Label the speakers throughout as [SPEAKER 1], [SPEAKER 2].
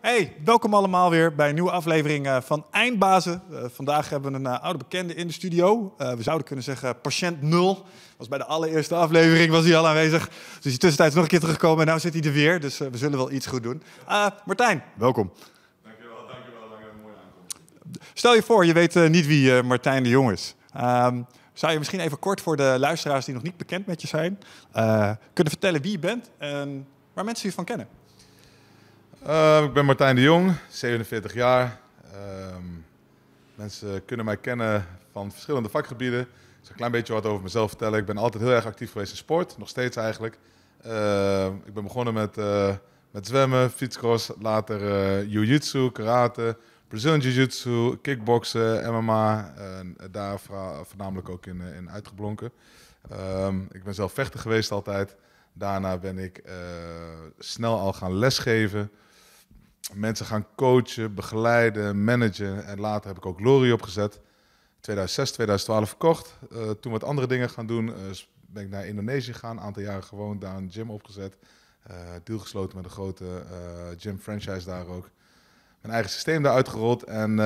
[SPEAKER 1] Hey, welkom allemaal weer bij een nieuwe aflevering eh, van Eindbazen. Eh, vandaag hebben we een eh, oude bekende in de studio. we zouden kunnen zeggen patiënt 0. Was bij de allereerste aflevering was hij al aanwezig. Dus hij is tussentijds nog een keer teruggekomen en nu zit hij er weer. Dus we zullen wel iets goed doen. Martijn, welkom. Dankjewel, dankjewel. dankjewel mooie aankomst. Stel je voor, je weet niet wie Martijn de Jong is. Ehm, zou je misschien even kort voor de luisteraars die nog niet bekend met je zijn... kunnen vertellen wie je bent en waar mensen je van kennen?
[SPEAKER 2] Ehm, ik ben Martijn de Jong, 47 jaar. Ehm, mensen kunnen mij kennen van verschillende vakgebieden. Ik zal een klein beetje wat over mezelf vertellen. Ik ben altijd heel erg actief geweest in sport, nog steeds eigenlijk. Ehm, ik ben begonnen met, eh, met zwemmen, fietscross, later eh, jiu-jitsu, karate, Brazilian jiu-jitsu, kickboksen, MMA. daar voornamelijk ook in, eh, in uitgeblonken. ik ben zelf vechter geweest altijd. Daarna ben ik snel al gaan lesgeven mensen gaan coachen, begeleiden, managen. En later heb ik ook Lori opgezet. 2006, 2012 verkocht. Uh, toen wat andere dingen gaan doen, eh, ben ik naar Indonesië gegaan. Een aantal jaren gewoon daar een gym opgezet. Uh, deal gesloten met een grote gym franchise daar ook. Mijn eigen systeem daar uitgerold. En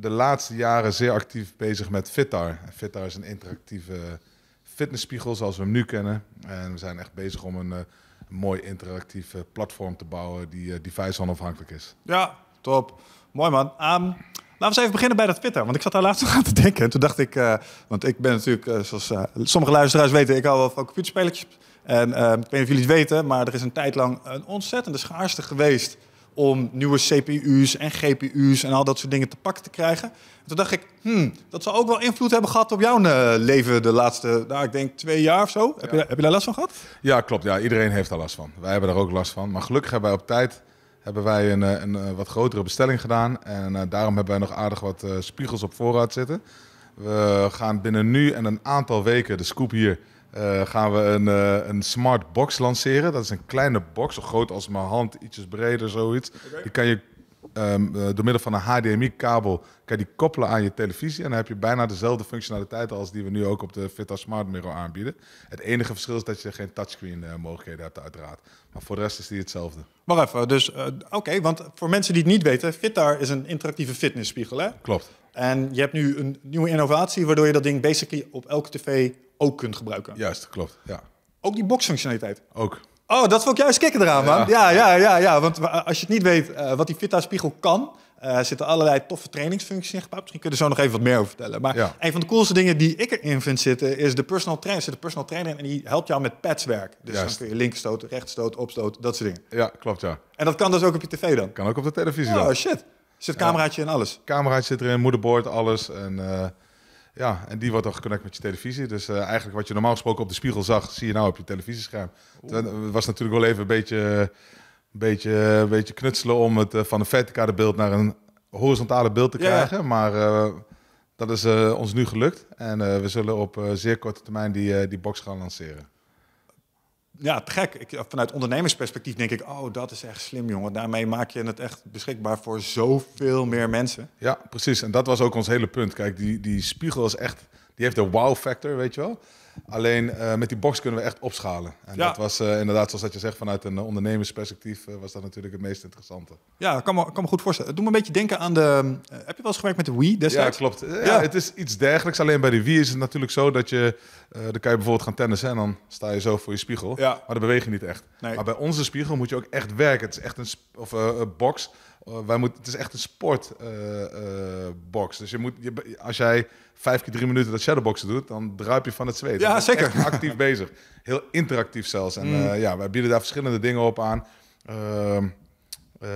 [SPEAKER 2] de laatste jaren zeer actief bezig met Fitar. En Fitar is een interactieve fitnessspiegel zoals we hem nu kennen. En we zijn echt bezig om een mooi interactieve platform te bouwen die eh, device onafhankelijk is. Ja, top. Mooi man. Um... Laten we eens even beginnen bij dat Twitter. Want ik zat daar laatst nog aan te denken.
[SPEAKER 1] En toen dacht ik, eh, want ik ben natuurlijk, eh, zoals sommige luisteraars weten, ik hou wel van computerspelletjes. En ehm, ik weet niet of jullie het weten, maar er is een tijd lang een ontzettende schaarste geweest om nieuwe CPU's en GPU's en al dat soort dingen te pakken te krijgen. toen dacht ik, hmm, dat zal ook wel
[SPEAKER 2] invloed hebben gehad op jouw eh, leven de laatste, nou, ik denk twee jaar of zo. Heb, je, heb je daar last van gehad? Ja, klopt. Ja, iedereen heeft daar last van. Wij hebben daar ook last van. Maar gelukkig hebben wij op tijd hebben wij een, eh, een, eh, wat grotere bestelling gedaan. En daarom hebben wij nog aardig wat spiegels op voorraad zitten. We gaan binnen nu en een aantal weken de scoop hier eh, gaan we een, eh, een smart box lanceren. Dat is een kleine box, zo groot als mijn hand, ietsjes breder, zoiets. Die kan je ehm, eh, door middel van een HDMI-kabel die koppelen aan je televisie. En dan heb je bijna dezelfde functionaliteit als die we nu ook op de Vita Smart Mirror aanbieden. Het enige verschil is dat je geen touchscreen-mogelijkheden hebt, uiteraard. Maar voor de rest is die hetzelfde. Maar even, dus oké, want
[SPEAKER 1] voor mensen die het niet weten, Fitar is een interactieve fitnessspiegel, hè? Klopt. En je hebt nu een nieuwe innovatie, waardoor je dat ding basically op elke tv ook kunt gebruiken. Juist, klopt. Ja. Ook die box-functionaliteit. Ook. Oh, dat vond ik juist kicken eraan, man. Ja, ja, ja, ja. Want eh, als je het niet weet eh, wat die Vita-spiegel kan, eh, zitten allerlei toffe trainingsfuncties in gebouwd. Misschien kunnen er zo nog even wat meer over vertellen. Maar ja. een van de coolste dingen die ik erin vind zitten, is de personal trainer. Zit de personal trainer in en die helpt jou met padswerk. Dus Juist. dan kun je rechts rechtsstoten, opstoten, dat soort
[SPEAKER 2] dingen. Ja, klopt ja. En dat kan dus ook op je tv dan? Kan ook op de televisie oh, dan. Oh shit. Zit cameraatje en alles? Cameraatje zit erin, moederboord, alles. En... Ja, en die wordt dan geconnect met je televisie. Dus eh, eigenlijk wat je normaal gesproken op de spiegel zag, zie je nou op je televisiescherm. Het eh, was natuurlijk wel even een beetje, beetje, een beetje knutselen om het eh, van een verticale beeld naar een horizontale beeld te krijgen. Maar dat is ons nu gelukt. En we zullen op zeer korte termijn die, die box gaan lanceren
[SPEAKER 1] ja, te gek. Ik, vanuit ondernemersperspectief denk ik, oh, dat is echt slim, jongen. Daarmee maak je het echt
[SPEAKER 2] beschikbaar voor zoveel meer mensen. Ja, precies. En dat was ook ons hele punt. Kijk, die, die spiegel is echt, die heeft de wow factor, weet je wel. Alleen eh, met die box kunnen we echt opschalen. En dat was eh, inderdaad, zoals dat je zegt, vanuit een eh, ondernemersperspectief was dat natuurlijk het meest interessante.
[SPEAKER 1] Ja, kan me, kan me goed voorstellen. Doe me een beetje denken aan de... heb je wel eens gewerkt met de
[SPEAKER 2] Wii destijds? Ja, klopt. Ja, Het is iets dergelijks. Alleen bij de Wii is het natuurlijk zo dat je... dan kan je bijvoorbeeld gaan tennissen en dan sta je zo voor je spiegel. Ja. Maar dan beweeg je niet echt. Nee. Maar bij onze spiegel moet je ook echt werken. Het is echt een, of, een box eh, wij moeten, het is echt een sportbox. Eh, eh, dus je moet, je, als jij vijf keer drie minuten dat shadowboxen doet, dan druip je van het zweet. Ja, zeker. actief bezig. Heel interactief zelfs. En mm. ja, wij bieden daar verschillende dingen op aan. Ehm,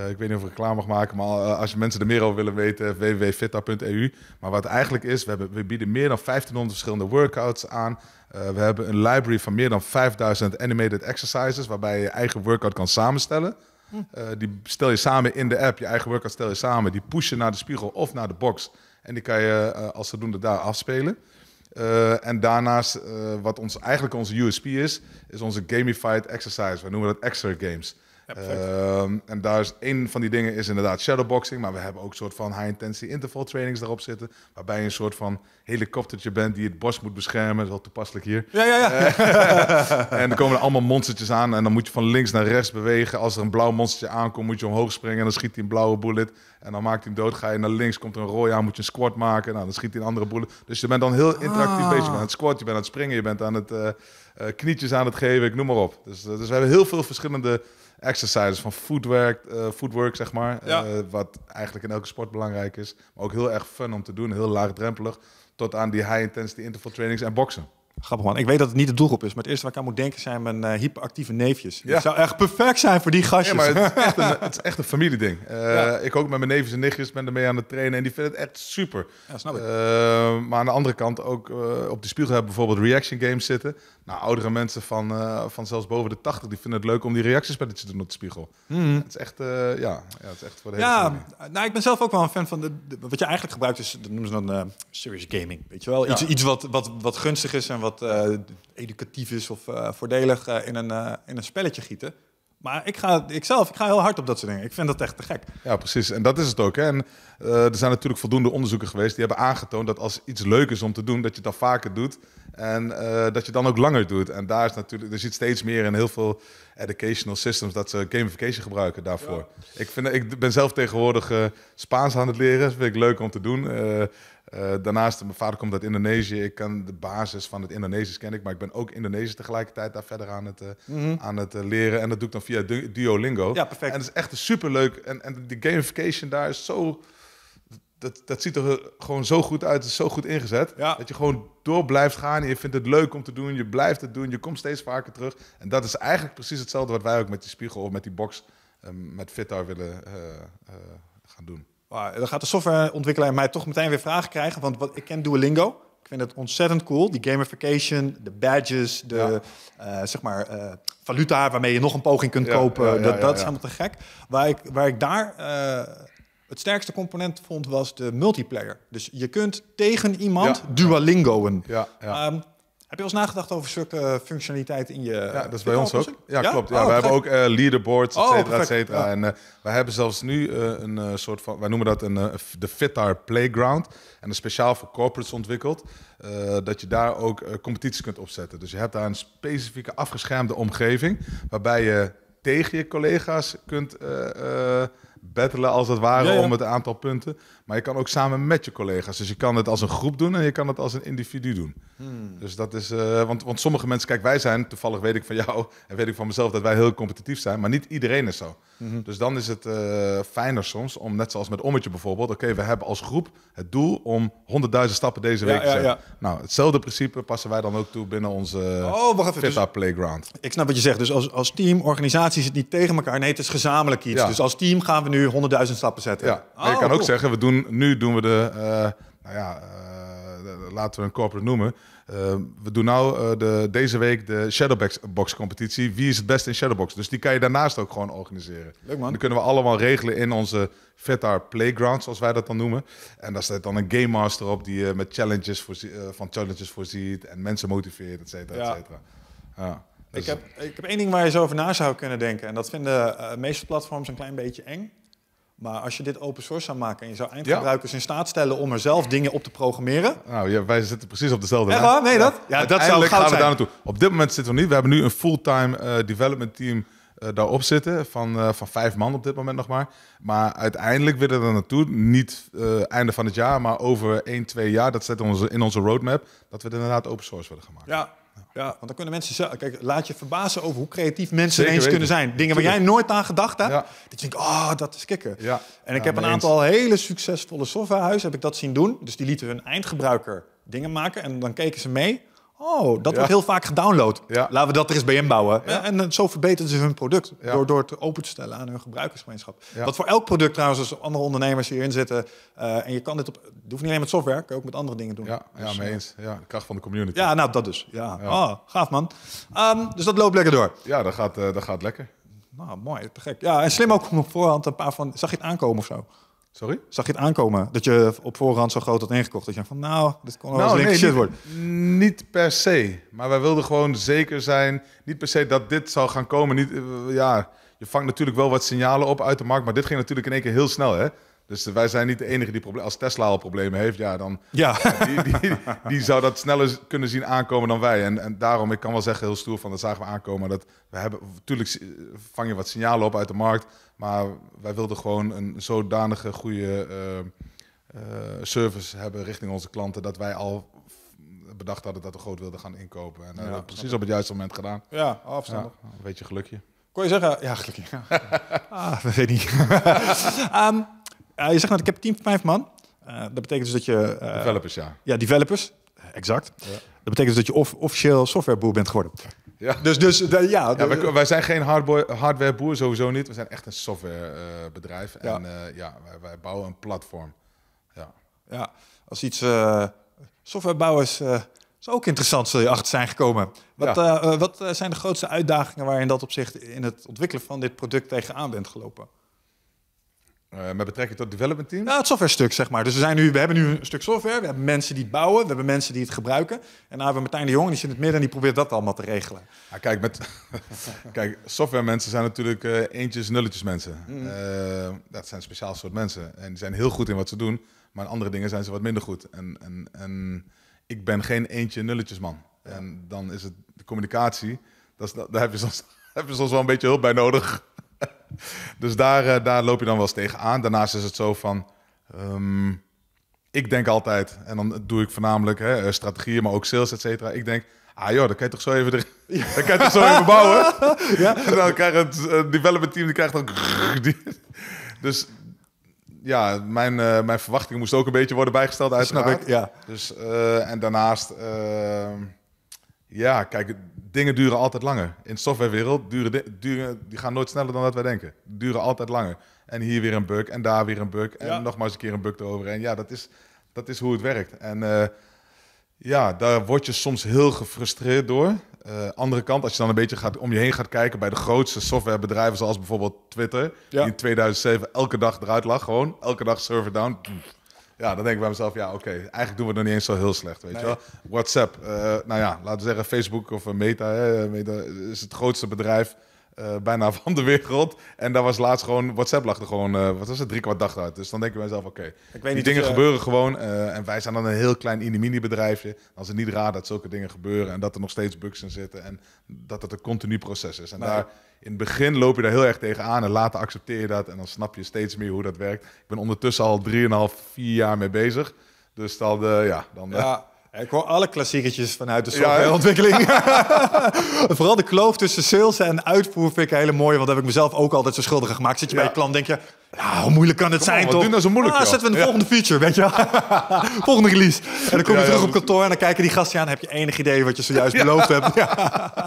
[SPEAKER 2] ik weet niet of ik reclame mag maken, maar uh, als mensen er meer over willen weten, www.fitta.eu. Maar wat eigenlijk is, we, hebben, we bieden meer dan 1500 verschillende workouts aan. we hebben een library van meer dan 5000 animated exercises, waarbij je je eigen workout kan samenstellen. Eh, die stel je samen in de app, je eigen workout stel je samen. Die pushen naar de spiegel of naar de box. En die kan je uh, als zodoende daar afspelen. Eh, en daarnaast, wat ons, eigenlijk onze USP is, is onze gamified exercise. We noemen dat extra games. Ehm, en daar is een van die dingen is inderdaad shadowboxing, maar we hebben ook een soort van high-intensity interval trainings daarop zitten, waarbij je een soort van helikoptertje bent die het bos moet beschermen, dat is toepasselijk hier. Ja, ja, ja. Eh, en dan komen er allemaal monstertjes aan en dan moet je van links naar rechts bewegen. Als er een blauw monstertje aankomt, moet je omhoog springen en dan schiet hij een blauwe bullet en dan maakt hij hem dood. Ga je naar links, komt er een rooi aan, moet je een squat maken, nou, dan schiet hij een andere bullet. Dus je bent dan heel interactief ah. bezig. Je bent aan het squat, je bent aan het springen, je bent aan het uh, knietjes aan het geven, ik noem maar op. Dus, dus we hebben heel veel verschillende exercises van footwork, eh, footwork zeg maar. Eh, wat eigenlijk in elke sport belangrijk is. Maar ook heel erg fun om te doen, heel laagdrempelig. Tot aan die high intensity interval trainings en boksen. Grappig man. Ik weet dat het niet de doelgroep is, maar het eerste waar ik aan moet denken zijn mijn
[SPEAKER 1] eh, hyperactieve neefjes. Het ja. zou echt perfect zijn voor die gastjes. Ja, maar het, is echt een,
[SPEAKER 2] het is echt een familieding. Eh, ja. Ik ook met mijn neefjes en nichtjes ben ermee aan het trainen en die vinden het echt super. Ja, snap ik. Eh, maar aan de andere kant ook op die spiegel hebben bijvoorbeeld reaction games zitten. Nou, oudere mensen van, van zelfs boven de 80, die vinden het leuk om die reactiespelletjes te doen op de spiegel. Mhm. Het is echt, ja, ja, het is echt voor de hele Ja,
[SPEAKER 1] nou, ik ben zelf ook wel een fan van de, wat je
[SPEAKER 2] eigenlijk gebruikt is, dat noemen ze dan serious gaming.
[SPEAKER 1] Weet je wel, iets, iets wat, wat, wat gunstig is en wat eh, educatief is of eh, voordelig eh, in, een, in een spelletje gieten. Maar ik ga, ik zelf, ik ga heel hard op dat soort dingen. Ik vind dat echt te gek.
[SPEAKER 2] Ja, precies. En dat is het ook. Hè? En er zijn natuurlijk voldoende onderzoeken geweest die hebben aangetoond dat als iets leuk is om te doen, dat je het dan vaker doet. En dat je dan ook langer doet. En daar is natuurlijk, er zit steeds meer in heel veel educational systems dat ze gamification gebruiken daarvoor. Ik, vind, ik ben zelf tegenwoordig Spaans aan het leren. Dat vind ik leuk om te doen. Eh, daarnaast, mijn vader komt uit Indonesië. Ik kan de basis van het Indonesisch ken ik, maar ik ben ook Indonesisch tegelijkertijd daar verder aan het, eh, mhm. aan het eh, leren. En dat doe ik dan via Duolingo. Ja, perfect. En dat is echt superleuk. En, en die gamification daar is zo. Dat, dat ziet er gewoon zo goed uit. Het is zo goed ingezet. Dat je gewoon door blijft gaan. je vindt het leuk om te doen. Je blijft het doen. Je komt steeds vaker terug. En dat is eigenlijk precies hetzelfde wat wij ook met die spiegel of met die box. Ehm, met Fitar willen gaan doen
[SPEAKER 1] dan gaat de softwareontwikkelaar mij toch meteen weer vragen krijgen. Want wat, ik ken Duolingo. Ik vind het ontzettend cool. Die gamification, de badges, de eh, zeg maar, eh, valuta waarmee je nog een poging kunt kopen. dat, dat is helemaal te gek. Waar ik, waar ik daar eh, het sterkste component vond, was de multiplayer. Dus je kunt tegen iemand
[SPEAKER 2] Duolingoen. Ja, ehm,
[SPEAKER 1] heb je wel eens nagedacht over zulke eh, functionaliteit in je... Ja, eh, dat is bij ons ook. Ja, klopt. Ja, oh, we hebben ook eh, leaderboards, et oh, cetera, et cetera. En
[SPEAKER 2] uh, wij hebben zelfs nu een soort van... Wij noemen dat een, de Fitar Playground. En een speciaal voor corporates ontwikkeld. dat je daar ook competities kunt opzetten. Dus je hebt daar een specifieke afgeschermde omgeving... waarbij je tegen je collega's kunt battelen als het ware om het aantal punten. Maar je kan ook samen met je collega's. Dus je kan het als een groep doen en je kan het als een individu doen. Hmm. Dus dat is, eh, want, want sommige mensen, kijk, wij zijn, toevallig weet ik van jou en weet ik van mezelf dat wij heel competitief zijn, maar niet iedereen is zo. Mhm. Dus dan is het eh, fijner soms om, net zoals met Ommetje bijvoorbeeld, oké, we hebben als groep het doel om 100.000 stappen deze week te zetten. Nou, hetzelfde principe passen wij dan ook toe binnen onze oh, dus- Playground. Ik snap
[SPEAKER 1] wat je zegt. Dus als, als team, organisatie zit niet tegen elkaar. Nee, het is gezamenlijk iets. Dus als team gaan we nu 100.000
[SPEAKER 2] stappen zetten. Ja. je oh, kan ook zeggen, we doen nu doen we de, eh, nou ja, eh, laten we een corporate noemen. Eh, we doen nu de, deze week de Shadowbox competitie. Wie is het beste in Shadowbox? Dus die kan je daarnaast ook gewoon organiseren. Leuk man. Dan kunnen we allemaal regelen in onze Vetar Playground, zoals wij dat dan noemen. En daar staat dan een game master op die je met challenges voorzie, van challenges voorziet en mensen motiveert, et cetera, et cetera. Ja,
[SPEAKER 1] ik, dus- heb, ik heb één ding waar je zo over na zou kunnen denken. En dat vinden de meeste platforms een klein beetje eng. Maar als je dit open source zou maken en je zou eindgebruikers in staat stellen om er zelf dingen op te programmeren.
[SPEAKER 2] Nou wij zitten precies op dezelfde lijn. Nee, dat? Ja, dat zou gaan we daar naartoe. Op dit moment zitten we niet. We hebben nu een fulltime uh, development team uh, daarop zitten. Van, eh, van vijf man op dit moment nog maar. Maar uiteindelijk willen we er naartoe. Niet einde van het jaar, maar over één, twee jaar. Dat zetten we in onze roadmap. Dat we het inderdaad open source willen gaan
[SPEAKER 1] maken. Ja, ja. Want dan kunnen mensen zelf... Kijk, laat je verbazen over hoe creatief mensen eens kunnen zijn. Dingen waar jij nooit aan gedacht hebt. Dat je denkt, oh, dat is kikker. Ja. En ik heb een aantal hele succesvolle softwarehuizen heb ik dat zien doen. Dus die lieten hun eindgebruiker dingen maken en dan keken ze mee. Oh, dat wordt heel vaak gedownload. Laten we dat er eens bij inbouwen. Ja. En zo verbeteren ze hun product. Door, door het open te stellen aan hun gebruikersgemeenschap. Wat voor elk product trouwens, als andere ondernemers hierin zitten. Eh, en je kan dit op. Het hoeft niet alleen met software, kan je ook met andere dingen doen. Ja, ja dus, eh,
[SPEAKER 2] eens. Ja, de kracht van de community. Ja, nou dat dus. Ja. Oh, gaaf man. Ehm, dus dat loopt lekker door. Ja, dat gaat, eh, dat gaat lekker. Nou, mooi, te gek. Ja,
[SPEAKER 1] en slim ook om op voorhand een paar van. Zag je het aankomen of zo? Sorry? Zag je het aankomen? Dat je op voorhand zo groot had ingekocht? Dat je van,
[SPEAKER 2] nou, dit kon wel nou, eens shit worden. Niet per se. Maar wij wilden gewoon zeker zijn. Niet per se dat dit zou gaan komen. Niet, eh, ja, je vangt natuurlijk wel wat signalen op uit de markt. Maar dit ging natuurlijk in één keer heel snel, hè? Dus wij zijn niet de enige die Als Tesla al problemen heeft, ja, dan... Ja. die, zou dat sneller kunnen zien aankomen dan wij. En, en daarom, ik kan wel zeggen, heel stoer van... Dat zagen we aankomen. Dat we hebben... Natuurlijk eh, vang je wat signalen op uit de markt. Maar wij wilden gewoon een zodanige goede eh, eh, service hebben richting onze klanten. Dat wij al bedacht hadden dat we groot wilden gaan inkopen. En eh, dat hebben we precies op het juiste moment gedaan. Ja, afstandig. een beetje gelukje.
[SPEAKER 1] Kon je zeggen, ja, gelukkig. ah, weet niet. Ehm, je zegt dat nou, ik heb een team van vijf man. dat betekent dus dat je... developers, ja. Ja, developers, exact. Dat betekent dus dat je officieel softwareboer bent geworden.
[SPEAKER 2] Ja. Dus, dus ja. wij, zijn geen hardwareboer, sowieso niet. We zijn echt een softwarebedrijf. Eh, en eh, ja, wij, wij, bouwen een platform. Ja,
[SPEAKER 1] ja als iets... Eh, softwarebouwers is ook interessant, zul je achter zijn gekomen. Wat,
[SPEAKER 2] wat zijn de grootste uitdagingen
[SPEAKER 1] waarin dat opzicht in het ontwikkelen van dit product tegenaan bent gelopen? Eh, met betrekking tot het development team? Nou, het software stuk, zeg maar. Dus we, zijn nu, we hebben nu een stuk software, we hebben mensen die het bouwen, we hebben mensen die het gebruiken. En dan hebben we Martijn de Jong, die zit in het midden en die probeert dat allemaal te regelen. Ja, kijk, met,
[SPEAKER 2] kijk, software mensen zijn natuurlijk uh, eentjes, nulletjes mensen. Mm. Eh, dat zijn een speciaal soort mensen. En die zijn heel goed in wat ze doen, maar in andere dingen zijn ze wat minder goed. En, en, en ik ben geen eentje, nulletjes man. En dan is het de communicatie, dat is, daar heb je soms, heb je soms wel een beetje hulp bij nodig dus daar, eh, daar loop je dan wel eens tegen aan. Daarnaast is het zo van. Ehm, ik denk altijd, en dan doe ik voornamelijk hè, eh, strategieën, maar ook sales, et cetera. Ik denk, ah joh, dan kan je toch zo even, de, dan kan je toch zo even bouwen. Ja. En dan krijgt het eh, development team, die krijgt dan... dus ja, mijn, mijn verwachtingen moesten ook een beetje worden bijgesteld uiteraard. ja. Dus, en daarnaast ehm, ja, kijk, dingen duren altijd langer. In de softwarewereld duren, die gaan nooit sneller dan dat wij denken. Duren altijd langer. En hier weer een bug en daar weer een bug en nogmaals een keer een bug erover. En ja, dat is, dat is hoe het werkt. En eh, ja, daar word je soms heel gefrustreerd door. Eh, andere kant, als je dan een beetje gaat, om je heen gaat kijken bij de grootste softwarebedrijven, zoals bijvoorbeeld Twitter, die in 2007 elke dag eruit lag, gewoon elke dag server down. Ja, dan denk ik bij mezelf, ja, oké, eigenlijk doen we het nog niet eens zo heel slecht, weet je wel. WhatsApp, eh, nou ja, laten we zeggen Facebook of eh, Meta, hè, Meta is het grootste bedrijf eh, bijna van de wereld. En daar was laatst gewoon, WhatsApp lag er gewoon, wat was het, drie kwart dag uit. Dus dan denk ik bij mezelf, oké, die dingen gebeuren gewoon. en wij zijn dan een heel klein mini bedrijfje. Als het niet raar dat zulke dingen gebeuren en dat er nog steeds bugs in zitten. En dat het een continu proces is. En daar in het begin loop je daar heel erg tegen aan en later accepteer je dat en dan snap je steeds meer hoe dat werkt. Ik ben ondertussen al 3,5, 4 jaar mee bezig. Dus dan, uh, eh, ja, dan... Eh. Ja.
[SPEAKER 1] Ik hoor alle klassieketjes vanuit de softwareontwikkeling.
[SPEAKER 2] Vooral de kloof tussen
[SPEAKER 1] sales en uitvoer vind ik hele mooi. Want dat heb ik mezelf ook altijd zo schuldig gemaakt. Zit je bij je klant, denk je, Nou, hoe moeilijk kan het zijn, op, toch? Doen dat zo moeilijk, ah, zetten we de volgende feature, weet je volgende release. En dan kom je terug op kantoor en dan kijken die gasten aan. Heb je enig idee wat je zojuist beloofd hebt?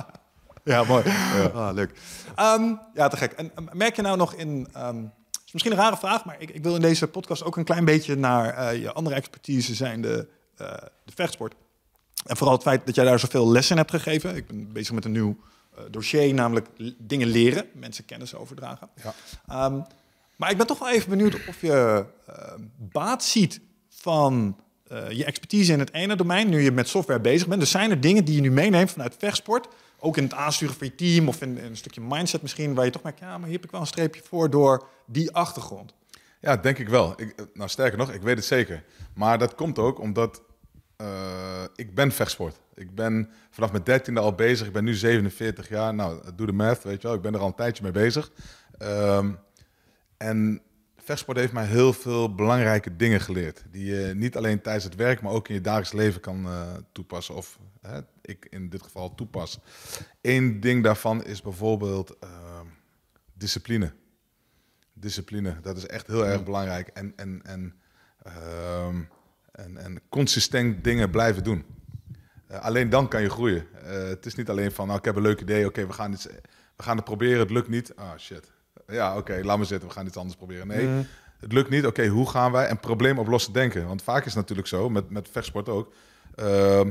[SPEAKER 1] ja, mooi. Ah, leuk. Ehm, ja, te gek. En ehm, merk je nou nog in... Um, is misschien een rare vraag, maar ik, ik, wil in deze podcast ook een klein beetje naar eh, je andere expertise zijn, de, eh, de vechtsport. En vooral het feit dat jij daar zoveel lessen in hebt gegeven. Ik ben bezig met een nieuw eh, dossier, namelijk dingen leren, mensen kennis overdragen. Ja. maar ik ben toch wel even benieuwd of je baat ziet van je expertise in het ene domein, nu je met software bezig bent. Dus zijn er dingen die je nu meeneemt vanuit vechtsport, ook in het aansturen van je team of
[SPEAKER 2] in, een stukje mindset misschien, waar je toch merkt, ja, maar hier heb ik wel een streepje voor door die achtergrond. Ja, denk ik wel. Ik, nou, sterker nog, ik weet het zeker. Maar dat komt ook omdat uh, ik ben vechtsport. Ik ben vanaf mijn dertiende al bezig. Ik ben nu 47 jaar. Nou, doe de math, weet je wel. Ik ben er al een tijdje mee bezig. Um, en vechtsport heeft mij heel veel belangrijke dingen geleerd. Die je niet alleen tijdens het werk, maar ook in je dagelijks leven kan eh, toepassen. Of hè, ik in dit geval toepas. Eén ding daarvan is bijvoorbeeld ehm, discipline. Discipline, dat is echt heel erg belangrijk. En, en, en, ehm, en, en consistent dingen blijven doen. Eh, alleen dan kan je groeien. Eh, het is niet alleen van, nou, ik heb een leuk idee, oké, we gaan we gaan het proberen, het lukt niet. Ah, shit. Ja, oké, laat me zitten, we gaan iets anders proberen. Nee, het lukt niet, oké, hoe gaan wij? En probleem oplossen denken. Want vaak is het natuurlijk zo, met, met vechtsport ook... Ehm,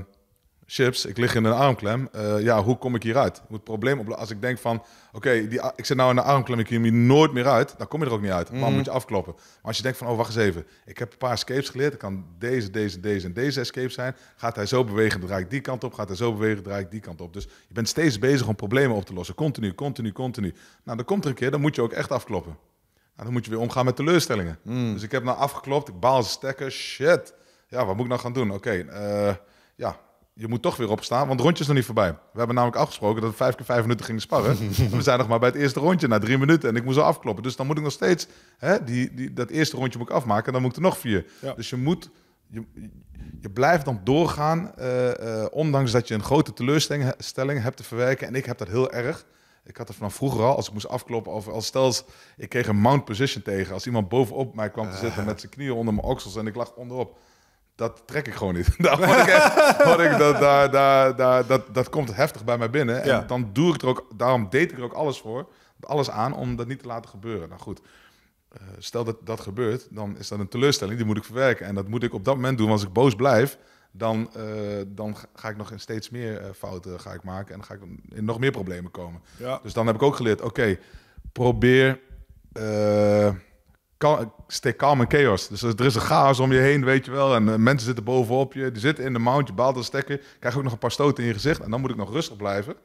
[SPEAKER 2] chips, ik lig in een armklem. Eh, ja, hoe kom ik hieruit? Moet het probleem oplossen. als ik denk van, oké, ik zit nou in een armklem, ik kom hier nooit meer uit, dan kom je er ook niet uit. Dan mhm. moet je afkloppen. Maar als je denkt van, oh, wacht eens even, ik heb een paar escapes geleerd, Dan kan deze, deze, deze en deze escape zijn. Gaat hij zo bewegen, draai ik die kant op. Gaat hij zo bewegen, draai ik die kant op. Dus je bent steeds bezig om problemen op te lossen, continu, continu, continu. Nou, dan komt er een keer, dan moet je ook echt afkloppen. Nou, dan moet je weer omgaan met teleurstellingen. Mhm. Dus ik heb nou afgeklopt, ik baal ze stekker, shit. Ja, wat moet ik nou gaan doen? Oké, eh, ja, je moet toch weer opstaan, want het rondje is nog niet voorbij. We hebben namelijk afgesproken dat we vijf keer vijf minuten gingen sparren. we zijn nog maar bij het eerste rondje na drie minuten en ik moest al afkloppen. Dus dan moet ik nog steeds hè, die, die, dat eerste rondje moet ik afmaken en dan moet ik er nog vier. Dus je moet... Je, je blijft dan doorgaan, eh, eh, ondanks dat je een grote teleurstelling hebt te verwerken. En ik heb dat heel erg. Ik had er vanaf vroeger al, als ik moest afkloppen, of als stels, ik kreeg een mount position tegen. Als iemand bovenop mij kwam te zitten met zijn knieën onder mijn oksels en ik lag onderop dat trek ik gewoon niet. Daar ik ik, dat, daar, daar, daar, dat, dat komt heftig bij mij binnen. En dan doe ik er ook, daarom deed ik er ook alles voor, alles aan om dat niet te laten gebeuren. Nou goed, eh, stel dat dat gebeurt, dan is dat een teleurstelling, die moet ik verwerken. En dat moet ik op dat moment doen, want als ik boos blijf, dan, eh, dan ga ik nog steeds meer eh, fouten ga ik maken en dan ga ik in nog meer problemen komen. Dus dan heb ik ook geleerd, oké, probeer stay calm in chaos. Dus er is een chaos om je heen, weet je wel. En eh, mensen zitten bovenop je, die zitten in de mountje, je baalt stekken. Krijg ook nog een paar stoten in je gezicht. En dan moet ik nog rustig blijven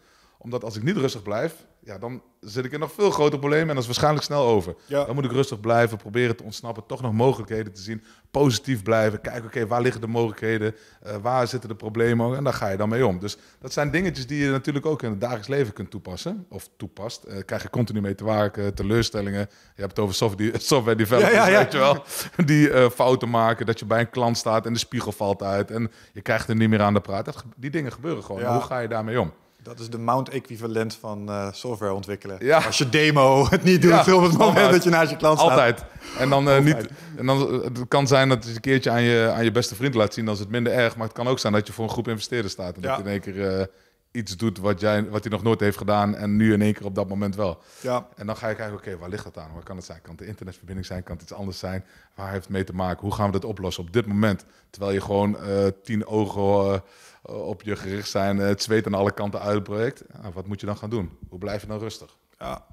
[SPEAKER 2] omdat als ik niet rustig blijf, ja, dan zit ik in nog veel groter problemen en dat is waarschijnlijk snel over. Ja. Dan moet ik rustig blijven, proberen te ontsnappen, toch nog mogelijkheden te zien. Positief blijven, kijken, oké, waar liggen de mogelijkheden? Eh, waar zitten de problemen? En daar ga je dan mee om. Dus dat zijn dingetjes die je natuurlijk ook in het dagelijks leven kunt toepassen. Of toepast. Uh, krijg je continu mee te maken, teleurstellingen. Je hebt het over software, software developers, ja, ja, weet je wel. Die eh, fouten maken, dat je bij een klant staat en de spiegel valt uit. En je krijgt er niet meer aan de praat.
[SPEAKER 1] die dingen gebeuren gewoon. Hoe ga je daarmee om? Dat is de mount-equivalent van eh,
[SPEAKER 2] software ontwikkelen. Ja. Als je demo het niet doet op het moment dat je naast je klant staat. Altijd. En dan, eh, niet, en dan eh, het kan zijn dat je een keertje aan je, aan je beste vriend laat zien. Dan is het minder erg. Maar het kan ook zijn dat je voor een groep investeerders staat. En dat je in één keer iets doet wat, jij, wat hij nog nooit heeft gedaan. En nu in één keer op dat moment wel. Ja. En dan ga ik kijken, oké, waar ligt dat aan? Waar kan het zijn? Kan het de internetverbinding zijn? Kan het iets anders zijn? Waar heeft het mee te maken? Hoe gaan we dat oplossen op dit moment? Terwijl je gewoon tien ogen eh, op je gericht zijn, eh, het zweet aan alle kanten uitbreekt. wat moet je dan gaan doen? Hoe blijf je dan rustig? Ja.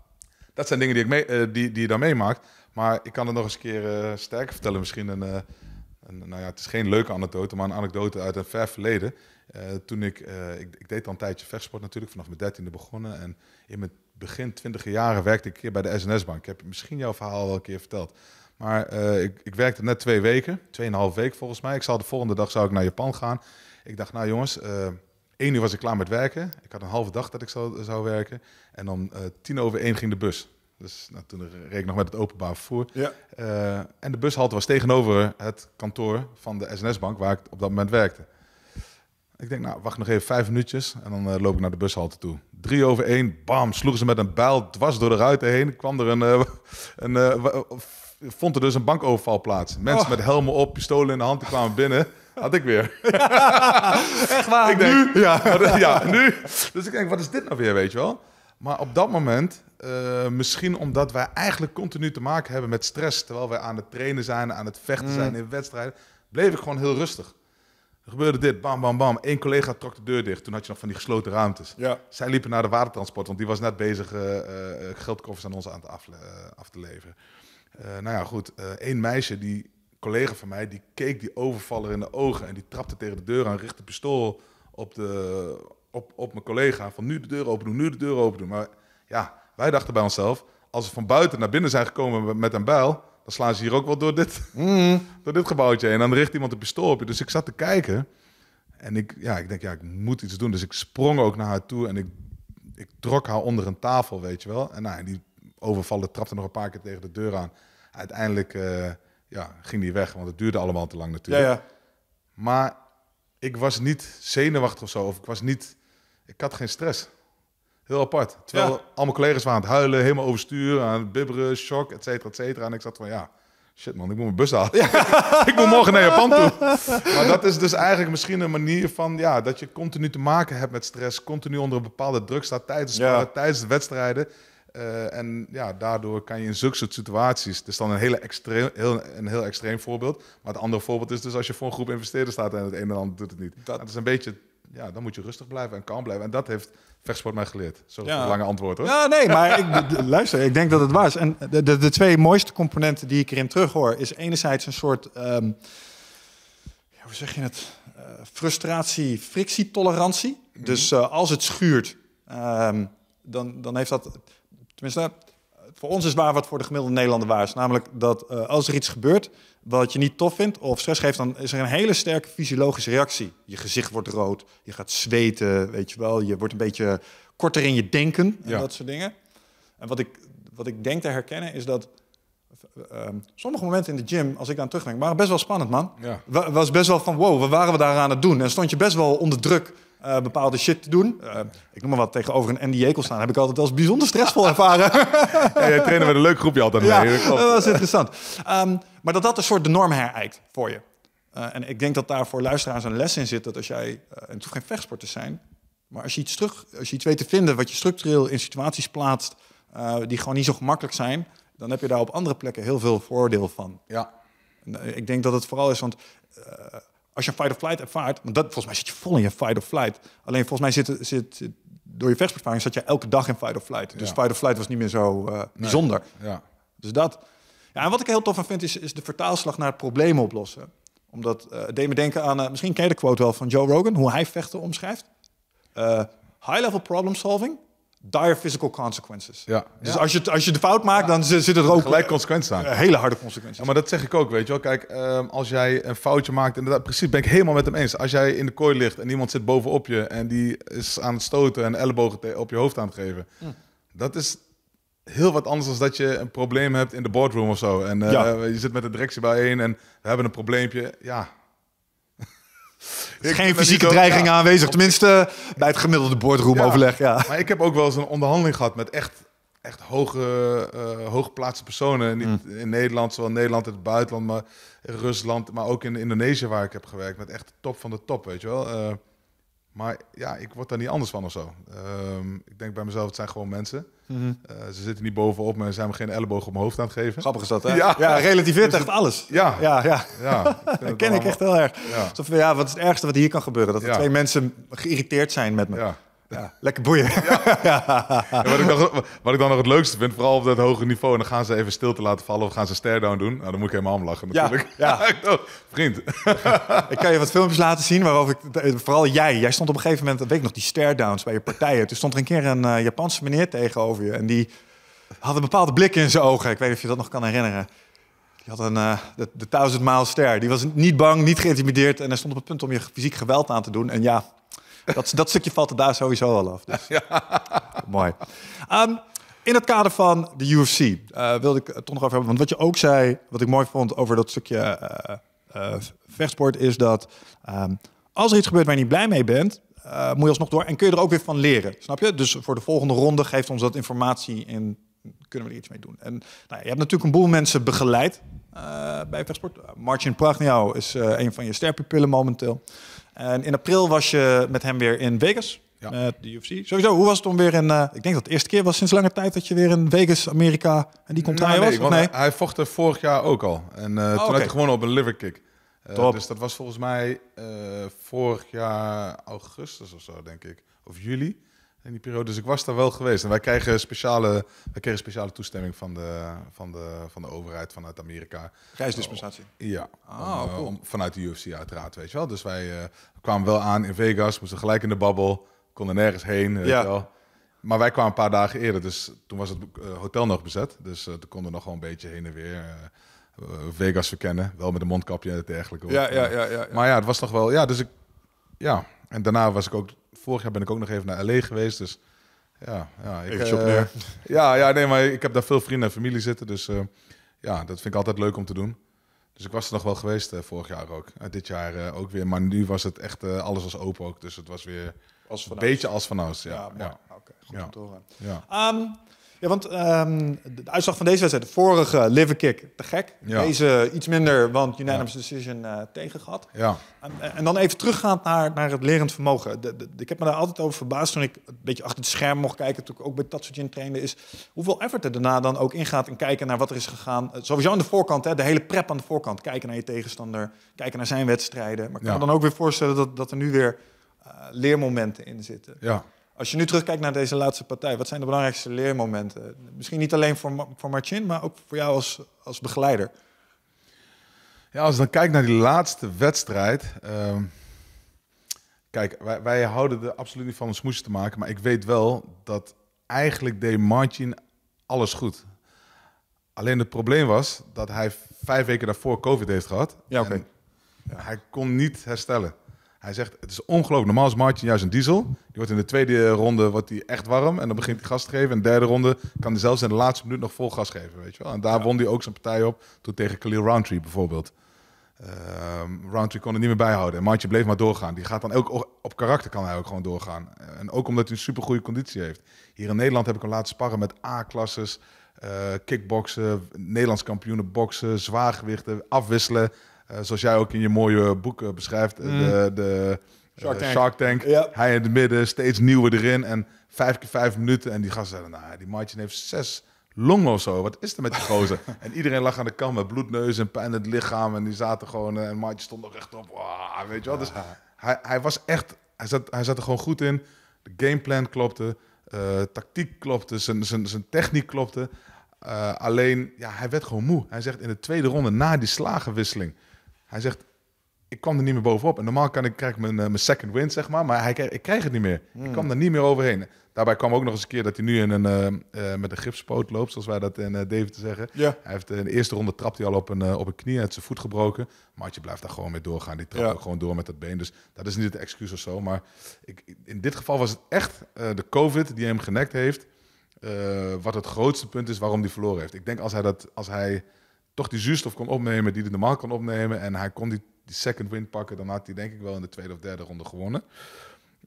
[SPEAKER 2] Dat zijn dingen die, ik mee, eh, die, die je dan meemaakt. Maar ik kan het nog eens een keer sterker vertellen. Misschien een, een, nou ja, het is geen leuke anekdote, maar een anekdote uit een ver verleden. toen ik, ik, ik, deed al een tijdje vechtsport natuurlijk, vanaf mijn dertiende begonnen. En in mijn begin twintiger jaren werkte ik hier bij de SNS-bank. Ik heb misschien jouw verhaal wel een keer verteld. Maar ik, ik werkte net twee weken, tweeënhalf week volgens mij. Ik zal de volgende dag zou ik naar Japan gaan. Ik dacht, nou jongens, uh, één uur was ik klaar met werken. Ik had een halve dag dat ik zou, zou werken. En om eh, tien over één ging de bus. Dus nou, toen reed ik nog met het openbaar vervoer. Eh, en de bushalte was tegenover het kantoor van de SNS-bank waar ik op dat moment werkte. Ik denk, nou, wacht nog even vijf minuutjes en dan loop ik naar de bushalte toe. Drie over één, bam, sloegen ze met een bijl dwars door de ruiten heen. Kwam er een, een vond er dus een bankoverval plaats. Mensen oh. met helmen op, pistolen in de hand, die kwamen binnen. Had ik weer. Echt waar? Ik denk, nu? Ja, ja, nu. Dus ik denk, wat is dit nou weer, weet je wel? Maar op dat moment, eh, misschien omdat wij eigenlijk continu te maken hebben met stress... terwijl wij aan het trainen zijn, aan het vechten zijn mm. in wedstrijden... bleef ik gewoon heel rustig. Er gebeurde dit, bam, bam, bam. Eén collega trok de deur dicht. Toen had je nog van die gesloten ruimtes. Ja. Zij liepen naar de watertransport, want die was net bezig eh, eh, geldkoffers aan ons aan het af, af te leveren. nou ja, goed. Eén meisje die collega van mij die keek die overvaller in de ogen en die trapte tegen de deur aan, richtte pistool op, de, op, op mijn collega van nu de deur open doen, nu de deur open doen. Maar ja, wij dachten bij onszelf, als ze van buiten naar binnen zijn gekomen met een bijl, dan slaan ze hier ook wel door dit, mhm. door dit gebouwtje en dan richt iemand een pistool op je. Dus ik zat te kijken en ik, ja, ik denk, ja, ik moet iets doen. Dus ik sprong ook naar haar toe en ik, ik trok haar onder een tafel, weet je wel. En nou, die overvaller trapte nog een paar keer tegen de deur aan. Uiteindelijk... Eh, ja, ging die weg, want het duurde allemaal te lang natuurlijk. Ja, ja. Maar ik was niet zenuwachtig of zo, of ik was niet, ik had geen stress. Heel apart. Terwijl ja. al mijn collega's waren aan het huilen, helemaal overstuur, aan het bibberen, shock, et cetera, et cetera. En ik zat van, ja, shit man, ik moet mijn bus halen. Ja. ik moet morgen naar Japan toe. Maar dat is dus eigenlijk misschien een manier van, ja, dat je continu te maken hebt met stress, continu onder een bepaalde druk staat tijdens, tijdens de wedstrijden. Eh, en ja, daardoor kan je in zulke soort situaties. Het is dus dan een, hele extreem, heel, een heel extreem voorbeeld. Maar het andere voorbeeld is dus als je voor een groep investeerders staat en het ene land doet het niet. Dat, is een beetje ja, dan moet je rustig blijven en kalm blijven. En dat heeft vechtsport mij geleerd. Zo'n ja. lange antwoord hoor. Ja, nee, maar
[SPEAKER 1] ik, luister, ik denk dat het was. En de, de, de, twee mooiste componenten die ik erin terughoor... is enerzijds een soort, ehm, ja, hoe zeg je het... Uh, frustratie, frictietolerantie. Mhm. Dus eh, als het schuurt, ehm, dan, dan heeft dat Tenminste, voor ons is waar wat voor de gemiddelde Nederlander waar is. Namelijk dat eh, als er iets gebeurt wat je niet tof vindt of stress geeft, dan is er een hele sterke fysiologische reactie. Je gezicht wordt rood, je gaat zweten, weet je wel. Je wordt een beetje korter in je denken en dat soort dingen. En wat ik, wat ik denk te herkennen is dat eh, ehm, sommige momenten in de gym, als ik aan terugdenk, waren best wel spannend, man. Ja. Was best wel van, wow, wat waren we daar aan het doen? En stond je best wel onder druk eh, bepaalde shit te doen. Eh, ik noem maar wat, tegenover een Andy kon staan heb ik altijd als bijzonder stressvol ervaren.
[SPEAKER 2] ja, jij trainen met een leuk groepje altijd mee. Ja, dat, was is interessant.
[SPEAKER 1] Ehm, maar dat dat een soort de norm herijkt voor je. Eh, en ik denk dat daar voor luisteraars een les in zit dat als jij, en toch geen vechtsporters zijn, maar als je iets terug, als je iets weet te vinden wat je structureel in situaties plaatst die gewoon niet zo gemakkelijk zijn, dan heb je daar op andere plekken heel veel voordeel van. Ja. ik denk dat het vooral is, want als je fight of flight ervaart, want dat, volgens mij zit je vol in je fight of flight. Alleen volgens mij zit, zit door je vechtbesparing zat je elke dag in fight of flight. Dus ja. fight of flight was niet meer zo eh, bijzonder. Ja. Dus dat. Ja, en wat ik heel tof aan vind, is, is de vertaalslag naar het probleem oplossen. Omdat uh, denken aan, eh, misschien ken je de quote wel van Joe Rogan, hoe hij vechten omschrijft. high level problem solving dire physical consequences. Ja. Dus Als, je, als je de fout maakt, dan zit er ook... Gelijk consequenties aan. Eh, hele harde consequenties. Ja, maar
[SPEAKER 2] dat zeg ik ook, weet je wel. Kijk, ehm, als jij een foutje maakt... Inderdaad, precies ben ik helemaal met hem eens. Als jij in de kooi ligt en iemand zit bovenop je... en die is aan het stoten en ellebogen op je hoofd aan het geven... Hm. dat is heel wat anders dan dat je een probleem hebt in de boardroom of zo. En eh, je zit met de directie bijeen en we hebben een probleempje. Ja, is geen fysieke dreiging aanwezig. Tenminste,
[SPEAKER 1] bij het gemiddelde boardroom Ja, ja.
[SPEAKER 2] Maar ik heb ook wel eens een onderhandeling gehad met echt, echt hoge, eh, hooggeplaatste personen. Niet mm. in Nederland, zowel in Nederland het buitenland, maar in Rusland. Maar ook in Indonesië waar ik heb gewerkt. Met echt de top van de top, weet je wel. Eh, maar ja, ik word daar niet anders van of zo. Ehm, ik denk bij mezelf, het zijn gewoon mensen. Mhm. Eh, ze zitten niet bovenop me en zijn me geen elleboog op mijn hoofd aan het geven. Grappig is dat, hè? Ja, ja relativeert dus echt alles. Ja. Ja, ja. dat ken ik echt heel erg. Ja. Alsof, ja, wat is het ergste wat hier kan gebeuren? Dat
[SPEAKER 1] er twee mensen geïrriteerd zijn met me. Ja. Ja, lekker boeien. Ja. Wat, ik
[SPEAKER 2] nog, wat, ik dan nog het leukste vind, vooral op dat hoge niveau, en dan gaan ze even stil te laten vallen of gaan ze stare-down doen. Nou, dan moet ik helemaal om lachen natuurlijk. Ja, ja. vriend.
[SPEAKER 1] ik kan je wat filmpjes laten zien waarover ik, vooral jij, jij stond op een gegeven moment, dat weet ik nog, die stare-downs bij je partijen. Toen stond er een keer een eh, Japanse meneer tegenover je en die had een bepaalde blik in zijn ogen. Ik weet niet of je dat nog kan herinneren. Die had een, uh, de, de Mile Ster. Die was niet bang, niet geïntimideerd en hij stond op het punt om je fysiek geweld aan te doen. En ja, dat, dat stukje valt er daar sowieso al af. Dus. Mooi. Ehm, in het kader van de UFC eh, wilde ik het toch nog over hebben. Want wat je ook zei, wat ik mooi vond over dat stukje eh, eh, vechtsport, is dat ehm, als er iets gebeurt waar je niet blij mee bent, moet je alsnog door. En kun je er ook weer van leren. Snap je? Dus voor de volgende ronde geeft ons dat informatie in. Kunnen we er iets mee doen? En nou, je hebt natuurlijk een boel mensen begeleid bij vechtsport. Martin Pragniau is een van je sterpipillen momenteel. En in april was je met hem weer in Vegas. Ja. Met eh, de UFC. Sowieso, hoe was het om weer in... Eh, ik denk dat de eerste keer was sinds lange tijd dat je weer in Vegas, Amerika... en die komt daar nee, was,
[SPEAKER 2] Hij vocht er vorig jaar ook al. En eh, toen okay. Oh, had hij gewoon op een liver kick. dus dat was volgens mij vorig jaar augustus of zo, denk ik. Of juli in die periode. Dus ik was daar wel geweest. En wij kregen speciale, wij kregen speciale toestemming van de, van, de, van de overheid vanuit Amerika. Reisdispensatie? Ja. Oh, cool. vanuit de UFC uiteraard, weet je wel. Dus wij eh, kwamen wel aan in Vegas, moesten gelijk in de babbel, konden nergens heen, weet ja. wel. Maar wij kwamen een paar dagen eerder, dus toen was het eh, hotel nog bezet. Dus uh, toen konden we nog wel een beetje heen en weer... Vegas verkennen, wel met een mondkapje en dergelijke. Ja, ja, ja, ja, ja, Maar ja, het was toch wel... Ja, dus ik... Ja, en daarna was ik ook vorig jaar ben ik ook nog even naar L.A. geweest, dus ja. ja ik, eh, Ja, ja, nee, maar ik heb daar veel vrienden en familie zitten, dus eh, ja, dat vind ik altijd leuk om te doen. Dus ik was er nog wel geweest eh, vorig jaar ook. dit jaar ook weer, maar nu was het echt, alles was open ook, dus het was weer als een beetje als van ouds, ja. ja, ja. Oké, goed om te horen. Ja.
[SPEAKER 1] Ehm, ja, want ehm, de uitslag van deze wedstrijd, de vorige Kick te gek. Deze iets minder, want unanimous decision uh, eh, tegen gehad. Ja. En, en, dan even teruggaand naar, naar het lerend vermogen. ik heb me daar altijd over verbaasd toen ik een beetje achter het scherm mocht kijken, toen ik ook bij Tatsujin trainen is hoeveel effort er daarna dan ook ingaat en kijken naar wat er is gegaan. Eh, sowieso aan de voorkant, hè, de hele prep aan de voorkant. Kijken naar je tegenstander, kijken naar zijn wedstrijden. Maar ik kan me dan ook weer voorstellen dat, dat er nu weer eh, leermomenten in zitten. Ja. Als je nu terugkijkt naar deze laatste partij, wat zijn de belangrijkste leermomenten? Misschien niet alleen voor, voor Martin, maar ook voor jou als, als begeleider.
[SPEAKER 2] Ja, als ik dan kijk naar die laatste wedstrijd. Ehm, kijk, wij, wij, houden er absoluut niet van een smoesje te maken. Maar ik weet wel dat eigenlijk deed Martin alles goed. Alleen het probleem was dat hij vijf weken daarvoor COVID heeft gehad. Ja, oké. Ja. Hij kon niet herstellen. Hij zegt, het is ongelooflijk. Normaal is Martin juist een diesel. Die wordt in de tweede ronde wordt die echt warm. En dan begint hij gas te geven. In de derde ronde kan hij zelfs in de laatste minuut nog vol gas geven. Weet je wel? En daar won hij ook zijn partij op. Toen tegen Khalil Roundtree bijvoorbeeld. Ehm, Roundtree kon het niet meer bijhouden. En Martin bleef maar doorgaan. Die gaat dan ook op karakter kan hij ook gewoon doorgaan. En ook omdat hij een supergoede conditie heeft. Hier in Nederland heb ik hem laten sparren met A-klasses. Uh, kickboksen, Nederlands kampioenen boksen, zwaargewichten, afwisselen. Eh, zoals jij ook in je mooie boek eh, beschrijft, eh, mm. de, de Shark Tank. Hij in het midden, steeds nieuwe erin. En vijf keer vijf minuten. En die gasten zeiden, nou, die maatje heeft zes longen of zo. Wat is er met die gozer? en iedereen lag aan de kant met bloedneus en pijn in het lichaam. En die zaten gewoon, en maatje stond nog rechtop. Wow, weet je wat? Dus hij, hij was echt, hij zat, hij zat er gewoon goed in. De gameplan klopte, uh, tactiek klopte, zijn, zijn, zijn techniek klopte. alleen, ja, hij werd gewoon moe. Hij zegt in de tweede ronde, na die slagenwisseling... Hij zegt, ik kwam er niet meer bovenop. En normaal kan ik, krijg ik mijn, eh, mijn second win, zeg maar. Maar hij, ik krijg het niet meer. Ik hmm. kwam er niet meer overheen. Daarbij kwam ook nog eens een keer dat hij nu in een, eh, eh, met een gipspoot loopt, zoals wij dat in David te zeggen. Hij heeft, in de eerste ronde trapt hij al op een, op een knie, hij heeft zijn voet gebroken. Maar je blijft daar gewoon mee doorgaan. Die trapt ook gewoon door met dat been. Dus dat is niet het excuus of zo. Maar ik, in dit geval was het echt de COVID die hem genekt heeft. wat het grootste punt is waarom hij verloren heeft. Ik denk als hij dat, als hij toch die zuurstof kon opnemen die hij normaal kon opnemen. En hij kon die, die second win pakken. Dan had hij denk ik wel in de tweede of derde ronde gewonnen.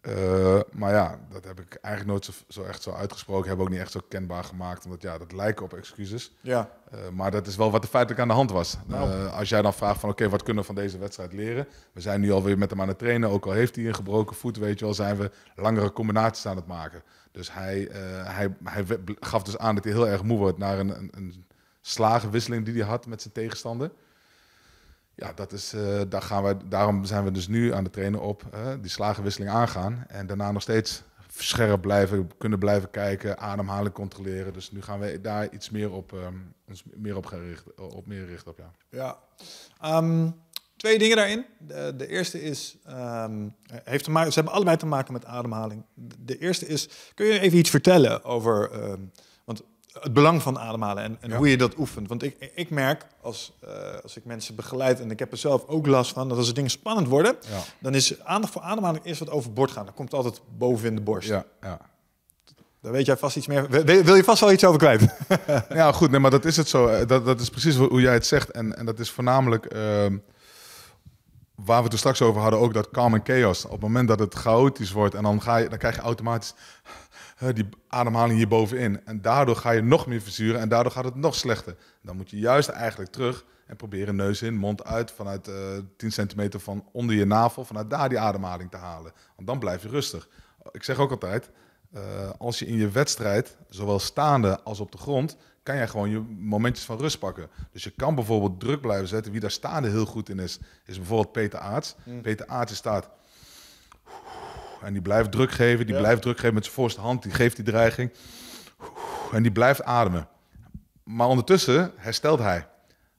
[SPEAKER 2] Eh, maar ja, dat heb ik eigenlijk nooit zo, echt zo uitgesproken. Hebben ook niet echt zo kenbaar gemaakt. Omdat ja, dat lijken op excuses. Ja. Eh, maar dat is wel wat er feitelijk aan de hand was. Nou. Eh, als jij dan vraagt van oké, wat kunnen we van deze wedstrijd leren? We zijn nu alweer met hem aan het trainen. Ook al heeft hij een gebroken voet, weet je wel, zijn we langere combinaties aan het maken. Dus hij, hij, hij gaf dus aan dat hij heel erg moe wordt naar een, een, een slagenwisseling die hij had met zijn tegenstander. Ja, dat is, eh, daar gaan wij, daarom zijn we dus nu aan de trainen op eh, die slagenwisseling aangaan. En daarna nog steeds scherp blijven, kunnen blijven kijken, ademhaling controleren. Dus nu gaan we daar iets meer op, ehm, meer op, gaan richten, op meer richten. Op, ja,
[SPEAKER 1] ja. Ehm, twee dingen daarin. De, eerste is, ehm, heeft ze hebben allebei te maken met ademhaling. De, de eerste is, kun je even iets vertellen over het belang van ademhalen en, en hoe je dat oefent. Want ik, ik merk als, eh, als ik mensen begeleid, en ik heb er zelf ook last van, dat als dingen spannend worden, dan is aandacht voor ademhaling eerst wat overboord gaan. Dat komt altijd boven in de borst. Ja, ja. Daar weet jij vast iets meer.
[SPEAKER 2] Wil je vast wel iets over kwijt? ja, goed, nee, maar dat is het zo. Eh, dat, dat is precies hoe jij het zegt. En, en dat is voornamelijk. Ehm, waar we het er straks over hadden, ook dat calm en chaos. Op het moment dat het chaotisch wordt en dan, ga je, dan krijg je automatisch die ademhaling hierbovenin. En daardoor ga je nog meer verzuren en daardoor gaat het nog slechter. Dan moet je juist eigenlijk terug en proberen neus in, mond uit, vanuit uh, eh, 10 centimeter van onder je navel, vanuit daar die ademhaling te halen. Want dan blijf je rustig. Ik zeg ook altijd, eh, als je in je wedstrijd, zowel staande als op de grond, kan jij gewoon je momentjes van rust pakken. Dus je kan bijvoorbeeld druk blijven zetten. Wie daar staande heel goed in is, is bijvoorbeeld Peter Aarts. Mm. Peter Aarts staat en die blijft druk geven, die blijft druk geven met zijn voorste hand. Die geeft die dreiging. En die blijft ademen. Maar ondertussen herstelt hij.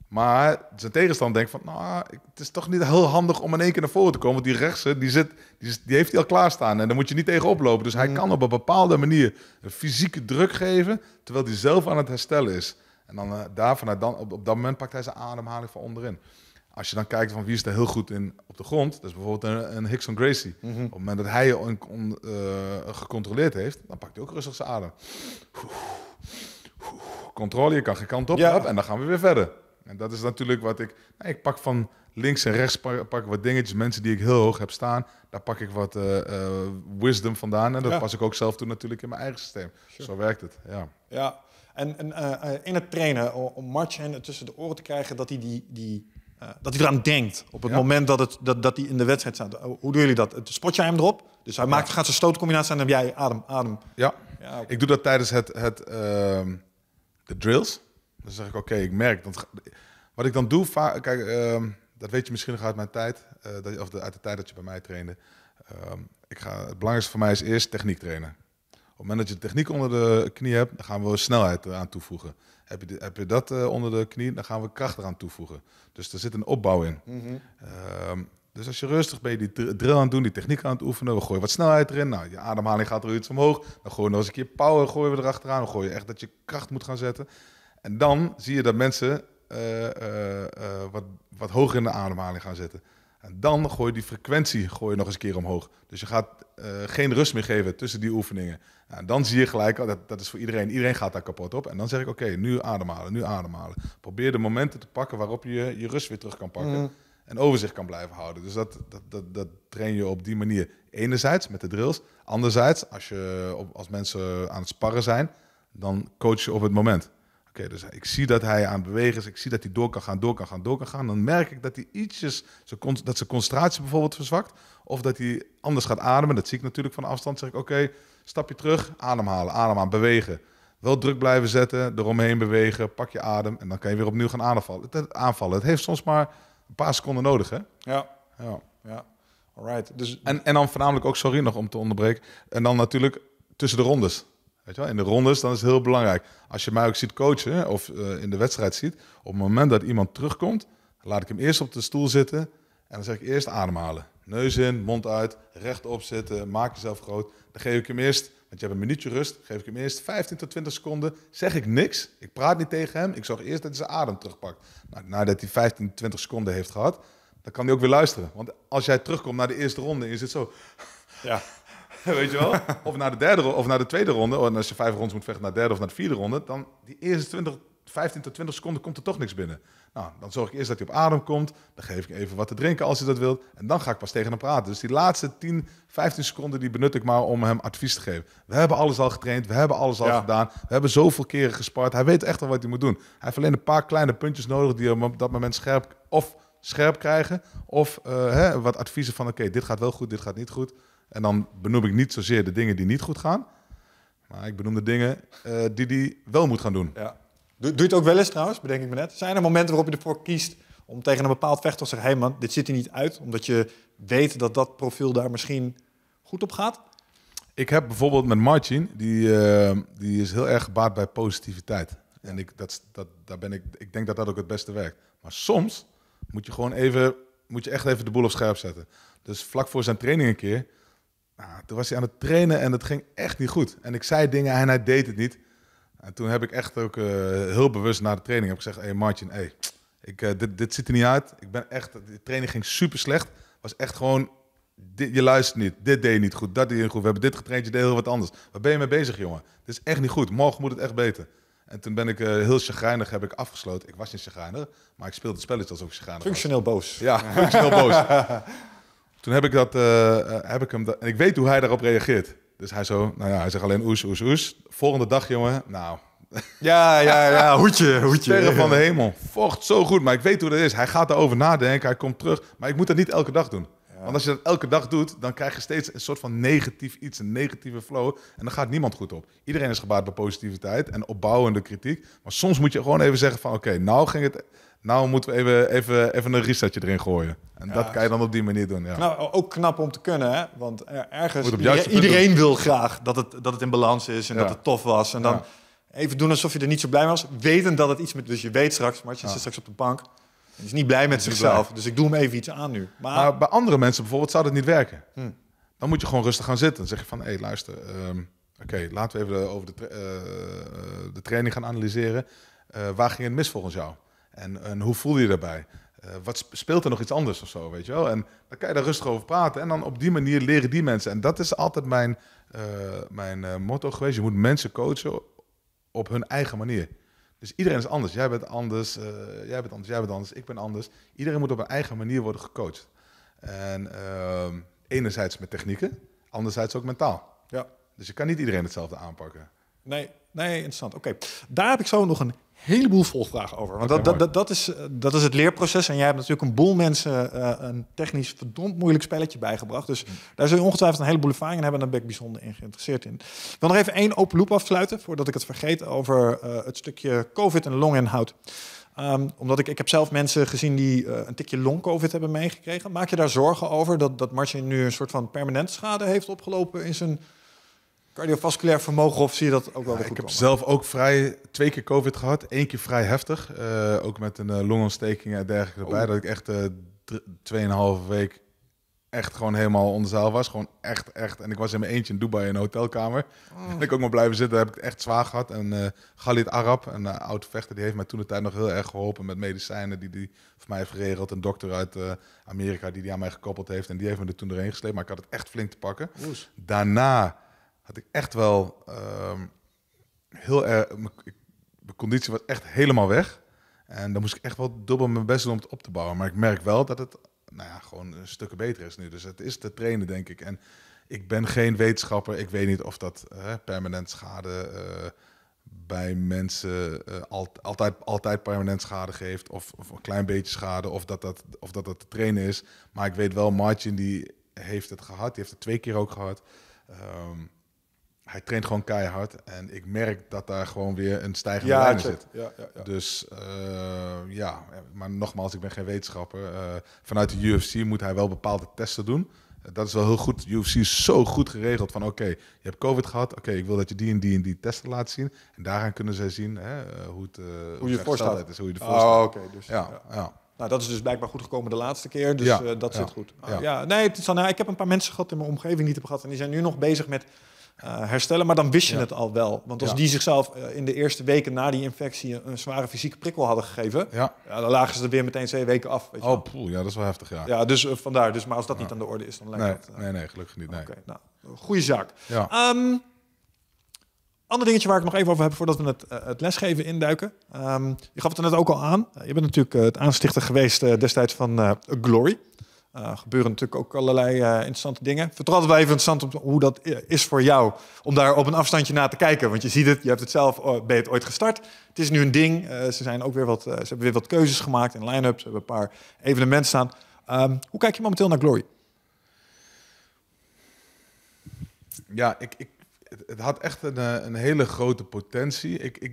[SPEAKER 2] Maar zijn tegenstander denkt van, nou, het is toch niet heel handig om in één keer naar voren te komen. Want die rechtse, die, zit, die, die heeft hij al klaarstaan. En daar moet je niet tegen oplopen. Dus hij mm. kan op een bepaalde manier een fysieke druk geven, terwijl hij zelf aan het herstellen is. En dan eh, daar vanuit dan, op, op dat moment pakt hij zijn ademhaling van onderin. Als je dan kijkt van wie is er heel goed in op de grond, dat is bijvoorbeeld een, een Hickson Gracie. Mhm. Op het moment dat hij je eh, gecontroleerd heeft, dan pakt hij ook rustig zijn adem. Controle, je kan geen kant op. en dan gaan we weer verder. En dat is natuurlijk wat ik. Nou, ik pak van links en rechts pak, pak, wat dingetjes. Mensen die ik heel hoog heb staan, daar pak ik wat eh, eh, wisdom vandaan. En dat pas ik ook zelf toe natuurlijk in mijn eigen systeem. Zo werkt het. Ja.
[SPEAKER 1] ja. En, in het trainen, om March tussen de oren te krijgen dat hij die, die eh, dat hij eraan denkt op het moment dat, het, dat, dat hij in de wedstrijd staat. Hoe doen jullie dat? Spot jij hem erop? Dus hij maakt, gaat zijn stootcombinatie en dan heb jij adem, adem.
[SPEAKER 2] Ja, ik doe dat tijdens het, het, ehm, de drills. Dan zeg ik, oké, ik merk. Dat, wat ik dan doe, kijk, ehm, dat weet je misschien nog uit mijn tijd. Eh, dat, of uit de tijd dat je bij mij trainde. Ehm, ik ga, het belangrijkste voor mij is eerst techniek trainen. Op het moment dat je de techniek onder de knie hebt, dan gaan we snelheid eh, aan toevoegen. Heb je, dat eh, onder de knie, dan gaan we kracht eraan toevoegen. Dus er zit een opbouw in. Mhm. Ehm, dus als je rustig bent die drill aan het doen, die techniek aan het oefenen, we gooien wat snelheid erin. Nou, je ademhaling gaat er iets omhoog. Dan gooien we nog eens een keer power, gooien we erachteraan. Dan gooi je echt dat je kracht moet gaan zetten. En dan zie je dat mensen eh, eh, wat, wat hoger in de ademhaling gaan zitten. En dan gooi je die frequentie gooi je nog eens een keer omhoog. Dus je gaat eh, geen rust meer geven tussen die oefeningen. En dan zie je gelijk, oh, dat, dat is voor iedereen, iedereen gaat daar kapot op. En dan zeg ik, oké, nu ademhalen, nu ademhalen. Probeer de momenten te pakken waarop je je rust weer terug kan pakken. Mm. En overzicht kan blijven houden. Dus dat, dat, dat, dat train je op die manier. Enerzijds met de drills. Anderzijds, als, je, als mensen aan het sparren zijn, dan coach je op het moment. Oké, dus ik zie dat hij aan het bewegen is. Ik zie dat hij door kan gaan, door kan gaan, door kan gaan. Dan merk ik dat hij ietsjes, dat zijn concentratie bijvoorbeeld verzwakt. Of dat hij anders gaat ademen. Dat zie ik natuurlijk van afstand. Zeg ik, oké, okay, stapje terug, ademhalen, ademhalen, bewegen. Wel druk blijven zetten, eromheen bewegen, pak je adem. En dan kan je weer opnieuw gaan aanvallen. Het, aanvallen. het heeft soms maar een paar seconden nodig, hè? Ja, ja, ja. Alright. Dus... En, en dan voornamelijk ook, sorry nog om te onderbreken. En dan natuurlijk tussen de rondes. Weet je wel? In de rondes dan is het heel belangrijk. Als je mij ook ziet coachen of eh, in de wedstrijd ziet, op het moment dat iemand terugkomt, laat ik hem eerst op de stoel zitten en dan zeg ik eerst ademhalen. Neus in, mond uit, rechtop zitten, maak jezelf groot. Dan geef ik hem eerst, want je hebt een minuutje rust, geef ik hem eerst 15 tot 20 seconden. Zeg ik niks, ik praat niet tegen hem, ik zorg eerst dat hij zijn adem terugpakt. Nou, nadat hij 15, 20 seconden heeft gehad, dan kan hij ook weer luisteren. Want als jij terugkomt naar de eerste ronde is het zo... Ja. Of naar de derde of naar de tweede ronde. Of oh, als je vijf rondes moet vechten naar de derde of naar de vierde ronde. Dan die eerste 20, 15 tot 20 seconden komt er toch niks binnen. Nou, dan zorg ik eerst dat hij op adem komt. Dan geef ik even wat te drinken als hij dat wilt. En dan ga ik pas tegen hem praten. Dus die laatste 10, 15 seconden die benut ik maar om hem advies te geven. We hebben alles al getraind. We hebben alles al gedaan. We hebben zoveel keren gespart. Hij weet echt al wat hij moet doen. Hij heeft alleen een paar kleine puntjes nodig die hem op dat moment scherp of scherp krijgen. Of eh, hè, wat adviezen van oké, dit gaat wel goed, dit gaat niet goed. En dan benoem ik niet zozeer de dingen die niet goed gaan. Maar ik benoem de dingen eh, die die wel moet gaan doen. Ja. Doe, doe je het ook wel eens trouwens, bedenk ik me net. Zijn er momenten waarop je ervoor kiest om
[SPEAKER 1] tegen een bepaald vechter te zeggen... hey man, dit ziet er niet uit, omdat je weet dat dat profiel daar misschien goed op gaat?
[SPEAKER 2] Ik heb bijvoorbeeld met Martin, die, eh, die is heel erg gebaat bij positiviteit. En ik, dat, dat, daar ben ik, ik denk dat dat ook het beste werkt. Maar soms moet je gewoon even, moet je echt even de boel op scherp zetten. Dus vlak voor zijn training een keer nou, toen was hij aan het trainen en dat ging echt niet goed. En ik zei dingen en hij deed het niet. En toen heb ik echt ook eh, heel bewust na de training heb ik gezegd: Hey Martin, hey, ik, eh, dit, dit ziet er niet uit. Ik ben echt, de training ging super slecht. Was echt gewoon, dit, je luistert niet. Dit deed je niet goed. Dat deed je niet goed. We hebben dit getraind, je deed heel wat anders. Waar ben je mee bezig, jongen? Dit is echt niet goed. Morgen moet het echt beter. En toen ben ik eh, heel chagrijnig, heb ik afgesloten. Ik was niet chagrijnig, maar ik speelde het spelletje als ook chagrijnig. Functioneel boos. Ja, functioneel boos. Toen heb ik, dat, eh, eh, heb ik hem... Dat, en ik weet hoe hij daarop reageert. Dus hij zo... Nou ja, hij zegt alleen oes, oes, oes. Volgende dag, jongen. Nou... Ja, ja, ja, hoedje, hoedje. Sterren van de hemel. Vocht zo goed, maar ik weet hoe dat is. Hij gaat erover nadenken, hij komt terug. Maar ik moet dat niet elke dag doen. Want als je dat elke dag doet, dan krijg je steeds een soort van negatief iets, een negatieve flow. En dan gaat niemand goed op. Iedereen is gebaat bij positiviteit en opbouwende kritiek. Maar soms moet je gewoon even zeggen van, oké, nou ging het nou moeten we even, even, even een resetje erin gooien. En dat kan je dan op die manier doen. Ja.
[SPEAKER 1] Nou, ook knap om te kunnen, hè? Want ergens, iedereen wil
[SPEAKER 2] graag dat het, dat het in balans is en dat het tof was. En dan
[SPEAKER 1] even doen alsof je er niet zo blij was. Weten dat het iets met... Dus je weet straks, maar je zit straks op de bank. Hij is niet blij met zichzelf.
[SPEAKER 2] Dus ik doe hem even iets aan nu. Maar, bij andere mensen bijvoorbeeld zou dat niet werken. Hm. Dan moet je gewoon rustig gaan zitten. Dan zeg je van, hé, hey, luister... Ehm, oké, laten we even over de, eh, eh, de training gaan analyseren. Eh, waar ging het mis volgens jou? En, en hoe voel je je daarbij? Eh, wat speelt er nog iets anders of zo, weet je wel? En dan kan je daar rustig over praten. En dan op die manier leren die mensen. En dat is altijd mijn, eh, mijn eh, motto geweest. Je moet mensen coachen op hun eigen manier. Dus iedereen is anders. Jij bent anders, jij bent anders, jij bent anders, ik ben anders. Iedereen moet op een eigen manier worden gecoacht. En ehm, enerzijds met technieken, anderzijds ook mentaal. Ja. Dus je kan niet iedereen hetzelfde aanpakken.
[SPEAKER 1] Nee, nee, interessant. Oké, daar heb ik zo nog een heleboel volgvragen over. Want dat, dat, dat, is, eh, dat is het leerproces. En jij hebt natuurlijk een boel mensen eh, een technisch verdomd moeilijk spelletje bijgebracht. Dus mm. daar zul je ongetwijfeld een heleboel ervaring in hebben. En daar ben ik bijzonder in geïnteresseerd in. Ik wil nog even één open loop afsluiten, voordat ik het vergeet, over eh, het stukje COVID en longinhoud. Um, ehm, omdat ik, ik heb zelf mensen gezien die een tikje long-covid hebben meegekregen. Maak je daar zorgen over dat, dat Martin nu een soort van permanente schade
[SPEAKER 2] heeft opgelopen in zijn cardiovasculair vermogen of zie je dat ook wel weer goed Ik heb zelf ook vrij twee keer COVID gehad. Eén keer vrij heftig. Eh, ook met een eh, longontsteking en dergelijke erbij. Oh. Dat ik echt uh, tweeënhalve week echt gewoon helemaal onderzaal was. Gewoon echt, echt. En ik was in mijn eentje in Dubai in een hotelkamer. Oh. En ik ook maar blijven zitten. Daar heb ik het echt zwaar gehad. En uh, Khalid Arab, een uh, oud vechter, die heeft mij toen de tijd nog heel erg geholpen met medicijnen die die voor mij heeft geregeld. Een dokter uit Amerika die die aan mij gekoppeld heeft. En die heeft me er toen doorheen gesleept. Maar ik had het echt flink te pakken. Daarna had ik echt wel ehm, heel erg. Mijn conditie was echt helemaal weg. En dan moest ik echt wel dubbel mijn best doen om het op te bouwen. Maar ik merk wel dat het nou ja, gewoon een stukken beter is nu. Dus het is te trainen, denk ik. En ik ben geen wetenschapper. Ik weet niet of dat hè, permanent schade eh, bij mensen eh, altijd, altijd permanent schade geeft. Of, of, een klein beetje schade. Of dat dat, of dat dat te trainen is. Maar ik weet wel, Martin die heeft het gehad. Die heeft het twee keer ook gehad. Um, hij traint gewoon keihard. En ik merk dat daar gewoon weer een stijgende lijn lijn zit. Ja, ja, dus eh, ja, maar nogmaals, ik ben geen wetenschapper. Eh, vanuit de UFC moet hij wel bepaalde testen doen. Eh, dat is wel heel goed. UFC is zo goed geregeld van oké, je hebt COVID gehad. Oké, ik wil dat je die en die en die testen laat zien. En daaraan kunnen zij zien hè, hoe, het, hoe, je ervoor Is, hoe je ervoor staat. Oh, oké. dus, ja.
[SPEAKER 1] Nou, dat is dus blijkbaar goed gekomen de laatste keer. Dus dat zit goed. Ah, ja. nee, het is, nou, ik heb een paar mensen gehad in mijn omgeving die het hebben gehad. En die zijn nu nog bezig met eh, herstellen. Maar dan wist je het al wel. Want als die zichzelf eh, in de eerste weken na die infectie een, zware fysieke prikkel hadden gegeven, ja. dan lagen ze er weer meteen twee weken af. Weet je oh, poeh, ja, dat is wel heftig. Ja, ja dus eh, vandaar. Dus, maar als dat niet aan de orde is, dan lijkt
[SPEAKER 2] nee, nee, nee, gelukkig niet. Nee. Oké,
[SPEAKER 1] nou, goede zaak. Ja. Ehm, ander dingetje waar ik nog even over heb voordat we het, het lesgeven induiken. Um, je gaf het er net ook al aan. je bent natuurlijk het aanstichter geweest destijds van Glory. Er eh, gebeuren natuurlijk ook allerlei eh, interessante dingen. Vertel altijd wel even interessant op hoe dat eh, is voor jou. Om daar op een afstandje naar te kijken. Want je ziet het, je hebt het zelf, oh, je het ooit gestart. Het is nu een ding. ze, zijn ook weer wat, ze hebben weer wat keuzes gemaakt in line-ups. Ze hebben een paar
[SPEAKER 2] evenementen staan. Ehm, hoe kijk je momenteel naar Glory? Ja, ik, ik, het had echt een, een hele grote potentie. Ik, ik,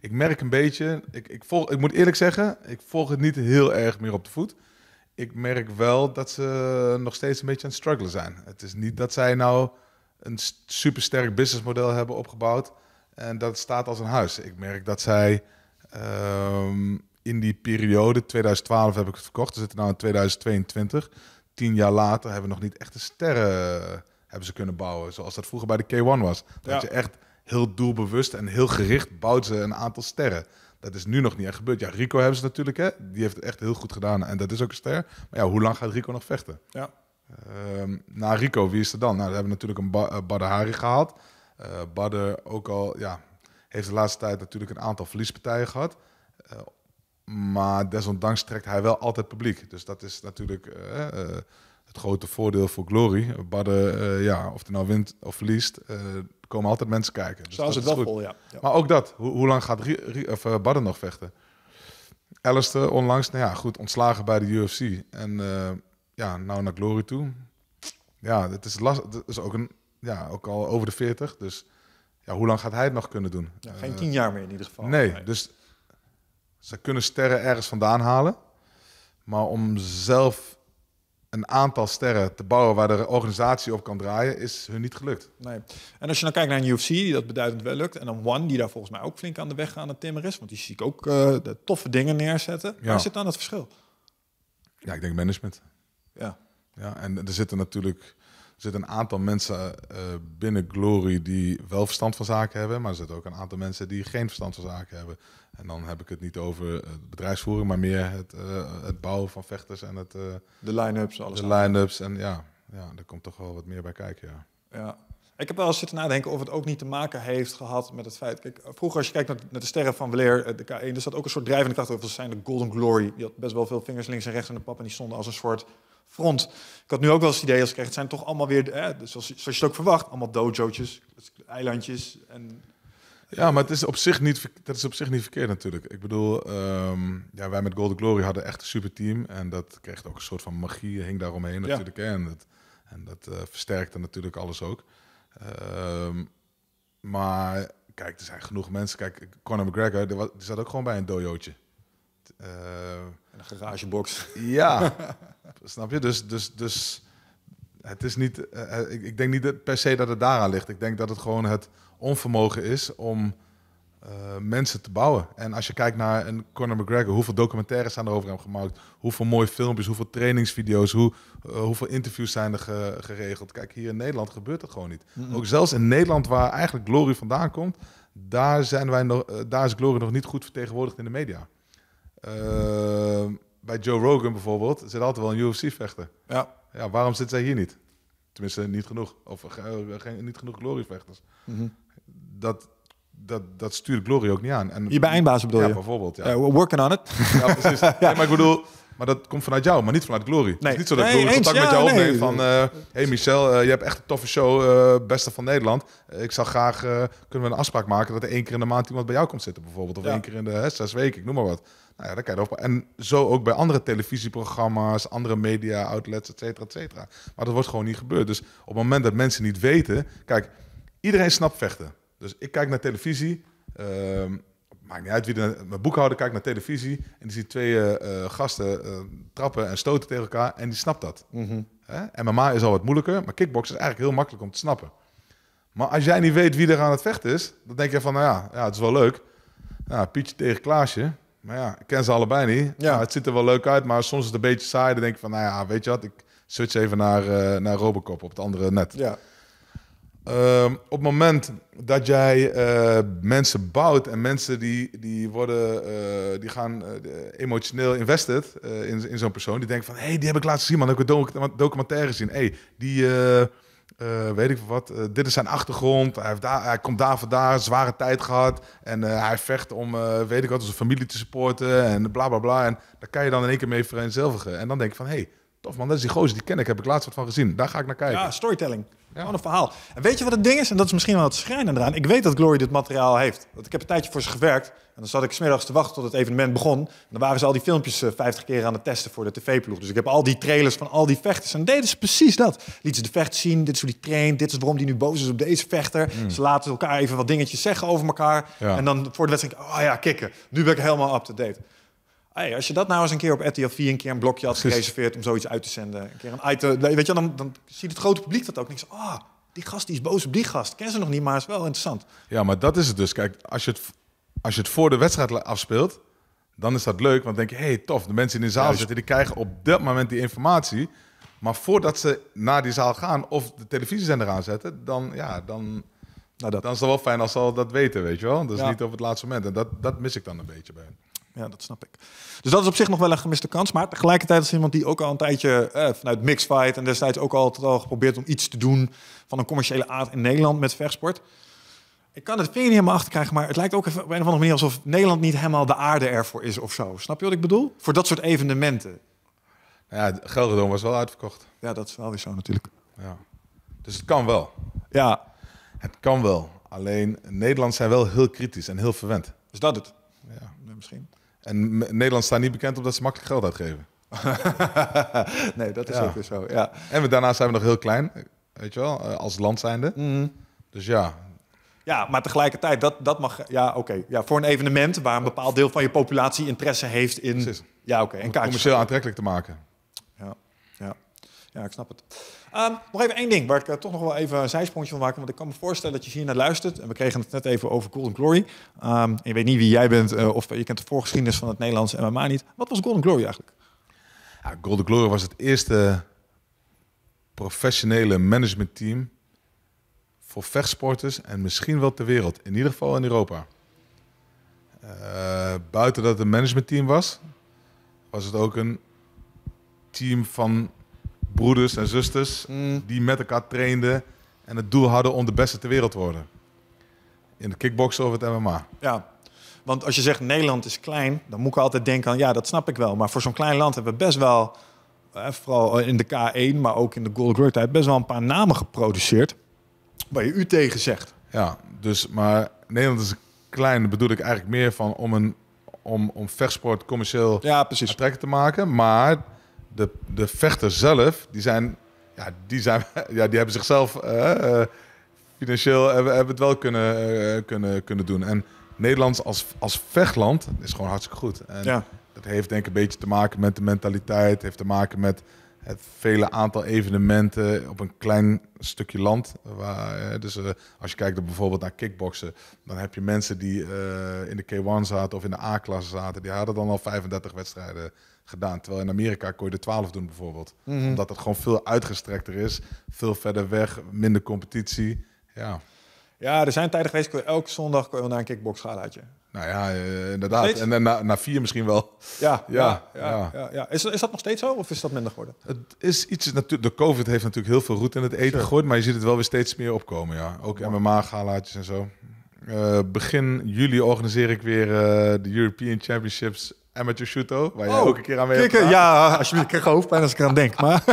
[SPEAKER 2] ik merk een beetje, ik, ik, volg, ik moet eerlijk zeggen, ik volg het niet heel erg meer op de voet ik merk wel dat ze nog steeds een beetje aan het struggelen zijn. Het is niet dat zij nou een supersterk businessmodel hebben opgebouwd en dat staat als een huis. Ik merk dat zij ehm, in die periode, 2012 heb ik het verkocht, we zitten nu in 2022. Tien jaar later hebben we nog niet echt de sterren eh, hebben ze kunnen bouwen, zoals dat vroeger bij de K1 was. Dat je echt heel doelbewust en heel gericht bouwt ze een aantal sterren. Dat is nu nog niet echt gebeurd. Ja, Rico hebben ze natuurlijk, hè? die heeft het echt heel goed gedaan en dat is ook een ster. Maar ja, hoe lang gaat Rico nog vechten? Ja. Um, na Rico, wie is er dan? Nou, we hebben natuurlijk een ba eh, Hari gehaald. Uh, ook al, ja, heeft de laatste tijd natuurlijk een aantal verliespartijen gehad. Eh, maar desondanks trekt hij wel altijd publiek. Dus dat is natuurlijk grote voordeel voor Glory. Badden, eh, ja, of het nou wint of verliest, eh, komen altijd mensen kijken. Dus Staan ze wel vol, ja. Maar ook dat, hoe lang gaat of, eh, Badden nog vechten? Alistair onlangs, nou ja, goed, ontslagen bij de UFC. En ja, nou naar Glory toe. Ja, het is, last, het is ook, een, ja, ook al over de 40. Dus ja, hoe lang gaat hij het nog kunnen doen? Ja, geen tien jaar meer in ieder geval. nee, dus ze kunnen sterren ergens vandaan halen. Maar om zelf een aantal sterren te bouwen waar de organisatie op kan draaien, is hun niet gelukt. Nee.
[SPEAKER 1] En als je dan kijkt naar een UFC, die dat beduidend wel lukt, en dan One, die daar volgens mij ook flink aan de weg aan het timmeren is, want die zie ik ook
[SPEAKER 2] eh, de toffe dingen neerzetten. Ja. Waar zit dan het verschil? Ja, ik denk management. Ja. ja en er zitten natuurlijk er zitten een aantal mensen eh, binnen Glory die wel verstand van zaken hebben, maar er zitten ook een aantal mensen die geen verstand van zaken hebben. En dan heb ik het niet over eh, bedrijfsvoering, maar meer het, eh, het bouwen van vechters en het. de line-ups, alles. De line-ups en ja, ja, daar komt toch wel wat meer bij kijken. Ja.
[SPEAKER 1] ja. Ik heb wel eens zitten nadenken of het ook niet te maken heeft gehad met het feit. Kijk, vroeger, als je kijkt naar, de sterren van Weleer, de K1, er zat ook een soort drijvende kracht over. Dat zijn de Golden Glory. Die had best wel veel vingers links en rechts in de pap. En die stonden als een soort front. Ik had nu ook wel eens het idee als ik kreeg. het zijn toch allemaal weer, eh, dus zoals, zoals je het ook verwacht, allemaal dojootjes, eilandjes. En...
[SPEAKER 2] Ja, maar het is op zich niet, dat is op zich niet verkeerd natuurlijk. Ik bedoel, ehm, ja, wij met Golden Glory hadden echt een super team en dat kreeg ook een soort van magie, hing daaromheen natuurlijk. En dat, en dat eh, versterkte natuurlijk alles ook. Ehm, maar kijk, er zijn genoeg mensen. Kijk, Conor McGregor, die, zat ook gewoon bij een dojootje. Uh, een garagebox. Ja, Snap je? Dus, dus, dus het is niet, eh, eh, ik, ik, denk niet dat per se dat het daaraan ligt. Ik denk dat het gewoon het onvermogen is om eh, mensen te bouwen. En als je kijkt naar een Conor McGregor, hoeveel documentaires zijn er over hem gemaakt? Hoeveel mooie filmpjes, hoeveel trainingsvideo's, hoe, hoeveel interviews zijn er geregeld? Kijk, hier in Nederland gebeurt dat gewoon niet. Ook zelfs in Nederland, waar eigenlijk Glory vandaan komt, daar, zijn wij nog, daar is Glory nog niet goed vertegenwoordigd in de media bij Joe Rogan bijvoorbeeld zit altijd wel een UFC-vechter. Ja. ja. Waarom zit zij hier niet? Tenminste, niet genoeg. Of eh, geen, niet genoeg Glory-vechters. Mhm. dat, dat, dat stuurt Glory ook niet aan. En, je bij eindbaas bedoel ja, je? bijvoorbeeld. Ja. Eh, working on it. Ja, precies. maar ik bedoel, maar dat komt vanuit jou, maar niet vanuit Glory. Het is niet zo dat ik contact met jou opneem van... hé eh, hey Michel, eh, je hebt echt een toffe show, eh, beste van Nederland. ik zou graag, kunnen we een afspraak maken... dat er één keer in de maand iemand bij jou komt zitten bijvoorbeeld. Of één keer in de hè, zes weken, ik noem maar wat. Nou ja, dat kan je op En zo ook bij andere televisieprogramma's, andere media outlets, et cetera, et cetera. Maar dat wordt gewoon niet gebeurd. Dus op het moment dat mensen niet weten... Kijk, iedereen snapt vechten. Dus ik kijk naar televisie... Ehm, maakt niet uit wie de, mijn boekhouder kijkt naar televisie en die ziet twee eh, eh, gasten eh, trappen en stoten tegen elkaar en die snapt dat. Mm -hmm. MMA is al wat moeilijker, maar kickbox is eigenlijk heel makkelijk om te snappen. Maar als jij niet weet wie er aan het vechten is, dan denk je van, nou ja, ja het is wel leuk. Pietje tegen Klaasje. Maar ja, ik ken ze allebei niet. Ja. Nou, het ziet er wel leuk uit, maar soms is het een beetje saai. Dan denk je van, nou ja, weet je wat, ik switch even naar, uh, naar Robocop op het andere net. Ja. Ehm, op het moment dat jij eh, mensen bouwt en mensen die, die, worden, eh, die gaan eh, emotioneel invested in, in zo'n persoon, die denken van, hé, hey, die heb ik laatst gezien, man, heb ik een documentaire gezien. hey, die, weet ik wat, dit is zijn achtergrond, hij, heeft daar, hij komt daar vandaan, zware tijd gehad en hij vecht om, weet ik wat, zijn familie te supporten en bla bla bla. En daar kan je dan in één keer mee vereenzelvigen. En dan denk je van, hé, hey, tof man, dat is die gozer, die ken ik, heb ik laatst wat van gezien. Daar ga ik naar kijken. Ja,
[SPEAKER 1] storytelling. Gewoon een verhaal. En weet je wat het ding is? En dat is misschien wel het schrijnende eraan. Ik weet dat Glory dit materiaal heeft. Want ik heb een tijdje voor ze gewerkt. En dan zat ik smiddags te wachten tot het evenement begon. En dan waren ze al die filmpjes 50 eh, keer aan het testen voor de tv-ploeg. Dus ik heb al die trailers van al die vechters. En deden ze precies dat. Lieten ze de vecht zien. Dit is hoe die traint. Dit is waarom die nu boos is op deze vechter. Mm. Ze laten elkaar even wat dingetjes zeggen over elkaar. En dan voor de wedstrijd, oh ja, kicken. Nu ben ik helemaal up-to-date. Hey, als je dat nou eens een keer op RTL 4 een keer een blokje had gereserveerd om zoiets uit te zenden. Een keer een item. Weet je, dan, dan ziet het grote publiek dat ook. niks. ah, oh,
[SPEAKER 2] die gast die is boos op die gast. Ken ze nog niet, maar is wel interessant. Ja, maar dat is het dus. Kijk, als je het, als je het voor de wedstrijd afspeelt, dan is dat leuk. Want dan denk je, hey, tof, de mensen in de zaal zitten, die krijgen op dat moment die informatie. Maar voordat ze naar die zaal gaan of de televisiezender aanzetten, dan, ja, dan, nou, dat. dan is het wel fijn als ze al dat weten, weet je wel. Dus ja. niet op het laatste moment. En dat, dat mis ik dan een beetje bij
[SPEAKER 1] ja, dat snap ik. Dus dat is op zich nog wel een gemiste kans. Maar tegelijkertijd is iemand die ook al een tijdje eh, vanuit Mixfight en destijds ook altijd al geprobeerd om iets te doen van een commerciële aard in Nederland met vechtsport. Ik kan het vinger niet helemaal achterkrijgen, maar het lijkt ook even op een of andere manier alsof Nederland niet helemaal de aarde ervoor is of zo. Snap je wat ik bedoel? Voor dat soort evenementen.
[SPEAKER 2] Ja, Gelderdoom was wel uitverkocht. Ja, dat is wel weer zo natuurlijk. Ja. Dus het kan wel. Ja. Het kan wel. Alleen Nederland zijn wel heel kritisch en heel verwend.
[SPEAKER 1] Is dat het? ja misschien.
[SPEAKER 2] En Nederland staat niet bekend op dat ze makkelijk geld uitgeven.
[SPEAKER 1] nee, dat is ook weer zo. Ja.
[SPEAKER 2] En we, daarnaast zijn we nog heel klein, weet je wel, eh, als land zijnde. Mhm. Dus ja.
[SPEAKER 1] Ja, maar tegelijkertijd, dat, dat mag. Ja, oké. Ja, voor een evenement waar een bepaald deel van je populatie interesse heeft in. Precies. Ja, oké. en commercieel aantrekkelijk
[SPEAKER 2] te maken. Ja, ja.
[SPEAKER 1] ja ik snap het. Ehm, nog even één ding waar ik eh, toch nog wel even een zijsprongje van maken, Want ik kan me voorstellen dat je hier naar luistert. En we kregen het net even over Golden Glory. Ik ehm, weet
[SPEAKER 2] niet wie jij bent eh, of je kent de voorgeschiedenis van het Nederlands MMA niet. Wat was Golden Glory eigenlijk? Ja, Golden Glory was het eerste professionele managementteam voor vechtsporters en misschien wel ter wereld. In ieder geval in Europa. Eh, buiten dat het een managementteam was, was het ook een team van broeders en zusters mm. die met elkaar trainden en het doel hadden om de beste ter wereld te worden. In de kickboksen of het MMA.
[SPEAKER 1] Ja, want als je zegt Nederland is klein, dan moet ik altijd denken aan ja, dat snap ik wel. Maar voor zo'n klein land hebben we best wel, eh, vooral eh, in de K1, maar ook in de Gold Rug tijd, best wel een paar namen geproduceerd
[SPEAKER 2] waar je u tegen zegt. Ja, dus maar Nederland is klein, bedoel ik eigenlijk meer van om een om, om vechtsport commercieel ja, precies. te maken. Maar de, de vechters zelf, die zijn, ja, die zijn, ja, die hebben zichzelf eh, eh, financieel hebben, hebben het wel kunnen, eh, kunnen, kunnen doen. En Nederlands als, als vechtland is gewoon hartstikke goed. En ja. dat heeft denk ik een beetje te maken met de mentaliteit, heeft te maken met het vele aantal evenementen op een klein stukje land. Waar, dus als je kijkt bijvoorbeeld naar kickboksen, dan heb je mensen die in de K1 zaten of in de A-klasse zaten, die hadden dan al 35 wedstrijden gedaan. Terwijl in Amerika kon je de 12 doen bijvoorbeeld. Mhm. Omdat het gewoon veel uitgestrekter is, veel verder weg, minder competitie. Ja,
[SPEAKER 1] ja er zijn tijden geweest, elke zondag kon je naar een kickboxgaalaatje.
[SPEAKER 2] Nou ja, eh, inderdaad. En na, na vier misschien wel. Ja, ja, ja.
[SPEAKER 1] ja, is, is, dat nog steeds zo of is dat minder geworden?
[SPEAKER 2] Het is iets, de COVID heeft natuurlijk heel veel roet in het eten gegooid, maar je ziet het wel weer steeds meer opkomen. Ja. Ook MMA-galaatjes en zo. Eh, begin juli organiseer ik weer eh, de European Championships Amateur Shooto, waar je ook een keer aan mee hebt Ja, je Ik krijg hoofdpijn als ik eraan denk. Maar...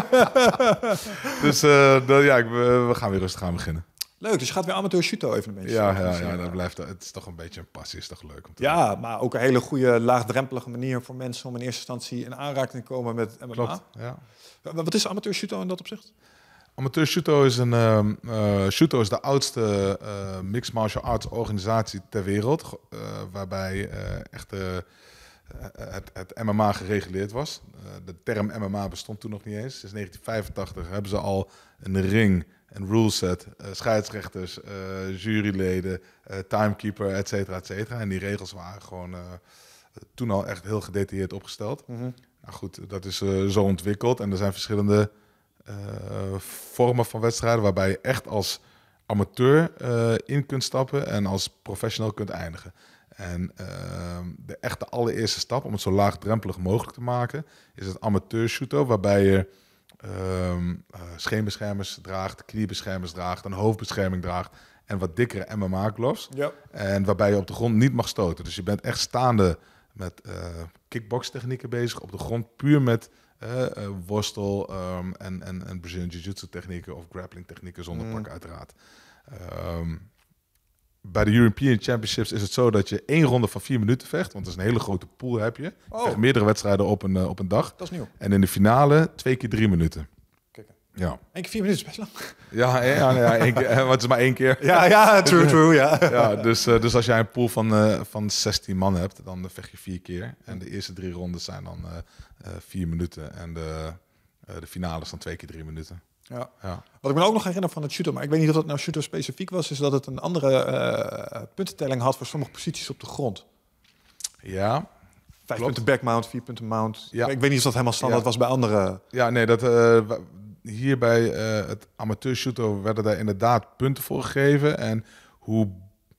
[SPEAKER 2] dus uh, ja, we, we gaan weer rustig aan beginnen.
[SPEAKER 1] Leuk, dus je gaat weer amateur shooto evenementen. Ja, ja, dus, ja, eh,
[SPEAKER 2] dat blijft. Het is toch een beetje een passie, is toch leuk om te
[SPEAKER 1] Ja, maar ook een hele goede laagdrempelige manier voor mensen om in eerste instantie in aanraking te komen met MMA. Klopt, ja. Wat is amateur shooto in dat opzicht?
[SPEAKER 2] Amateur shooto is een uh, shooto is de oudste uh, mixed martial arts organisatie ter wereld, uh, waarbij echte eh, het, het, MMA gereguleerd was. Eh, de term MMA bestond toen nog niet eens. Sinds 1985 hebben ze al een ring, een ruleset, eh, scheidsrechters, juryleden, timekeeper, et cetera, et cetera. En die regels waren gewoon toen al echt heel gedetailleerd opgesteld. Mhm. Nou goed, dat is zo ontwikkeld. En er zijn verschillende vormen van wedstrijden waarbij je echt als amateur in kunt stappen en als professioneel kunt eindigen. En ehm, de echte allereerste stap om het zo laagdrempelig mogelijk te maken, is het amateur waarbij je um, scheenbeschermers draagt, kniebeschermers draagt, een hoofdbescherming draagt en wat dikkere MMA gloves. Ja. En waarbij je op de grond niet mag stoten. Dus je bent echt staande met uh, eh, kickbox technieken bezig, op de grond puur met eh, worstel ehm, en, en, en Brazilian Jiu-Jitsu technieken of grappling technieken zonder mm. pak uiteraard bij de European Championships is het zo dat je één ronde van vier minuten vecht. Want dat is een hele grote pool heb je. Oh. Vecht meerdere wedstrijden op een, eh, op een dag. Dat is nieuw. En in de finale twee keer drie minuten. Ja.
[SPEAKER 1] Eén keer vier minuten is best lang.
[SPEAKER 2] Ja, ja, ja, keer, eh, want het is maar één keer. Ja, ja true, true. Ja. ja dus, eh, dus als jij een pool van, uh, van 16 man hebt, dan vecht je vier keer. En de eerste drie rondes zijn dan vier minuten. En de, de finale is dan twee keer drie minuten. Ja. ja.
[SPEAKER 1] Wat ik me ook nog herinner van het shooter, maar ik weet niet of dat nou shooter specifiek was, is dat het een andere uh, puntentelling had voor sommige posities op de grond. Ja. Vijf klopt. back backmount, vier punten mount. Ja. Ik weet niet of dat helemaal standaard was bij
[SPEAKER 2] andere. Ja, nee, dat, uh, eh, hier bij eh, het amateur shooter werden daar inderdaad punten voor gegeven. En hoe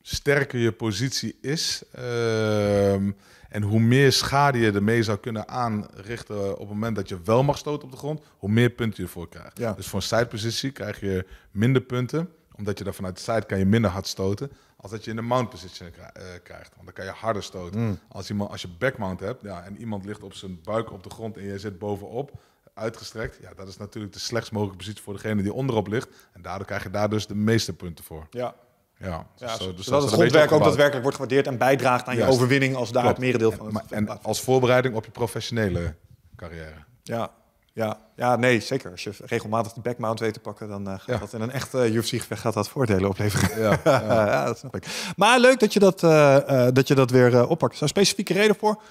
[SPEAKER 2] sterker je positie is, ehm, en hoe meer schade je ermee zou kunnen aanrichten op het moment dat je wel mag stoten op de grond, hoe meer punten je ervoor krijgt. Ja. Dus voor een sidepositie krijg je minder punten, omdat je daar vanuit de side kan je minder hard stoten, als dat je in de mount position eh, krijgt. Want dan kan je harder stoten. Mm. Als, iemand, als je backmount hebt ja, en iemand ligt op zijn buik op de grond en jij zit bovenop, uitgestrekt. Ja, dat is natuurlijk de slechtst mogelijke positie voor degene die onderop ligt. En daardoor krijg je daar dus de meeste punten voor. Ja, ja, dus dat het dus grondwerk ook
[SPEAKER 1] daadwerkelijk wordt gewaardeerd en bijdraagt aan je overwinning als daar het merendeel van.
[SPEAKER 2] En, en als voorbereiding op je professionele carrière.
[SPEAKER 1] Ja, ja, ja, nee, zeker. Als je regelmatig die backmount weet te pakken, dan eh, gaat dat in een echt eh, uh, gevecht gaat dat voordelen opleveren. Ja, ja. dat snap ik. Maar leuk dat je dat, eh, dat, je dat
[SPEAKER 2] weer oppakt. Is een specifieke reden voor?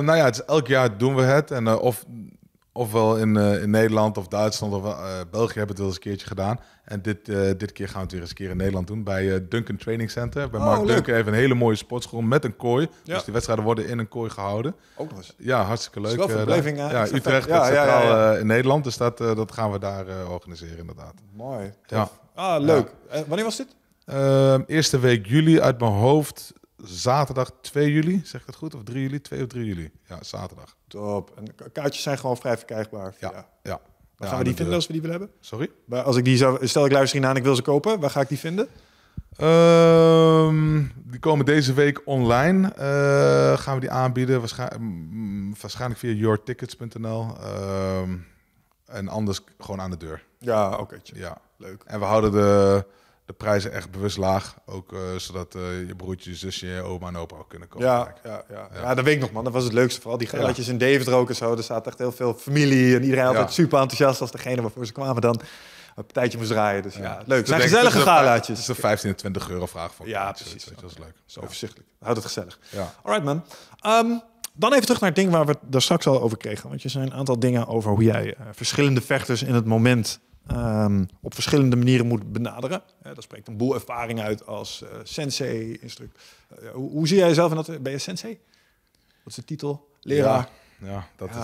[SPEAKER 2] nou ja, het is elk jaar doen we het. En of ofwel in, eh, in Nederland of Duitsland of eh, België hebben het wel eens een keertje gedaan. En dit, eh, dit keer gaan we het weer eens een keer in Nederland doen bij Duncan Training Center. Bij oh, Mark leuk. Duncan heeft een hele mooie sportschool met een kooi. Ja. Dus die wedstrijden worden in een kooi gehouden. Ook nog Ja, hartstikke leuk. ja, Utrecht, ja, centraal ja, in Nederland. Dus dat, dat gaan we daar organiseren inderdaad. Mooi. Ja. Ah, leuk. wanneer was dit? Ehm, eerste week juli uit mijn hoofd zaterdag 2 juli, zeg ik dat goed? Of 3 juli? 2 of 3 juli? Ja, zaterdag. Top. En kaartjes zijn
[SPEAKER 1] gewoon vrij verkrijgbaar. Ja, ja. ja.
[SPEAKER 2] Waar gaan we die vinden als we die willen hebben? Sorry?
[SPEAKER 1] Maar als ik die zou, stel ik luister hierna
[SPEAKER 2] en ik wil ze kopen, waar ga ik die vinden? Ehm, die komen deze week online. Eh, gaan we die aanbieden? waarschijnlijk via yourtickets.nl. Ehm, en anders gewoon aan de deur. Ja, oké. ja. Leuk. En we houden de de prijzen echt bewust laag. Ook eh, zodat eh, je broertje, dus zusje, je oma en opa ook kunnen komen. Ja, ja, ja, ja. dat weet ik nog, man. Dat was het leukste vooral. Die gelatjes in David roken en zo. Er zaten echt heel veel
[SPEAKER 1] familie. En iedereen altijd super enthousiast als degene waarvoor ze kwamen dan een tijdje moest draaien. Dus ja, leuk. Het dus zijn gezellige galaatjes. Het is een
[SPEAKER 2] 15 20 euro vraag voor Ja, precies. dat is leuk. Zo overzichtelijk. Houd het gezellig. Ja.
[SPEAKER 1] All man. Ehm, dan even terug naar het ding waar we daar straks al over kregen. Want je zei een aantal dingen over hoe jij eh, verschillende vechters in het moment Ehm, op verschillende manieren moet benaderen. Eh, dat spreekt een boel ervaring uit als eh, sensei. Instruct. Eh, hoe, hoe, zie jij zelf in dat? Ben je sensei? Wat is de titel? Leraar? Ja. dat is.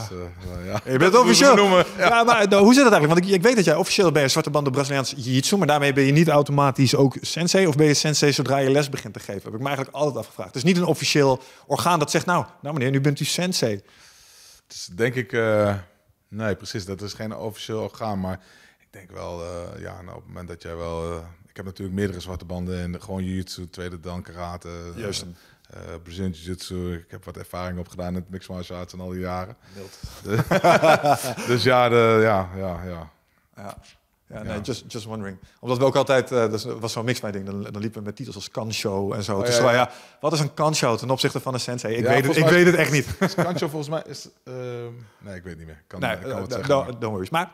[SPEAKER 2] ja. Je bent officieel. Noemen.
[SPEAKER 1] Ja. maar nou, hoe zit dat eigenlijk? Want ik, ik, weet dat jij officieel bent zwarte band de Braziliaans jiu-jitsu, maar daarmee ben je niet automatisch ook sensei. Of ben je sensei zodra je les begint te geven? Heb ik me eigenlijk altijd afgevraagd. Het is niet een
[SPEAKER 2] officieel orgaan dat zegt, nou, nou meneer, nu bent u sensei. Het is denk ik. nee, precies. Dat is geen officieel orgaan. Maar denk wel, eh, ja, nou, op het moment dat jij wel... Eh, ik heb natuurlijk meerdere zwarte banden in gewoon jiu-jitsu, tweede dan karate. Eh, Juist. Uh, jitsu Ik heb wat ervaring opgedaan met het mixed martial arts in al die jaren. dus ja, de, ja, ja, ja. ja just,
[SPEAKER 1] just wondering. Omdat we ook altijd, uh, eh, dat dus, eh, was zo'n mix van ding, dan, dan, liepen we met titels als kansho en zo. dus ja. wat is een kansho ten opzichte van een sensei? Ik, weet, het, ik weet het echt niet. Kansho
[SPEAKER 2] volgens mij is, ehm, nee, ik weet niet meer. Kan, nee, eh, kan uh, zeggen, don't,
[SPEAKER 1] worry. Maar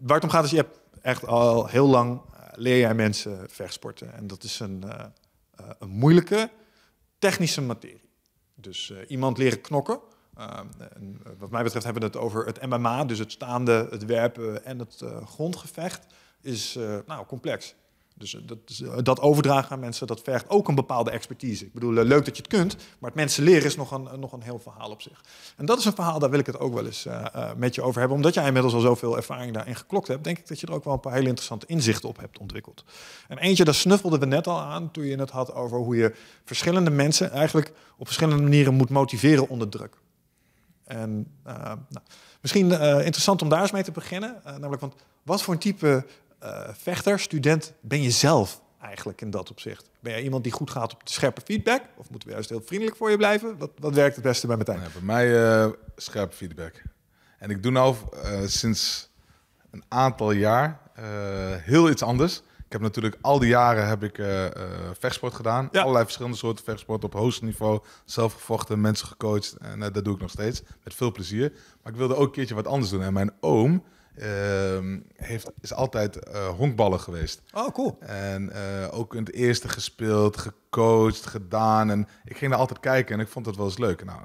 [SPEAKER 1] waar het om gaat is, je hebt echt al heel lang, leer jij mensen vechtsporten. En dat is een, een moeilijke technische materie. Dus iemand leren knokken, Ehm, eh, wat mij betreft hebben we het over het MMA, dus het staande, het werpen en het eh, grondgevecht, is eh, nou, complex. Dus dat, dat, overdragen aan mensen, dat vergt ook een bepaalde expertise. Ik bedoel, leuk dat je het kunt, maar het mensen leren is nog een, nog een heel verhaal op zich. En dat is een verhaal, daar wil ik het ook wel eens met je over hebben. Omdat jij inmiddels al zoveel ervaring daarin geklokt hebt, denk ik dat je er ook wel een paar hele interessante inzichten op hebt ontwikkeld. En eentje, daar snuffelden we net al aan toen je het had over hoe je verschillende mensen eigenlijk op verschillende manieren moet motiveren onder druk. En eh, nou, misschien eh, interessant om daar eens mee te beginnen. Eh, namelijk, want wat voor een type vechter, student ben je zelf eigenlijk in dat opzicht? Ben jij iemand die goed gaat op scherpe feedback? Of moeten we juist heel
[SPEAKER 2] vriendelijk voor je blijven? Wat, wat werkt het beste bij meteen? Nou ja, bij mij uh, scherpe feedback. En ik doe nu uh, sinds een aantal jaar heel iets anders. Ik heb natuurlijk al die jaren heb ik uh, vechtsport gedaan. Allerlei verschillende soorten vechtsport op hoogste niveau. Zelf gevochten, mensen gecoacht. En eh, dat doe ik nog steeds. Met veel plezier. Maar ik wilde ook een keertje wat anders doen. En mijn oom ehm, heeft, is altijd honkballen geweest. Oh, cool. En ook in het eerste gespeeld, gecoacht, gedaan. En ik ging daar altijd kijken en ik vond dat wel eens leuk. Nou,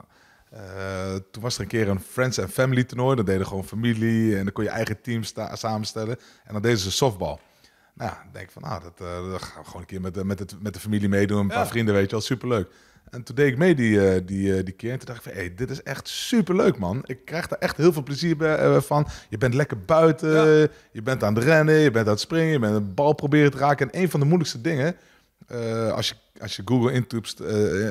[SPEAKER 2] toen was er een keer een Friends and Family toernooi. dan deden gewoon familie en dan kon je eigen team samenstellen. En dan deden ze softbal. Nou, denk van, nou, dat, uh, we gewoon een keer met, eh, met, het, met de familie meedoen, een paar vrienden, weet je wel, superleuk. En toen deed ik mee die, eh, die, die keer en toen dacht ik van, hey, dit is echt superleuk, man. Ik krijg daar echt heel veel plezier van. Je bent lekker buiten, je bent aan het rennen, je bent aan het springen, je bent een bal proberen te raken. En een van de moeilijkste dingen, als, je, als je Google intoetst,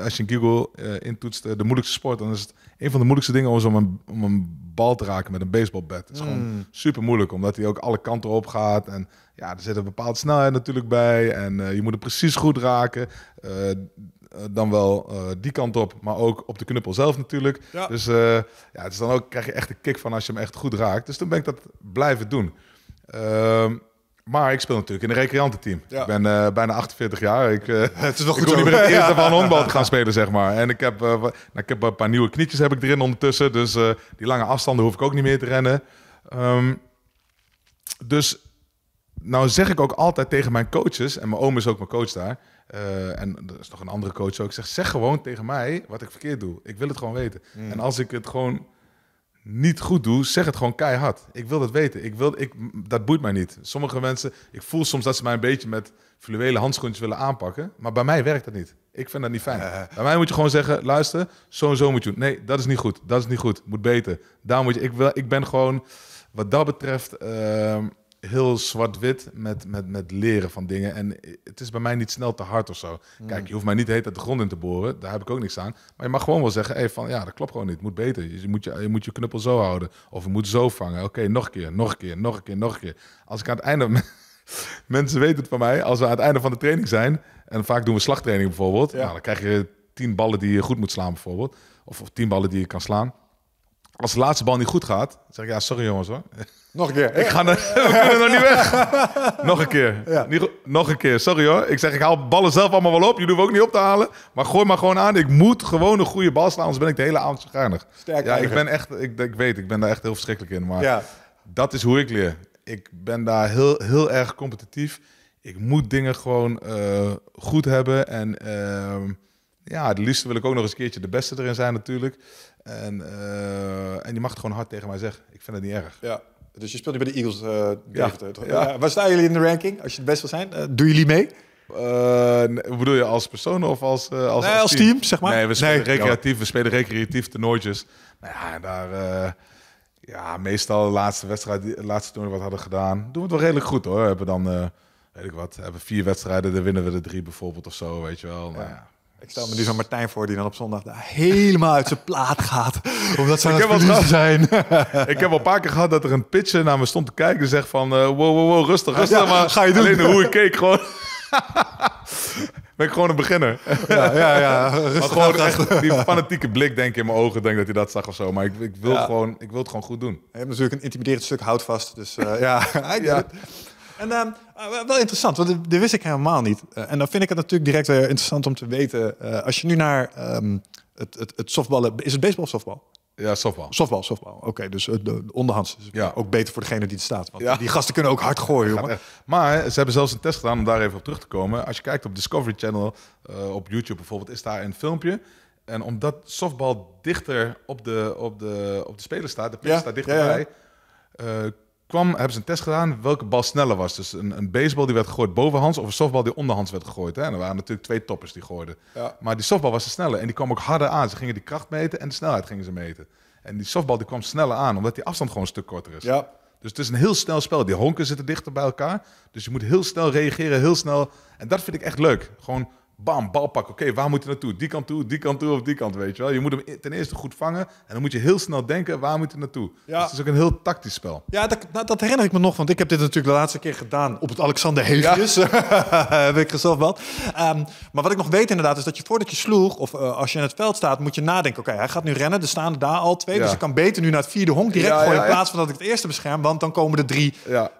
[SPEAKER 2] als je Google intoetst de moeilijkste sport, dan is het een van de moeilijkste dingen om een, om een bal te raken met een baseballbat. Het is hmm. gewoon super moeilijk, omdat hij ook alle kanten op gaat en ja, er zit een bepaalde snelheid natuurlijk bij. En eh, je moet het precies goed raken. Eh, eh, dan wel die kant op, maar ook op de knuppel zelf natuurlijk. Dus ja, het is dus dan ook, krijg je echt een kick van als je hem echt goed raakt. Dus toen ben ik dat blijven doen. Ehm, maar ik speel natuurlijk in een recreantenteam. Ik ben bijna 48 jaar. Ik, het is wel goed om het eerste van honkbal te gaan spelen, zeg maar. En ik heb, nou, ik heb een paar nieuwe knietjes heb ik erin ondertussen. Dus die lange afstanden hoef ik ook niet meer te rennen. Ehm, dus nou zeg ik ook altijd tegen mijn coaches, en mijn oom is ook mijn coach daar, eh, en er is nog een andere coach ook, ik zeg, zeg gewoon tegen mij wat ik verkeerd doe. Ik wil het gewoon weten. Hmm. En als ik het gewoon niet goed doe, zeg het gewoon keihard. Ik wil dat weten. Ik wil, ik, dat boeit mij niet. Sommige mensen, ik voel soms dat ze mij een beetje met fluwelen handschoentjes willen aanpakken, maar bij mij werkt dat niet. Ik vind dat niet fijn. Eh. Bij mij moet je gewoon zeggen, luister, zo en zo moet je doen. Nee, dat is niet goed. Dat is niet goed. Moet beter. Daar moet je, ik, wil, ik ben gewoon, wat dat betreft... Ehm, heel zwart-wit met, met, met leren van dingen. En het is bij mij niet snel te hard of zo. Hmm. Kijk, je hoeft mij niet de hele de grond in te boren. Daar heb ik ook niks aan. Maar je mag gewoon wel zeggen, hey, van, ja, dat klopt gewoon niet. Het moet beter. Je moet je, je moet je knuppel zo houden. Of je moet zo vangen. Oké, nog een keer, nog een keer, nog een keer, nog een keer. Als ik aan het einde... Mensen weten het van mij. Als we aan het einde van de training zijn... en vaak doen we slagtraining bijvoorbeeld. Ja. Nou, dan krijg je tien ballen die je goed moet slaan bijvoorbeeld. Of, of tien ballen die je kan slaan. Als de laatste bal niet goed gaat... zeg ik, ja, sorry jongens hoor. Nog een keer. Ik ga we kunnen nog niet weg. Nog een keer. Ja. nog een keer. Sorry hoor. Ik zeg, ik haal ballen zelf allemaal wel op. Jullie hoeven ook niet op te halen. Maar gooi maar gewoon aan. Ik moet gewoon een goede bal slaan, anders ben ik de hele avond chagrijnig. Sterk ja, ik ben echt, ik, ik weet, ik ben daar echt heel verschrikkelijk in. Maar ja. dat is hoe ik leer. Ik ben daar heel, heel erg competitief. Ik moet dingen gewoon eh, goed hebben. En ehm, ja, het liefste wil ik ook nog eens een keertje de beste erin zijn natuurlijk. En, uh, en je mag het gewoon hard tegen mij zeggen. Ik vind het niet erg.
[SPEAKER 1] Ja. Dus je speelt nu bij de Eagles. Eh, ja. Waar staan
[SPEAKER 2] jullie in de ranking? Als je het best wil zijn, eh, doen jullie mee? Uh, bedoel je als persoon of als, als, nee, als, team? zeg maar? Nee, we spelen, recreatief, we spelen recreatief toernooitjes. Nou ja, daar, ja, meestal de laatste wedstrijd, de laatste toernooi wat hadden gedaan, doen we het wel redelijk goed hoor. We hebben dan, weet ik wat, hebben vier wedstrijden, dan winnen we er drie bijvoorbeeld of zo, weet je wel. Nou ja. Ik stel me nu zo'n Martijn voor die dan op zondag daar helemaal uit zijn plaat gaat. Omdat ze ik aan het zijn. ik heb al een paar keer gehad dat er een pitcher naar me stond te kijken. En zegt van, uh, wow, wow, wow, rustig, rustig. maar ga je doen. hoe ik keek gewoon. ben ik gewoon een beginner. Ja, ja, ja. gewoon echt, die fanatieke blik denk ik in mijn ogen, denk dat hij dat zag of zo. Maar ik, ik wil, gewoon, ik wil het gewoon goed doen. Je hebt natuurlijk een intimiderend stuk vast, dus eh, ja. ja.
[SPEAKER 1] En uh, wel interessant, want dit wist ik helemaal niet. Eh, en dan vind ik het natuurlijk direct weer interessant om te weten. Eh, als je nu naar ehm, het, het, het softballen... Is het baseball of softbal? Ja, softbal. Softbal, softbal. Oké, dus de
[SPEAKER 2] onderhands. Is ja. Ook beter voor degene die het staat. Want ja. die gasten kunnen ook hard gooien, jongen. Maar ze hebben zelfs een test gedaan om daar even op terug te komen. Als je kijkt op Discovery Channel, op YouTube bijvoorbeeld, is daar een filmpje... En omdat softbal dichter op de, op de, op de speler staat, de pitch staat dichterbij, ja, ja kwam, hebben ze een test gedaan welke bal sneller was. Dus een, een baseball die werd gegooid bovenhands of een softbal die onderhands werd gegooid. Hè? En er waren natuurlijk twee toppers die gooiden. Maar die softbal was de sneller en die kwam ook harder aan. Ze gingen die kracht meten en de snelheid gingen ze meten. En die softbal die kwam sneller aan, omdat die afstand gewoon een stuk korter is. Ja. Dus het is een heel snel spel. Die honken zitten dichter bij elkaar. Dus je moet heel snel reageren, heel snel. En dat vind ik echt leuk. Gewoon Bam, bal pakken. Oké, waar moet hij naartoe? Die kant toe, die kant toe of die kant, weet je wel. Je moet hem ten eerste goed vangen. En dan moet je heel snel denken, waar moet hij naartoe? het dus is ook een heel tactisch spel. Ja, dat, dat, herinner ik me nog. Want
[SPEAKER 1] ik heb dit natuurlijk de laatste keer gedaan op het Alexander Heefjes. Ja. heb ik zelf wel. Ehm, maar wat ik nog weet inderdaad, is dat je voordat je sloeg... of eh, als je in het veld staat, moet je nadenken. Oké, hij gaat nu rennen. Er staan daar al twee. Dus ik kan beter nu naar het vierde honk direct gooien... in plaats van dat ik het eerste bescherm. Want dan komen er drie.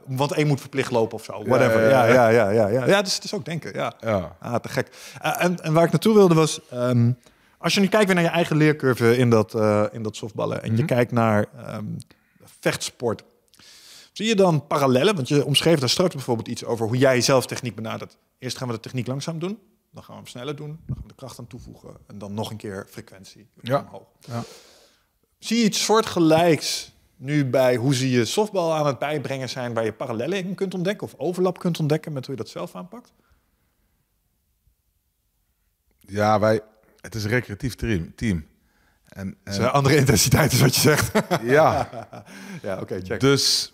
[SPEAKER 1] Want één moet verplicht lopen of zo. Whatever. Ja, ja, ja. Ja, ja, ja, dus het is ook denken. Ja, ja. Ah, te gek. Eh, en, en, waar ik naartoe wilde was... Ehm, als je nu kijkt weer naar je eigen leercurve in dat, eh, in dat softballen... en je mhm. kijkt naar ehm, vechtsport... Zie je dan parallellen? Want je omschreef daar straks bijvoorbeeld iets over hoe jij zelf techniek benadert. Eerst gaan we de techniek langzaam doen. Dan gaan we hem sneller doen. Dan gaan we de kracht aan toevoegen. En dan nog een keer frequentie ja. omhoog. Ja. Zie je iets soortgelijks nu bij hoe ze je softbal aan het bijbrengen zijn... waar je parallellen in kunt ontdekken of overlap kunt ontdekken met hoe je dat zelf aanpakt?
[SPEAKER 2] Ja, wij, het is een recreatief team. En, eh, en... zijn andere intensiteit is wat je zegt. ja. ja, oké, check. Dus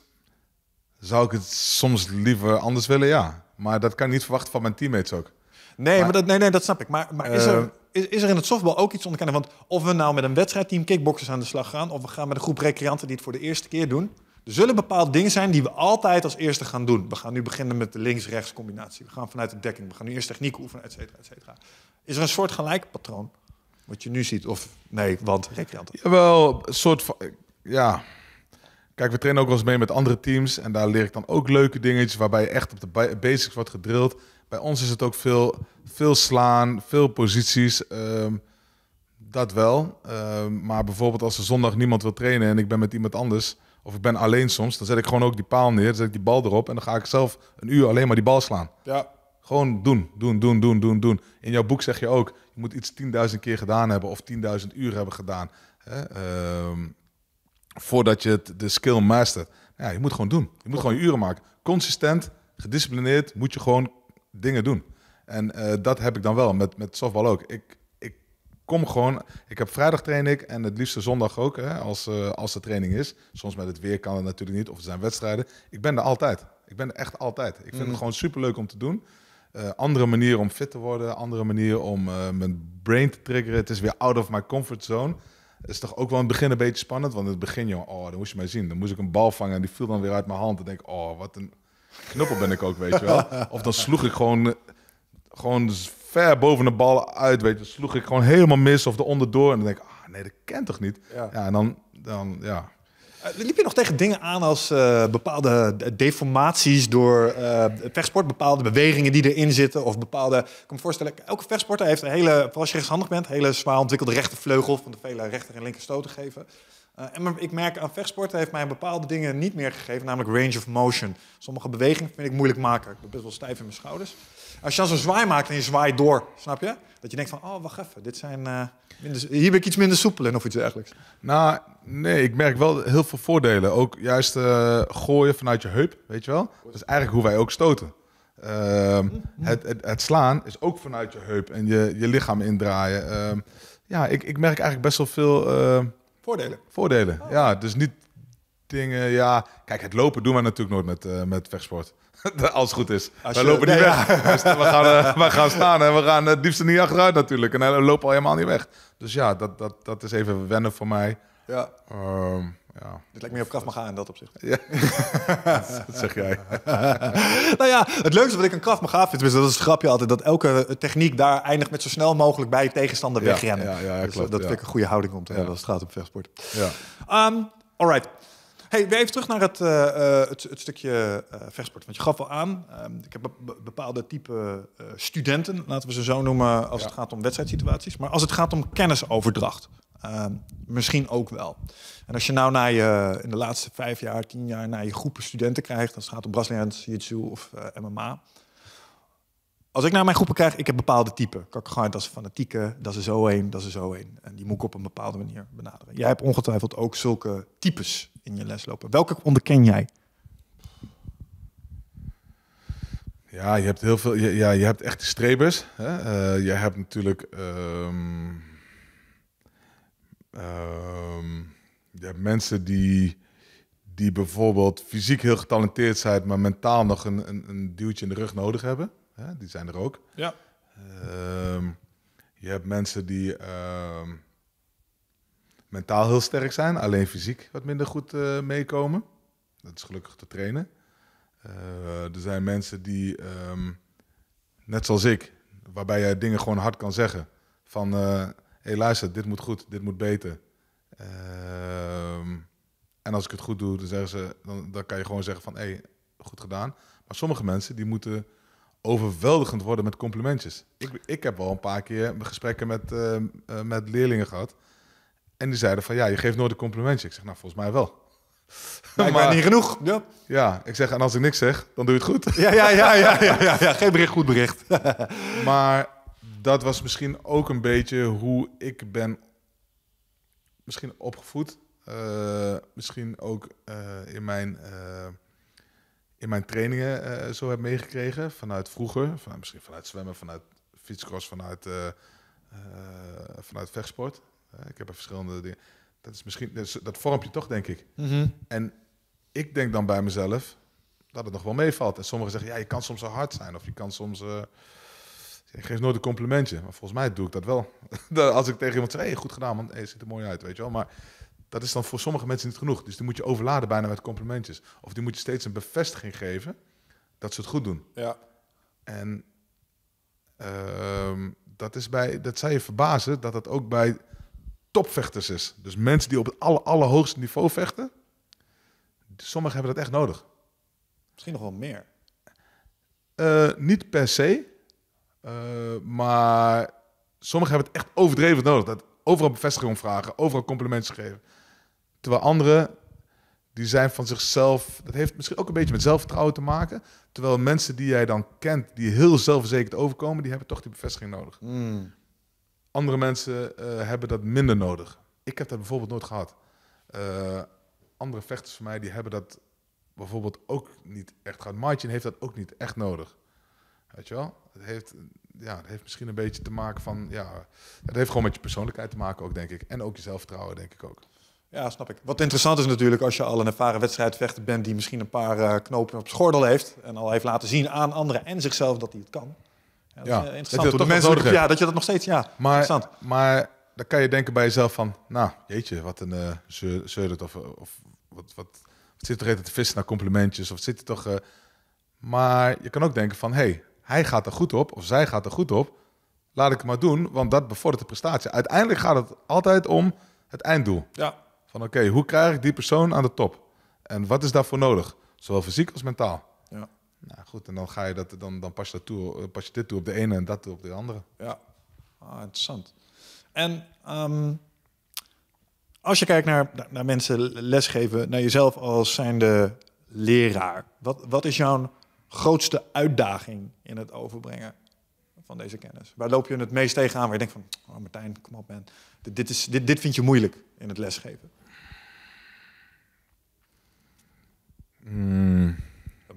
[SPEAKER 2] zou ik het soms liever anders willen, ja. Maar dat kan ik niet verwachten van mijn teammates ook.
[SPEAKER 1] Nee, maar, dat, nee, nee, dat snap ik. Maar, maar is, eh, er, is, er in het softbal ook iets onderkennen? Want of we nou met een wedstrijdteam kickboxers aan de slag gaan... of we gaan met een groep recreanten die het voor de eerste keer doen... er zullen bepaalde dingen zijn die we altijd als eerste gaan doen. We gaan nu beginnen met de links-rechts combinatie. We gaan vanuit de dekking. We gaan nu eerst techniek oefenen, et cetera, et cetera. Is er een soort gelijk patroon? Wat je nu ziet? Of nee, want altijd?
[SPEAKER 2] Jawel, een soort van... Ja. Kijk, we trainen ook wel eens mee met andere teams. En daar leer ik dan ook leuke dingetjes waarbij je echt op de basics wordt gedrild. Bij ons is het ook veel, veel slaan, veel posities. Ehm, dat wel. Ehm, maar bijvoorbeeld als er zondag niemand wil trainen en ik ben met iemand anders... Of ik ben alleen soms, dan zet ik gewoon ook die paal neer, dan zet ik die bal erop en dan ga ik zelf een uur alleen maar die bal slaan. Ja. Gewoon doen, doen, doen, doen, doen, doen. In jouw boek zeg je ook, je moet iets 10.000 keer gedaan hebben of 10.000 uur hebben gedaan. Hè? Ehm, voordat je de skill master. Nou ja, je moet gewoon doen. Je moet gewoon uren maken. Consistent, gedisciplineerd, moet je gewoon dingen doen. En eh, dat heb ik dan wel, met, met softball ook. Ik, ik kom gewoon, ik heb vrijdag train ik en het liefste zondag ook, hè, als, uh, als er training is. Soms met het weer kan het natuurlijk niet, of er zijn wedstrijden. Ik ben er altijd. Ik ben er echt altijd. Ik vind het mhm. gewoon superleuk om te doen. Eh, andere manier om fit te worden, andere manier om eh, mijn brain te triggeren. Het is weer out of my comfort zone. is toch ook wel in het begin een beetje spannend, want in het begin, joh, oh, dan moest je mij zien. Dan moest ik een bal vangen en die viel dan weer uit mijn hand. En denk ik, oh, wat een knuppel ben ik ook, weet je wel. Of dan sloeg ik gewoon, gewoon ver boven de bal uit, weet je. Dan sloeg ik gewoon helemaal mis of er onderdoor En dan denk ik, ah, nee, dat kent toch niet? Ja. ja, en dan, dan, ja,
[SPEAKER 1] eh, liep je nog tegen dingen aan als eh, bepaalde deformaties door uh, vechtsport, bepaalde bewegingen die erin zitten of bepaalde... Ik kan me voorstellen, elke vechtsporter heeft een hele, als je rechtshandig bent, hele zwaar ontwikkelde rechtervleugel van de vele rechter en linker geven. Uh, en ik merk aan vechtsporten heeft mij bepaalde dingen niet meer gegeven, namelijk range of motion. Sommige bewegingen vind ik moeilijk maken. Ik ben best wel stijf in mijn schouders als je dan zo zwaai maakt en je zwaait door, snap je? Dat je denkt van, oh, wacht even, dit zijn, eh, hier ben ik iets minder soepel in of iets dergelijks.
[SPEAKER 2] Nou, nee, ik merk wel heel veel voordelen. Ook juist eh, gooien vanuit je heup, weet je wel? Dat is eigenlijk hoe wij ook stoten. Ehm, het, het, het, slaan is ook vanuit je heup en je, je lichaam indraaien. Ehm, ja, ik, ik merk eigenlijk best wel veel... Ehm, voordelen? Voordelen, oh. ja. Dus niet dingen, ja... Kijk, het lopen doen we natuurlijk nooit met, eh, met vechtsport. Als het goed is. we lopen niet weg. We, gaan, eh, we gaan staan en we gaan eh, het uh, niet achteruit natuurlijk. En we lopen al helemaal niet weg. Dus ja, dat, dat, dat is even wennen voor mij. Ja. Um, ja.
[SPEAKER 1] Dit lijkt meer op Krav in dat opzicht. Ja. dat zeg jij. nou ja, het leukste wat ik aan mag Maga vind, is dat is het grapje altijd, dat elke techniek daar eindigt met zo snel mogelijk bij je tegenstander wegrennen. Ja, ja, ja, dus klopt, dat vind ik een goede houding om te hebben als het gaat om vechtsport. Ja. Ehm, alright, Hey, weer even terug naar het, eh, eh, het, stukje uh, eh, vechtsport. Want je gaf wel aan, ehm, ik heb bepaalde type studenten, laten we ze zo noemen, als het gaat om wedstrijdsituaties. Maar als het gaat om kennisoverdracht, ehm, misschien ook wel. En als je nou naar je, in de laatste vijf jaar, tien jaar, naar je groepen studenten krijgt, als het gaat om Braziliaans Jiu-Jitsu of MMA, als ik naar mijn groepen krijg, ik heb bepaalde typen. Kakkegaard, dat is fanatieke, dat is zo een, dat is zo een. En die moet ik op een bepaalde manier benaderen. Jij hebt ongetwijfeld ook zulke types in je les lopen. Welke onderken jij?
[SPEAKER 2] Ja, je hebt heel veel. Ja, je hebt echt de strebers. Hè? Eh, je hebt natuurlijk. Ehm, ehm, je hebt mensen die, die bijvoorbeeld fysiek heel getalenteerd zijn, maar mentaal nog een, een, een duwtje in de rug nodig hebben. Hè? Die zijn er ook. Ja. Ehm, je hebt mensen die ehm, mentaal heel sterk zijn, alleen fysiek wat minder goed eh, meekomen. Dat is gelukkig te trainen. Eh, er zijn mensen die, ehm, net zoals ik, waarbij jij dingen gewoon hard kan zeggen. Van, hé eh, luister, dit moet goed, dit moet beter. en als ik het goed doe, dan, zeggen ze, dan, dan kan je gewoon zeggen van, hé, hey, goed gedaan. Maar sommige mensen die moeten overweldigend worden met complimentjes. Ik, ik heb al een paar keer gesprekken met, eh, eh, met leerlingen gehad. En die zeiden van, ja, je geeft nooit een complimentje. Ik zeg, nou, volgens mij wel.
[SPEAKER 1] Maar, niet genoeg. Ja.
[SPEAKER 2] ja, ik zeg, en als ik niks zeg, dan doe je het goed. Ja, ja, ja, ja, ja, ja, ja. geen bericht, goed bericht. maar dat was misschien ook een beetje hoe ik ben misschien opgevoed. Eh, misschien ook in mijn in mijn trainingen uh, zo heb meegekregen vanuit vroeger, misschien vanuit zwemmen, vanuit fietscross, vanuit, eh, eh, vanuit vechtsport. ik heb er verschillende dingen. Dat is misschien dat, dat vormt je toch, denk ik. Mhm. En ik denk dan bij mezelf dat het nog wel meevalt. En sommigen zeggen, ja, je kan soms zo hard zijn of je kan soms. Ik geef nooit een complimentje, maar volgens mij doe ik dat wel. Als ik tegen iemand zeg, hey, goed gedaan want hey, ziet er mooi uit, weet je wel. Maar dat is dan voor sommige mensen niet genoeg. Dus die moet je overladen bijna met complimentjes. Of die moet je steeds een bevestiging geven dat ze het goed doen. Ja. En ehm, dat, is bij, dat zou je verbazen dat dat ook bij topvechters is. Dus mensen die op het aller, allerhoogste niveau vechten. Sommigen hebben dat echt nodig. Misschien nog wel meer. Eh, niet per se. Eh, maar sommigen hebben het echt overdreven nodig. Dat overal bevestiging vragen, overal complimenten geven. Terwijl anderen die zijn van zichzelf, dat heeft misschien ook een beetje met zelfvertrouwen te maken. Terwijl mensen die jij dan kent, die heel zelfverzekerd overkomen, die hebben toch die bevestiging nodig. Hmm. Andere mensen eh, hebben dat minder nodig. Ik heb dat bijvoorbeeld nooit gehad. Eh, andere vechters van mij, die hebben dat bijvoorbeeld ook niet echt gehad. Martin heeft dat ook niet echt nodig. Weet je wel? Het heeft, ja, het heeft misschien een beetje te maken van, ja, het heeft gewoon met je persoonlijkheid te maken ook, denk ik. En ook je zelfvertrouwen, denk ik ook. Ja, snap ik. Wat
[SPEAKER 1] interessant is natuurlijk als je al een ervaren wedstrijdvechter bent die misschien een paar eh, knopen op schordel heeft en al heeft laten zien aan anderen en zichzelf dat hij het kan. Ja, dat is eh, interessant. Dat, ja, dat je dat nog steeds, ja. Maar, interessant.
[SPEAKER 2] maar dan kan je denken bij jezelf van, nou, jeetje, wat een uh, zeur, of, of wat, wat, wat zit er te vissen naar complimentjes of zit er toch... maar je kan ook denken van, hé, hey, hij gaat er goed op of zij gaat er goed op. Laat ik het maar doen, want dat bevordert de prestatie. Uiteindelijk gaat het altijd om het einddoel. Ja oké, hoe krijg ik die persoon aan de top? En wat is daarvoor nodig? Zowel fysiek als mentaal. Ja. Nou goed, en dan, ga je dat, dan, dan pas, je dat toe, eh, pas je dit toe op de ene en dat toe op de andere. Ja, ah, interessant.
[SPEAKER 1] En ehm, als je kijkt naar, naar mensen lesgeven, naar jezelf als zijnde leraar. Wat, wat is jouw grootste uitdaging in het overbrengen van deze kennis? Waar loop je het meest tegenaan? Waar je denkt van, oh Martijn, kom op man, dit, is, dit, dit vind je moeilijk in het lesgeven.
[SPEAKER 2] Mm.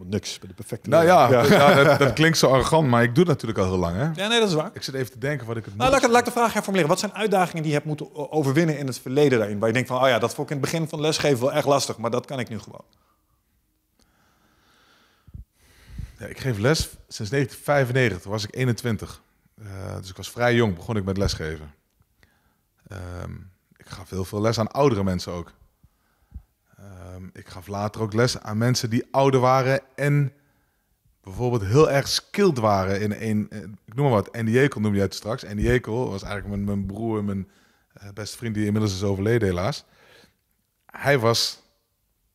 [SPEAKER 2] Niks, de perfecte. Nou ja, ja. dat, klinkt zo arrogant, maar ik doe het natuurlijk al heel lang. Hè?
[SPEAKER 1] Ja, nee, dat is waar. Ik zit even
[SPEAKER 2] te denken wat ik het. Nou, laat
[SPEAKER 1] ik, laat de vraag herformuleren. Wat zijn uitdagingen die je hebt moeten overwinnen in het verleden daarin? Waar je denkt van, oh ja, dat vond ik in het begin van lesgeven wel echt lastig, maar dat kan ik nu gewoon.
[SPEAKER 2] Ja, ik geef les sinds 1995, was ik 21. Eh, dus ik was vrij jong, begon ik met lesgeven. Ehm, ik gaf heel veel les aan oudere mensen ook. Ehm, ik gaf later ook les aan mensen die ouder waren en bijvoorbeeld heel erg skilled waren in een, eh, ik noem maar wat, Andy Jekel noemde je het straks. Andy Jekel was eigenlijk mijn, mijn broer mijn eh, beste vriend die inmiddels is overleden helaas. Hij was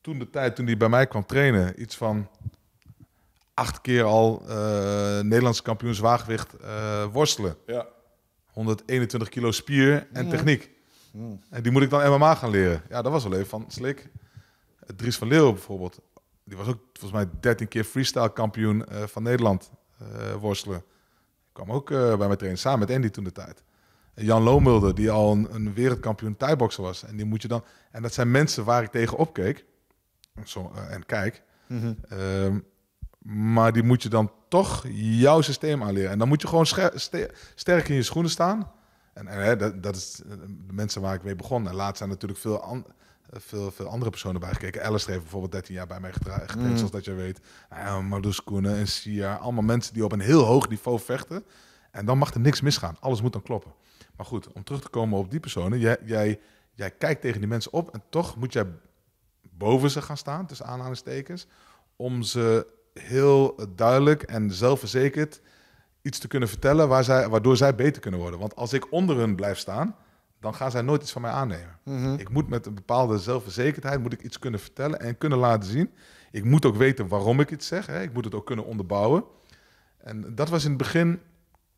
[SPEAKER 2] toen de tijd, toen hij bij mij kwam trainen, iets van acht keer al eh, Nederlandse Nederlands kampioen zwaargewicht worstelen. Ja. 121 kilo spier en techniek. En die moet ik dan MMA gaan leren. Ja, dat was wel even van slik. Dries van Leeuwen bijvoorbeeld, die was ook volgens mij 13 keer freestyle kampioen eh, van Nederland eh, worstelen. Ik Kwam ook eh, bij mij trainen, samen met Andy toen de tijd. Jan Loomulde, die al een, een wereldkampioen tiebokser was. En die moet je dan. En dat zijn mensen waar ik tegen opkeek. Zo, en kijk. Mhm. Ehm, maar die moet je dan toch jouw systeem aanleren. En dan moet je gewoon sterk in je schoenen staan. En, en hè, dat, dat, is de mensen waar ik mee begon. En laatst zijn natuurlijk veel andere veel, veel andere personen bijgekeken. Ellis heeft bijvoorbeeld 13 jaar bij mij getraind, mm. zoals dat je weet. maar Marloes Koenen en Sia, allemaal mensen die op een heel hoog niveau vechten. En dan mag er niks misgaan. Alles moet dan kloppen. Maar goed, om terug te komen op die personen. Jij, jij, jij kijkt tegen die mensen op en toch moet jij boven ze gaan staan, tussen aanhalingstekens, om ze heel duidelijk en zelfverzekerd iets te kunnen vertellen waar zij, waardoor zij beter kunnen worden. Want als ik onder hun blijf staan, dan gaan zij nooit iets van mij aannemen. Mhm. Ik moet met een bepaalde zelfverzekerdheid moet ik iets kunnen vertellen en kunnen laten zien. Ik moet ook weten waarom ik iets zeg. Hè. Ik moet het ook kunnen onderbouwen. En dat was in het begin,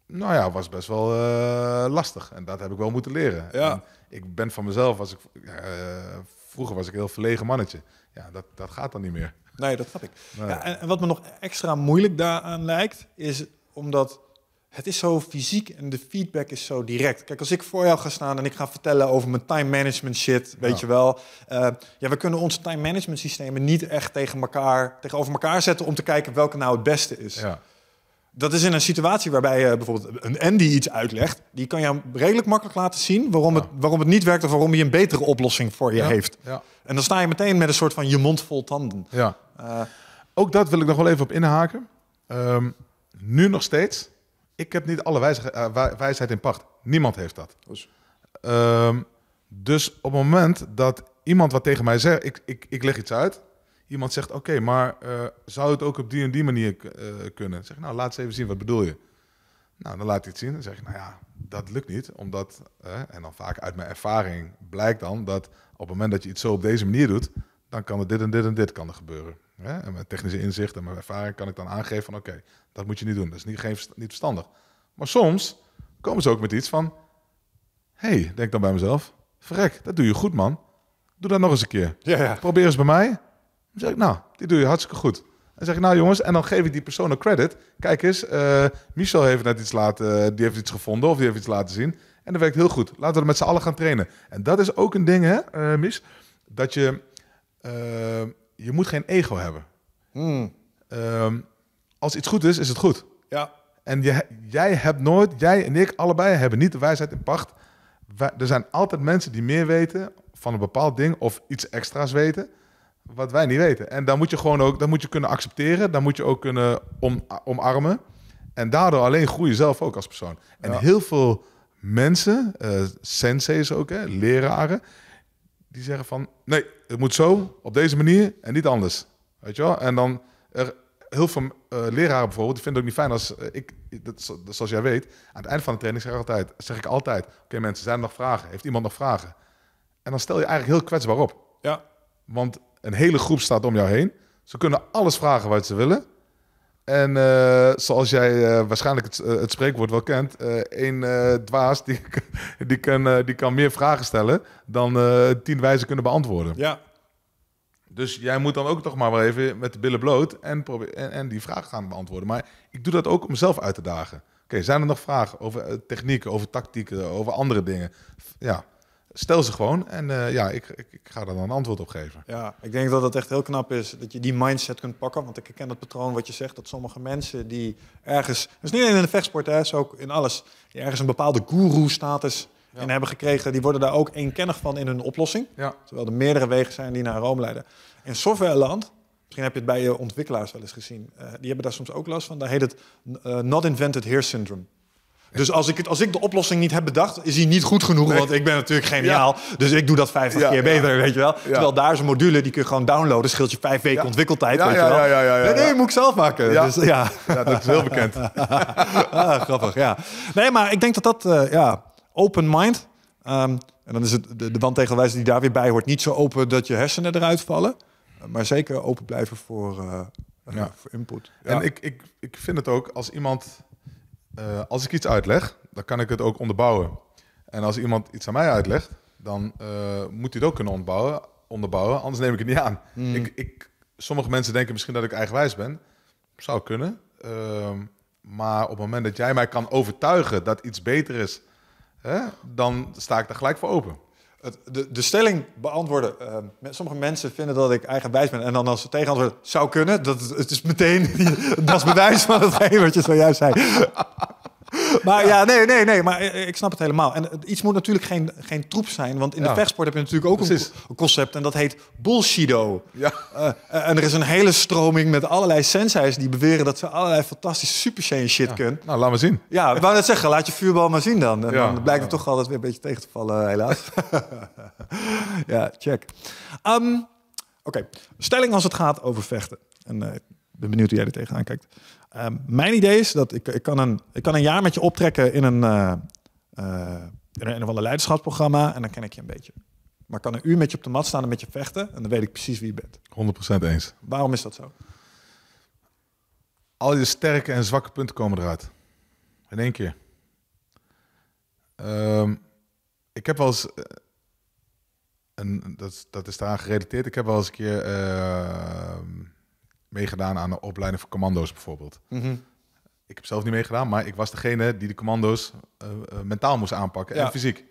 [SPEAKER 2] nou ja, was best wel eh, lastig. En dat heb ik wel moeten leren. Ja. Ik ben van mezelf, was ik, eh, vroeger was ik een heel verlegen mannetje. Ja, dat, dat gaat dan niet meer. Nee, dat had ik. Ja,
[SPEAKER 1] en wat me nog extra moeilijk daaraan lijkt, is omdat het is zo fysiek en de feedback is zo direct. Kijk, als ik voor jou ga staan en ik ga vertellen over mijn time management shit, weet je wel. Eh, ja, we kunnen onze time management systemen niet echt tegen elkaar, tegenover elkaar zetten om te kijken welke nou het beste is. Ja. Dat is in een situatie waarbij je eh, bijvoorbeeld een Andy iets uitlegt. Die kan je redelijk makkelijk laten zien waarom, het, waarom het niet werkt of waarom hij een betere oplossing voor je heeft. En dan sta je meteen met een soort van je mond vol tanden.
[SPEAKER 2] Ja. Eh, Ook dat wil ik nog wel even op inhaken. Ehm, nu nog steeds ik heb niet alle eh, wijsheid in pacht. Niemand heeft dat. Dus. dus op het moment dat iemand wat tegen mij zegt, ik, ik, ik leg iets uit. Iemand zegt, oké, maar eh, zou het ook op die en die manier eh, kunnen? zeg nou, laat eens even zien, wat bedoel je? Nou, dan laat hij het zien. Dan zeg ik, nou ja, dat lukt niet. Omdat, en dan vaak uit mijn ervaring blijkt dan, dat op het moment dat je iets zo op deze manier doet, dan kan er dit en dit en dit kan er gebeuren. Hè? En met technische inzicht en mijn ervaring kan ik dan aangeven van oké, dat moet je niet doen. Dat is niet, geen, niet verstandig. Maar soms komen ze ook met iets van, hey, denk dan bij mezelf, verrek, dat doe je goed man. Doe dat nog eens een keer. Ja, ja. Probeer eens bij mij. Dan zeg ik, nou, die doe je hartstikke goed. En zeg ik, nou jongens, en dan geef ik die persoon een credit. Kijk eens, eh, Michel heeft net iets laten, eh, die heeft iets gevonden of die heeft iets laten zien. En dat werkt heel goed. Laten we met z'n allen gaan trainen. En dat is ook een ding, hè, eh, Mis? Dat je je moet geen ego hebben. Hmm. Ehm, als iets goed is, is het goed. Ja. En je, jij hebt nooit, jij en ik allebei hebben niet de wijsheid in pacht. er zijn altijd mensen die meer weten van een bepaald ding of iets extra's weten wat wij niet weten. En dan moet je gewoon ook, dan moet je kunnen accepteren, dan moet je ook kunnen om, omarmen. En daardoor alleen groei je zelf ook als persoon. En heel veel mensen, uh, senseis ook, hè, leraren, die zeggen van nee, het moet zo, op deze manier en niet anders. Weet je wel? En dan er, heel veel eh, leraren bijvoorbeeld, die vinden het ook niet fijn als eh, ik, dat, zoals jij weet, aan het eind van de training zeg ik altijd, zeg ik altijd oké mensen, zijn er nog vragen? Heeft iemand nog vragen? En dan stel je eigenlijk heel kwetsbaar op. Ja. Want een hele groep staat om jou heen. Ze kunnen alles vragen wat ze willen. En eh, zoals jij eh, waarschijnlijk het, eh, het, spreekwoord wel kent, één dwaas die, die, kan, die kan meer vragen stellen dan tien wijzen kunnen beantwoorden. Ja. Dus jij moet dan ook toch maar wel even met de billen bloot en, en, die vraag gaan beantwoorden. Maar ik doe dat ook om mezelf uit te dagen. Oké, zijn er nog vragen over technieken, over tactieken, over andere dingen? Ja, stel ze gewoon en eh, ja, ik, ik, ik, ga daar dan een antwoord op geven. Ja, ik denk dat dat echt heel knap
[SPEAKER 1] is dat je die mindset kunt pakken. Want ik herken dat patroon wat je zegt, dat sommige mensen die ergens, dus niet alleen in de vechtsport, hè, ook in alles, die ergens een bepaalde guru-status in hebben gekregen, die worden daar ook eenkennig van in hun oplossing. Ja. Terwijl er meerdere wegen zijn die naar Rome leiden. In softwareland, misschien heb je het bij je ontwikkelaars wel eens gezien, eh, die hebben daar soms ook last van. Daar heet het eh, Not Invented Here Syndrome. Dus als ik, het, als ik de oplossing niet heb bedacht, is die niet goed genoeg. Want ik ben natuurlijk geniaal. Dus ik doe dat 50 keer beter, weet je wel. Terwijl daar is een module, die kun je gewoon downloaden. Scheelt je vijf weken ontwikkeltijd, weet je wel. nee, moet ik zelf maken. Ja, dus, ja. dat is heel bekend. ah, grappig, ja. Nee, maar ik denk dat dat, eh, ja, open mind. Ehm, en dan is het de, de band wijze die daar weer bij hoort. Niet zo open dat je hersenen eruit vallen. Maar zeker open blijven voor, eh, eh, voor input. En ik,
[SPEAKER 2] ik, ik vind het ook, als iemand eh, als ik iets uitleg, dan kan ik het ook onderbouwen. En als iemand iets aan mij uitlegt, dan eh, moet hij het ook kunnen ontbouwen, onderbouwen, anders neem ik het niet aan. Hmm. Ik, ik, sommige mensen denken misschien dat ik eigenwijs ben. Zou kunnen. Ehm, maar op het moment dat jij mij kan overtuigen dat iets beter is, hè, dan sta ik daar gelijk voor open de, de, stelling beantwoorden. Eh, sommige mensen vinden dat ik eigenwijs ben. En dan
[SPEAKER 1] als tegenantwoord zou kunnen, dat het is meteen dat is bewijs van hetgeen wat je zojuist zei maar ja. nee, nee, nee. Maar eh, ik snap het helemaal. En iets moet natuurlijk geen, geen troep zijn. Want in de vechtsport heb je natuurlijk ook een concept. En dat heet bullshido. Ja. Eh, eh, en er is een hele stroming met allerlei sensei's die beweren dat ze allerlei fantastische superchain shit kunnen. Nou, laat maar zien. Ja, ik wou net zeggen, laat je vuurbal maar zien dan. En dan blijkt het toch altijd weer een beetje tegen te vallen, helaas. ja, check. Ehm, oké, stelling als het gaat over vechten ben benieuwd hoe jij er tegenaan kijkt. Ehm, mijn idee is dat ik, ik, kan een, ik kan een jaar met je optrekken in een, uh, uh, in een, in een leiderschapsprogramma en dan ken ik je een beetje. Maar kan een uur met je op de mat staan en met je vechten en dan weet ik precies wie je
[SPEAKER 2] bent. 100% eens. Waarom is dat zo? Al je sterke en zwakke punten komen eruit. In één keer. Ehm, ik heb wel eens. Eh, en dat, dat is daaraan gerelateerd. Ik heb wel eens een keer ehm, meegedaan aan de opleiding voor commando's bijvoorbeeld. Mhm. Ik heb zelf niet meegedaan, maar ik was degene die de commando's eh, eh, mentaal moest aanpakken en fysiek.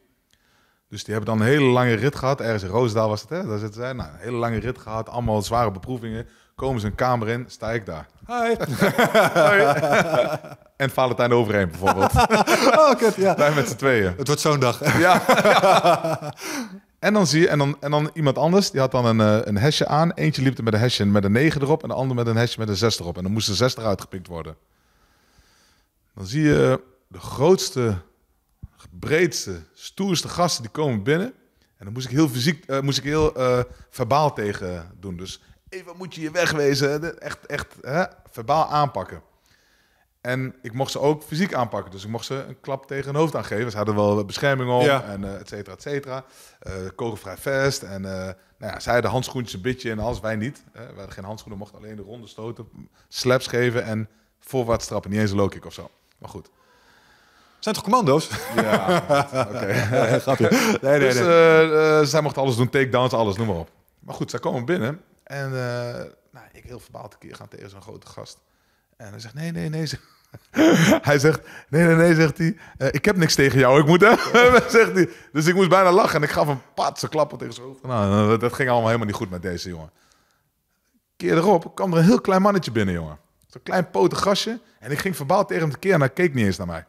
[SPEAKER 2] Dus die hebben dan een hele lange rit gehad. Ergens in Roosdaal was het, hè? Daar zitten zij. Nou, een hele lange rit gehad. Allemaal zware beproevingen. Komen ze een kamer in, sta ik daar.
[SPEAKER 1] Hi.
[SPEAKER 2] en Valentijn overheen bijvoorbeeld. oh, kut, ja. Wij met z'n tweeën. Het wordt zo'n dag. ja. En dan zie je, en dan, en dan iemand anders, die had dan een, eh, een hesje aan. Eentje liep er met een hesje met een 9 erop en de ander met een hesje met een 6 erop. En dan moest de 6 eruit gepikt worden. Dan zie je eh, de grootste, breedste, stoerste gasten die komen binnen. En dan moest ik heel fysiek, eh, moest ik heel verbaal tegen doen. Dus even moet je je wegwezen, echt, echt hè, verbaal aanpakken. En ik mocht ze ook fysiek aanpakken. Dus ik mocht ze een klap tegen hun hoofd aangeven. Ze hadden wel bescherming om, en uh, et cetera, et cetera. Uh, kogelvrij vest. En eh, nou ja, zij hadden handschoentjes een beetje en alles, wij niet. we hadden geen handschoenen, mochten alleen de ronde stoten, slaps geven en voorwaarts trappen. Niet eens een ik of zo. Maar goed. Zijn toch commando's? Ja, oké. Grappig. Nee, nee, dus, zij mochten alles doen, takedowns, alles, noem maar op. Maar goed, zij komen binnen. En nou, ik heel verbaald een keer gaan tegen zo'n grote gast. En hij zegt, nee, nee, nee. hij zegt, nee, nee, nee, zegt hij. Eh, ik heb niks tegen jou, ik moet hem. zegt hij. Dus ik moest bijna lachen. En ik gaf een patse klappen tegen zijn hoofd. Nou, nou dat, ging allemaal helemaal niet goed met deze jongen. Keer erop kwam er een heel klein mannetje binnen, jongen. Zo'n klein poten gastje. En ik ging verbaal tegen hem te keer en hij keek niet eens naar mij.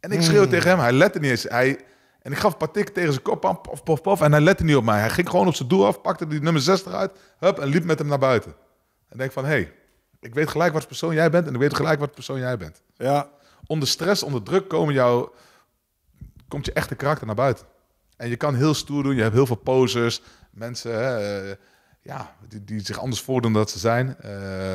[SPEAKER 2] En ik schreeuwde hmm. tegen hem, hij lette niet eens. Hij, en ik gaf een paar tegen zijn kop aan, pof, pof, pof. En hij lette niet op mij. Hij ging gewoon op zijn doel af, pakte die nummer 60 uit. Hup, en liep met hem naar buiten. En denk van, hé, hey, ik weet gelijk wat persoon jij bent en ik weet gelijk wat persoon jij bent. Ja. Onder stress, onder druk komen jou, komt je echte karakter naar buiten. En je kan heel stoer doen, je hebt heel veel posers, Mensen hè, eh, ja, die, die, zich anders voordoen dan ze zijn. Eh,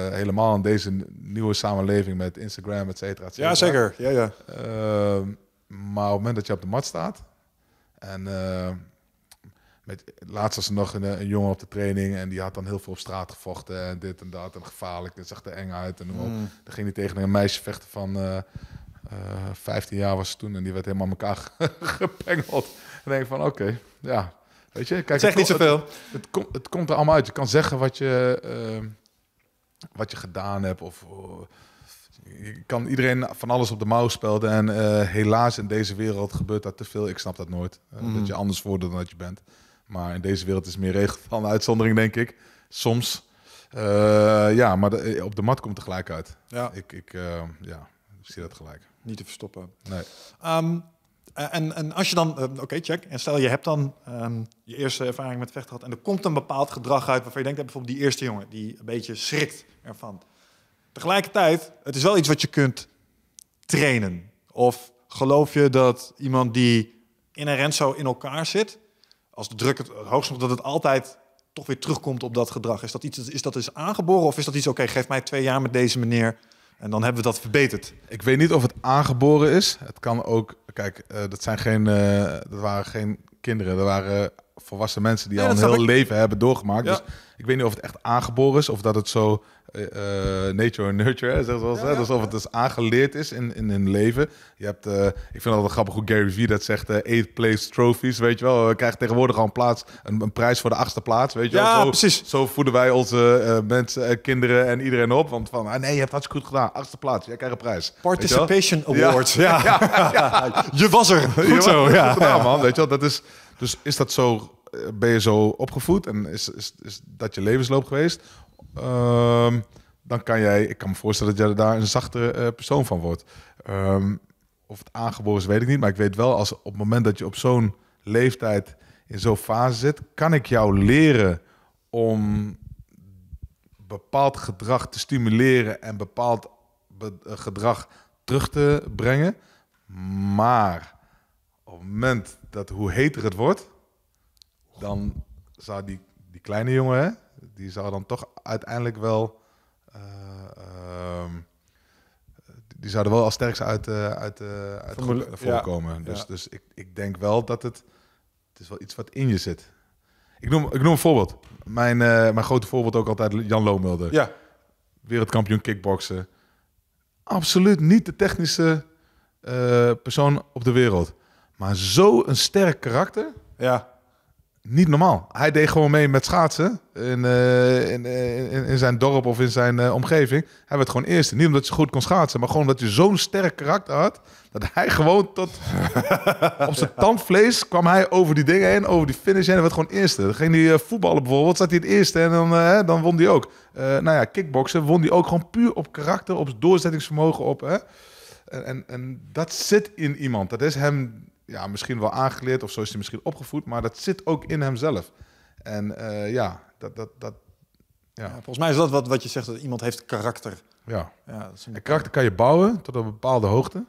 [SPEAKER 2] helemaal in deze nieuwe samenleving met Instagram, et cetera. Ja, zeker. Ja, ja. Ehm, maar op het moment dat je op de mat staat en... Eh, met, laatst was er nog een, een, jongen op de training en die had dan heel veel op straat gevochten en dit en dat en gevaarlijk en zag er eng uit en mm. Dan ging hij tegen een meisje vechten van uh, eh, 15 eh, jaar was ze toen en die werd helemaal aan elkaar gepengeld. En denk van oké, ja, weet je. Kijk, zeg niet zoveel. Het, het, komt er allemaal uit. Je kan zeggen wat je, eh, wat je gedaan hebt of... je kan iedereen van alles op de mouw spelden. En helaas in deze wereld gebeurt dat te veel. Ik snap dat nooit. Mm-hmm. Dat je anders wordt dan dat je bent. Maar in deze wereld is meer regel van uitzondering, denk ik. Soms. Eh, ja, maar eh, op de mat komt er gelijk uit. Ja. Ik, ik, eh, ja, zie
[SPEAKER 1] dat gelijk. Niet te verstoppen. Nee. Ehm, en, en als je dan, oké, check. En stel je hebt dan ehm, je eerste ervaring met vechten gehad en er komt een bepaald gedrag uit waarvan je denkt, bijvoorbeeld die eerste jongen die een beetje schrikt ervan. Tegelijkertijd, het is wel iets wat je kunt trainen. Of geloof je dat iemand die inherent zo in elkaar zit, als de druk het hoogst op dat het altijd toch weer terugkomt op dat gedrag? Is dat iets is dat is dus aangeboren of is dat iets, oké, geef mij twee jaar met deze meneer en dan hebben we dat verbeterd? Ik weet
[SPEAKER 2] niet of het aangeboren is. Het kan ook, kijk, eh, dat, zijn geen, eh, dat waren geen kinderen, er waren volwassen mensen die al een heel leven hebben doorgemaakt. Dus ik weet niet of het echt aangeboren is of dat het zo eh, eh, nature nurture, zeg zegt alsof het dus aangeleerd is in, in hun leven. Je hebt, eh, ik vind altijd grappig hoe Gary Vee dat zegt, uh, eight place trophies, weet je wel. We krijgen tegenwoordig al een, plaats, een, prijs voor de achtste plaats, weet je wel. Zo, precies. Zo voeden wij onze mensen, kinderen en iedereen op. Want van, ah, nee, je hebt hartstikke goed gedaan, achtste plaats, jij krijgt een prijs. Participation Award, ja. je was er, goed zo. Was, ja. Gedaan, man, weet je wel. Dat is, dus is dat zo ben je zo opgevoed en is, is, is, dat je levensloop geweest? Ehm, dan kan jij, ik kan me voorstellen dat jij daar een zachtere eh, persoon van wordt. Ehm, of het aangeboren is, weet ik niet. Maar ik weet wel, als op het moment dat je op zo'n leeftijd in zo'n fase zit, kan ik jou leren om bepaald gedrag te stimuleren en bepaald eh, gedrag terug te brengen. Maar op het moment dat hoe heter het wordt, dan zou die, die kleine jongen, hè, die zou dan toch uiteindelijk wel. Um, die zouden wel als sterkste uit, eh, uit, eh, uit voorkomen. dus, dus ik, ik denk wel dat het. Het is wel iets wat in je zit. Ik noem, ik noem een voorbeeld. Mijn, uh, mijn grote voorbeeld ook altijd Jan wilde. Ja. Wereldkampioen kickboksen. Absoluut niet de technische persoon op de wereld. Maar zo'n sterk karakter. Ja niet normaal. Hij deed gewoon mee met schaatsen in, eh, in, eh, in, in, zijn dorp of in zijn eh, omgeving. Hij werd gewoon eerste. Niet omdat je goed kon schaatsen, maar gewoon omdat je zo'n sterk karakter had. Dat hij gewoon tot op zijn tandvlees kwam hij over die dingen heen, over die finish heen. En werd gewoon eerste. Dan ging hij voetballen bijvoorbeeld, zat hij het eerste en dan, dan won die ook. nou ja, kickboksen won die ook gewoon puur op karakter, op doorzettingsvermogen op. Hè? en, en dat zit in iemand. Dat is hem ja, misschien wel aangeleerd of zo is hij misschien opgevoed, maar dat zit ook in hemzelf. En eh, ja, dat, dat, dat, ja. volgens mij is dat wat, wat je zegt, dat iemand heeft karakter. Ja. ja En karakter kan je bouwen tot een bepaalde hoogte.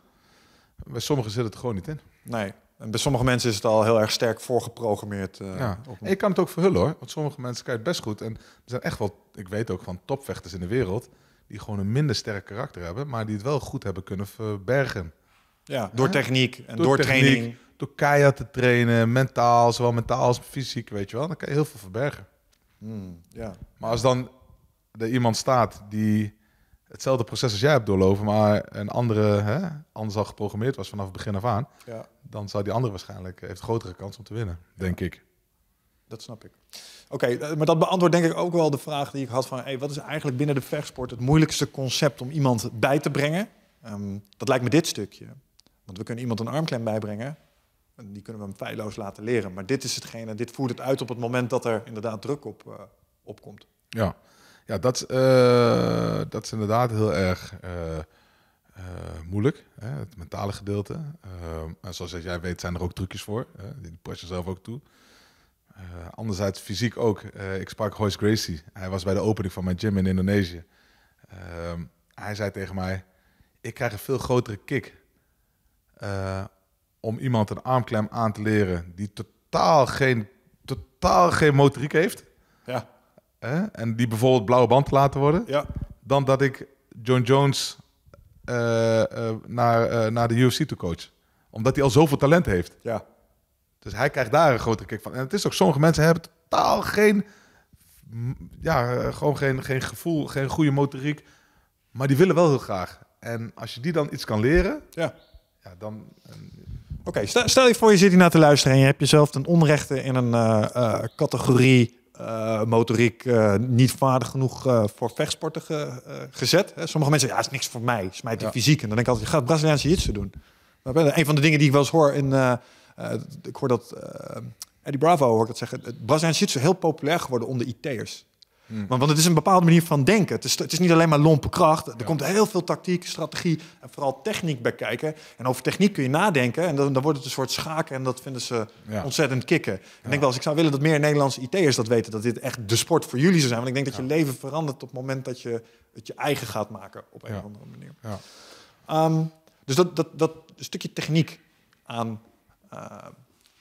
[SPEAKER 2] Bij sommigen zit het gewoon niet in. Nee. En bij
[SPEAKER 1] sommige mensen is het al heel erg sterk
[SPEAKER 2] voorgeprogrammeerd. Uh, ja. ik kan het ook verhullen hoor. Want sommige mensen kan het best goed. En er zijn echt wel, ik weet ook van topvechters in de wereld. die gewoon een minder sterk karakter hebben. maar die het wel goed hebben kunnen verbergen. Ja. Door techniek en door, training. Door keihard te trainen, mentaal, zowel mentaal als fysiek, weet je wel. Dan kan je heel veel verbergen. Hmm, ja. Maar als dan er iemand staat die hetzelfde proces als jij hebt doorlopen, maar een andere hè, anders al geprogrammeerd was vanaf het begin af aan, ja. dan zou die andere waarschijnlijk eh, heeft grotere kans om te winnen, denk ik. Dat snap ik. Oké, eh, maar dat beantwoordt denk ik ook wel de vraag die ik had
[SPEAKER 1] van, wat is eigenlijk binnen de vechtsport het moeilijkste concept om iemand bij te brengen? Ehm, dat lijkt me dit stukje. Want we kunnen iemand een armklem bijbrengen. En die kunnen we hem feilloos laten leren. Maar dit is hetgene, dit voert het uit op het moment dat er inderdaad druk op, uh,
[SPEAKER 2] Ja, ja dat, eh, dat is inderdaad heel erg eh, moeilijk. Hè? Het mentale gedeelte. en zoals jij weet zijn er ook trucjes voor. Hè? Die pas je zelf ook toe. anderzijds fysiek ook. ik sprak Hoyce Gracie. Hij was bij de opening van mijn gym in Indonesië. hij zei tegen mij, ik krijg een veel grotere kick eh, om iemand een armklem aan te leren die totaal geen, totaal geen motoriek heeft. Ja. Uh, en die bijvoorbeeld blauwe band te laten worden. Ja. Dan dat ik John Jones eh, eh, naar, naar de UFC toe coach. Omdat hij al zoveel talent heeft. Ja. Dus hij krijgt daar een grotere kick van. En het is ook, sommige mensen hebben totaal geen, ja, gewoon geen, geen gevoel, geen goede motoriek. Maar die willen wel heel graag. En als je die dan iets kan leren, ja ja, dan. Ehm,
[SPEAKER 1] Oké, stel, stel, je voor je zit hier naar te luisteren en je hebt jezelf een onrechte in een eh, eh, categorie eh, motoriek niet vaardig genoeg voor vechtsporten gezet. Hè? Sommige mensen ja, is niks voor mij, is mij fysiek. En dan denk ik altijd, je gaat Braziliaanse jitsu doen. Maar een van de dingen die ik wel eens hoor in, ik hoor dat Eddie Bravo hoor ik dat zeggen, het Braziliaanse jitsu heel populair geworden onder IT'ers. Want, hmm. want het is een bepaalde manier van denken. Het is, het is niet alleen maar lompe kracht. Er komt heel veel tactiek, strategie en vooral techniek bij kijken. En over techniek kun je nadenken. En dan, dan wordt het een soort schaken. En dat vinden ze ontzettend kicken. Ik denk wel ik zou willen dat meer Nederlandse IT'ers dat weten. Dat dit echt de sport voor jullie zou zijn. Want ik denk dat je leven verandert op het moment dat je het je eigen gaat maken. Op een of andere manier. Ehm, dus dat, dat, dat stukje techniek aan uh,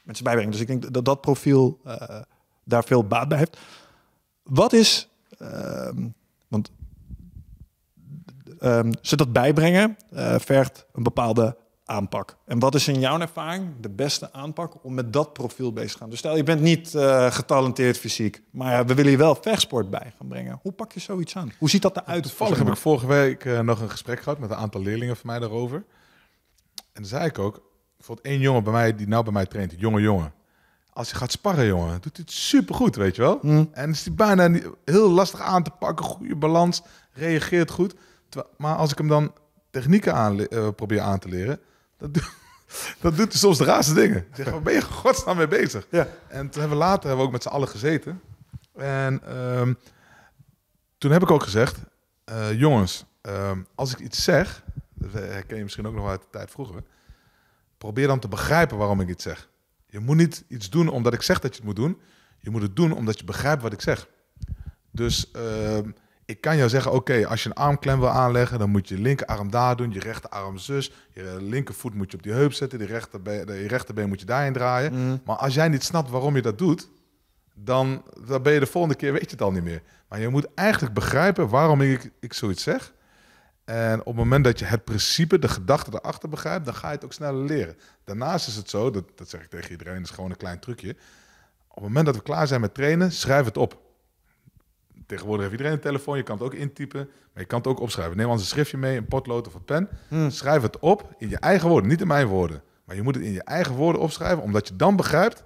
[SPEAKER 1] mensen bijbrengen. Dus ik denk dat dat profiel eh, daar veel baat bij heeft. Wat is, ehm, want ehm, ze dat bijbrengen eh, vergt een bepaalde aanpak. En wat is in jouw ervaring de beste aanpak om met dat profiel bezig te gaan? Dus stel je bent niet eh, getalenteerd fysiek, maar we willen je wel vechtsport bij gaan brengen. Hoe pak je zoiets aan?
[SPEAKER 2] Hoe ziet dat eruit? Toevallig heb ik vorige week eh, nog een gesprek gehad met een aantal leerlingen van mij daarover. En dan zei ik ook, bijvoorbeeld één jongen bij mij die nou bij mij traint, een jonge jongen als je gaat sparren, jongen, doet hij het supergoed, weet je wel. Hm. En is hij bijna heel lastig aan te pakken, goede balans, reageert goed. Maar als ik hem dan technieken aan, eh, probeer aan te leren, dat, dat doet hij soms de raarste dingen. zeg, ben je godsnaam mee bezig? Ja. En toen hebben we later hebben we ook met z'n allen gezeten. En ehm, toen heb ik ook gezegd, eh, jongens, ehm, als ik iets zeg, dat herken je misschien ook nog uit de tijd vroeger, probeer dan te begrijpen waarom ik iets zeg. Je moet niet iets doen omdat ik zeg dat je het moet doen. Je moet het doen omdat je begrijpt wat ik zeg. Dus ehm, ik kan jou zeggen, oké, als je een armklem wil aanleggen, dan moet je je linkerarm daar doen, je rechterarm zus, je linkervoet moet je op die heup zetten, die rechterbeen, eh, je rechterbeen moet je daarin draaien. Mm. Maar als jij niet snapt waarom je dat doet, dan, dan ben je de volgende keer, weet je het al niet meer. Maar je moet eigenlijk begrijpen waarom ik, ik zoiets zeg. En op het moment dat je het principe, de gedachte erachter begrijpt, dan ga je het ook sneller leren. Daarnaast is het zo, dat, dat zeg ik tegen iedereen, dat is gewoon een klein trucje. Op het moment dat we klaar zijn met trainen, schrijf het op. Tegenwoordig heeft iedereen een telefoon, je kan het ook intypen, maar je kan het ook opschrijven. Neem anders een schriftje mee, een potlood of een pen. Hmm. Schrijf het op in je eigen woorden, niet in mijn woorden. Maar je moet het in je eigen woorden opschrijven, omdat je dan begrijpt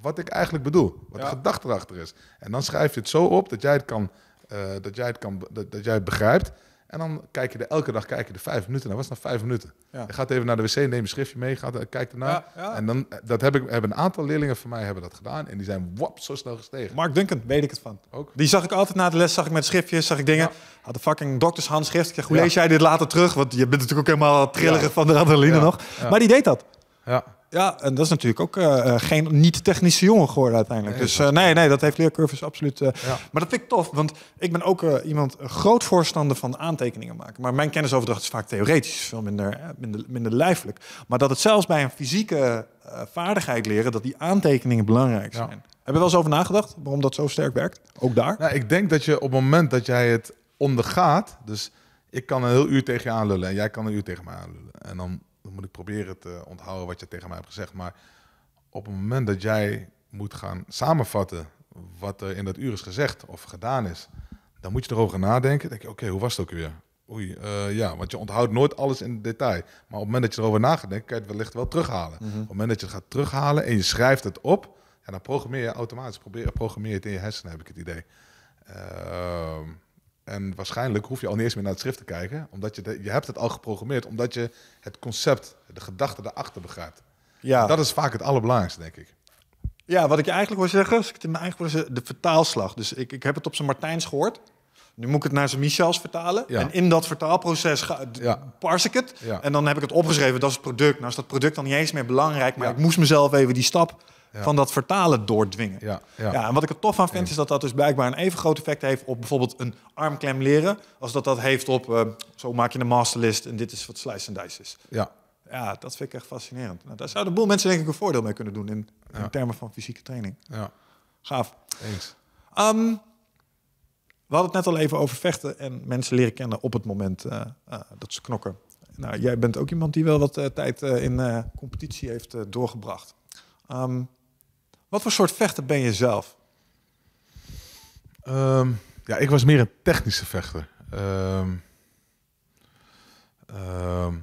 [SPEAKER 2] wat ik eigenlijk bedoel. Wat de gedachte erachter is. En dan schrijf je het zo op dat jij het kan, uh, dat jij het kan, dat jij het begrijpt. En dan kijk je er elke dag kijk je er vijf minuten naar. Nou, was het nou vijf minuten? Ja. Je gaat even naar de wc, neem een schriftje mee, gaat, eh, kijkt ernaar. En dan eh, dat heb ik, hebben een aantal leerlingen van mij hebben dat gedaan. En die zijn wap zo snel gestegen. Mark Duncan, weet ik het van. Ook. Die zag ik altijd na de les, zag ik met
[SPEAKER 1] schriftjes, zag ik dingen. Had een fucking doktershandschrift. Ik zeg: hoe lees jij dit later terug? Want je bent natuurlijk ook helemaal trillerig van de adrenaline nog. Maar die deed dat. Ja. Ja, en dat is natuurlijk ook eh, eh, geen niet-technische jongen geworden uiteindelijk. dus eh, nee, nee, dat heeft leercurves dus absoluut. ja. Maar dat vind ik tof, want ik ben ook iemand groot voorstander van aantekeningen maken. Maar mijn kennisoverdracht is vaak theoretisch, veel minder, minder, minder lijfelijk. Maar dat het zelfs bij een fysieke vaardigheid leren, dat die aantekeningen
[SPEAKER 2] belangrijk zijn. Ja. Heb je wel eens over nagedacht waarom dat zo sterk werkt? Ook daar? Nou, ik denk dat je op het moment dat jij het ondergaat, dus ik kan een heel uur tegen je aanlullen en jij kan een uur tegen mij aanlullen. En dan moet ik proberen te onthouden wat je tegen mij hebt gezegd. Maar op het moment dat jij moet gaan samenvatten wat er in dat uur is gezegd of gedaan is, dan moet je erover nadenken. denk je, oké, hoe was het ook weer? Oei, eh, ja, want je onthoudt nooit alles in detail. Maar op het moment dat je erover nadenkt, kan je het wellicht wel terughalen. Mhm. Op het moment dat je het gaat terughalen en je schrijft het op, en dan programmeer je automatisch, probeer, programmeer het in je hersenen, heb ik het idee. Ehm, en waarschijnlijk hoef je al niet eens meer naar het schrift te kijken, omdat je, je hebt het al geprogrammeerd, omdat je het concept, de gedachte daarachter begrijpt. Ja. dat is vaak het allerbelangrijkste, denk ik.
[SPEAKER 1] Ja, wat ik je eigenlijk wil zeggen, als ik het in eigen de vertaalslag. Dus ik, ik heb het op zijn Martijns gehoord. Nu moet ik het naar zijn Michels vertalen. Ja. En in dat vertaalproces ga, pars ik het. Ja. En dan heb ik het opgeschreven, dat is het product. Nou is dat product dan niet eens meer belangrijk, maar ik moest mezelf even die stap van dat vertalen doordwingen. Ja, ja. ja, en wat ik er tof aan vind, is dat dat dus blijkbaar een even groot effect heeft op bijvoorbeeld een armklem leren, als dat dat heeft op eh, zo maak je een masterlist en dit is wat slice en dice is. Ja. Ja, dat vind ik echt fascinerend. Nou, daar zouden een boel mensen denk ik een voordeel mee kunnen doen in, in termen van fysieke training. Ja. Gaaf. Eens. Ehm, we hadden het net al even over vechten en mensen leren kennen op het moment eh, eh, dat ze knokken. Nou, jij bent ook iemand die wel wat tijd in competitie heeft doorgebracht. Ehm,
[SPEAKER 2] wat voor soort vechter ben je zelf? Ehm, ja, ik was meer een technische vechter. Ehm, ehm,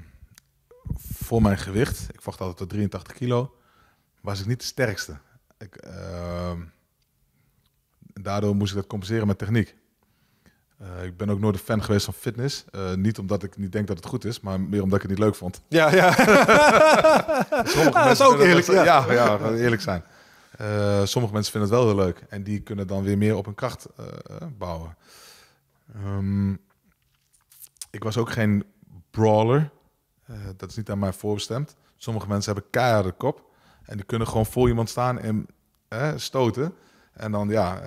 [SPEAKER 2] voor mijn gewicht, ik vocht altijd tot 83 kilo, was ik niet de sterkste. Ik, daardoor moest ik dat compenseren met techniek. Eh, ik ben ook nooit een fan geweest van fitness. Eh, niet omdat ik niet denk dat het goed is, maar meer omdat ik het niet leuk vond. Ja, ja. ja, dat is ook eerlijk. Ja. ja. Ja, eerlijk zijn. Eh, sommige mensen vinden het wel heel leuk en die kunnen dan weer meer op hun kracht eh, eh, bouwen. Ehm, ik was ook geen brawler. dat is niet aan mij voorbestemd. Sommige mensen hebben keiharde kop en die kunnen gewoon voor iemand staan en stoten. En dan ja,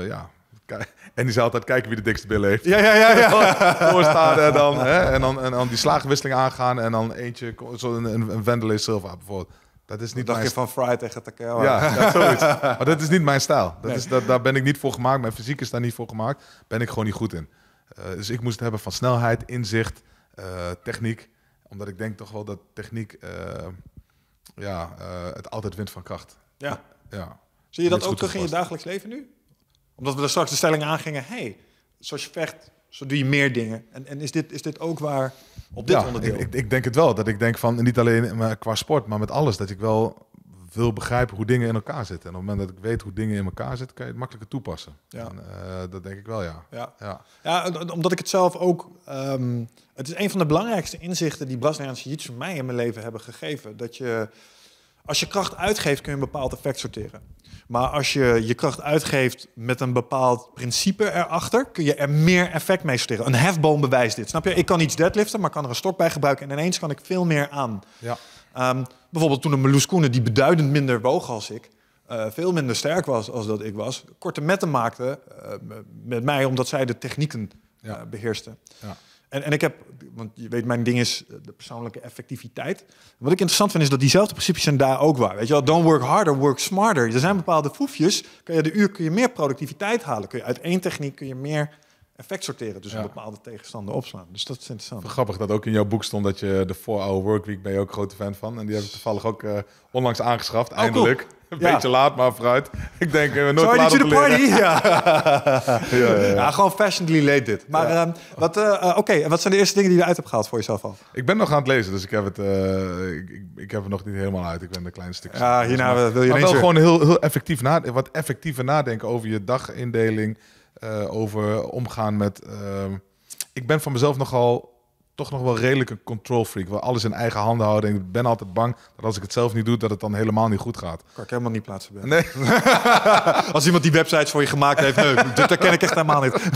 [SPEAKER 2] ja, en die zou altijd kijken wie de dikste billen heeft. Ja, ja, ja. ja. Voorstaan en dan, hè, en dan, en dan die slagenwisseling aangaan. En dan eentje, zo een, een Silva bijvoorbeeld. Dat is niet dat mijn... je van Fry tegen Takeo. Ja, dat zoiets. maar dat is niet mijn stijl. Dat is, dat, daar ben ik niet voor gemaakt. Mijn fysiek is daar niet voor gemaakt. Ben ik gewoon niet goed in. Eh, dus ik moest het hebben van snelheid, inzicht, eh, techniek. Omdat ik denk toch wel dat techniek eh, ja, het altijd wint van kracht. Ja. ja. Zie je dat ook terug in je
[SPEAKER 1] dagelijks leven nu?
[SPEAKER 2] Omdat we daar straks de stelling aangingen. hey,
[SPEAKER 1] zoals je vecht, zo doe je meer dingen. En, en is, dit, is dit ook waar op dit ja, onderdeel? Ik,
[SPEAKER 2] ik, denk het wel. Dat ik denk van, niet alleen qua sport, maar met alles. Dat ik wel wil begrijpen hoe dingen in elkaar zitten. En op het moment dat ik weet hoe dingen in elkaar zitten, kan je het makkelijker toepassen. Eh, dat denk ik wel, ja. Ja, ja.
[SPEAKER 1] ja omdat ik het zelf ook... Ehm, het is een van de belangrijkste inzichten die Braziliaanse jiu mij in mijn leven hebben gegeven. Dat je, als je kracht uitgeeft, kun je een bepaald effect sorteren. Maar als je je kracht uitgeeft met een bepaald principe erachter, kun je er meer effect mee sturen. Een hefboom bewijst dit. Snap je? Ik kan iets deadliften, maar kan er een stok bij gebruiken en ineens kan ik veel meer aan. Ja. Ehm, bijvoorbeeld toen een Meloes Koenen, die beduidend minder woog als ik, eh, veel minder sterk was als dat ik was, korte metten maakte eh, met mij omdat zij de technieken ja. Eh, beheerste. Ja. En, en ik heb, want je weet, mijn ding is eh, de persoonlijke effectiviteit. Wat ik interessant vind is dat diezelfde principes zijn daar ook waar. Weet je wel, don't work harder, work smarter. Er zijn bepaalde foefjes. Kun je de uur kun je meer productiviteit halen. Kun je uit één techniek kun je meer effect sorteren. Dus een bepaalde tegenstander opslaan. Dus
[SPEAKER 2] dat is interessant. Grappig dat ook in jouw boek stond dat je de 4-hour workweek ben je ook grote fan van. En die heb ik toevallig ook eh, onlangs aangeschaft, oh, eindelijk. Een beetje laat, maar vooruit. Ik denk, eh, nooit Sorry, laat to the party. Ja. ja, gewoon
[SPEAKER 1] fashionably late dit. Maar ehm, wat, eh, eh, oké, wat zijn de eerste dingen die je eruit hebt gehaald voor jezelf al?
[SPEAKER 2] Ik ben nog aan het lezen, dus ik heb het, ik, ik, heb het nog niet helemaal uit. Ik ben een klein stukje. Ja, hierna dus, wil je Maar wel gewoon heel, heel effectief nadenken. Wat effectiever nadenken over je dagindeling. over omgaan met... Ehm, ik ben van mezelf nogal toch nog wel redelijk een control freak. Waar alles in eigen handen houden. ik ben altijd bang dat als ik het zelf niet doe, dat het dan helemaal niet goed gaat. Kan ik helemaal niet
[SPEAKER 1] plaatsen. Ben. Nee.
[SPEAKER 2] als iemand die websites voor je gemaakt heeft, nee, dat ken ik echt helemaal niet.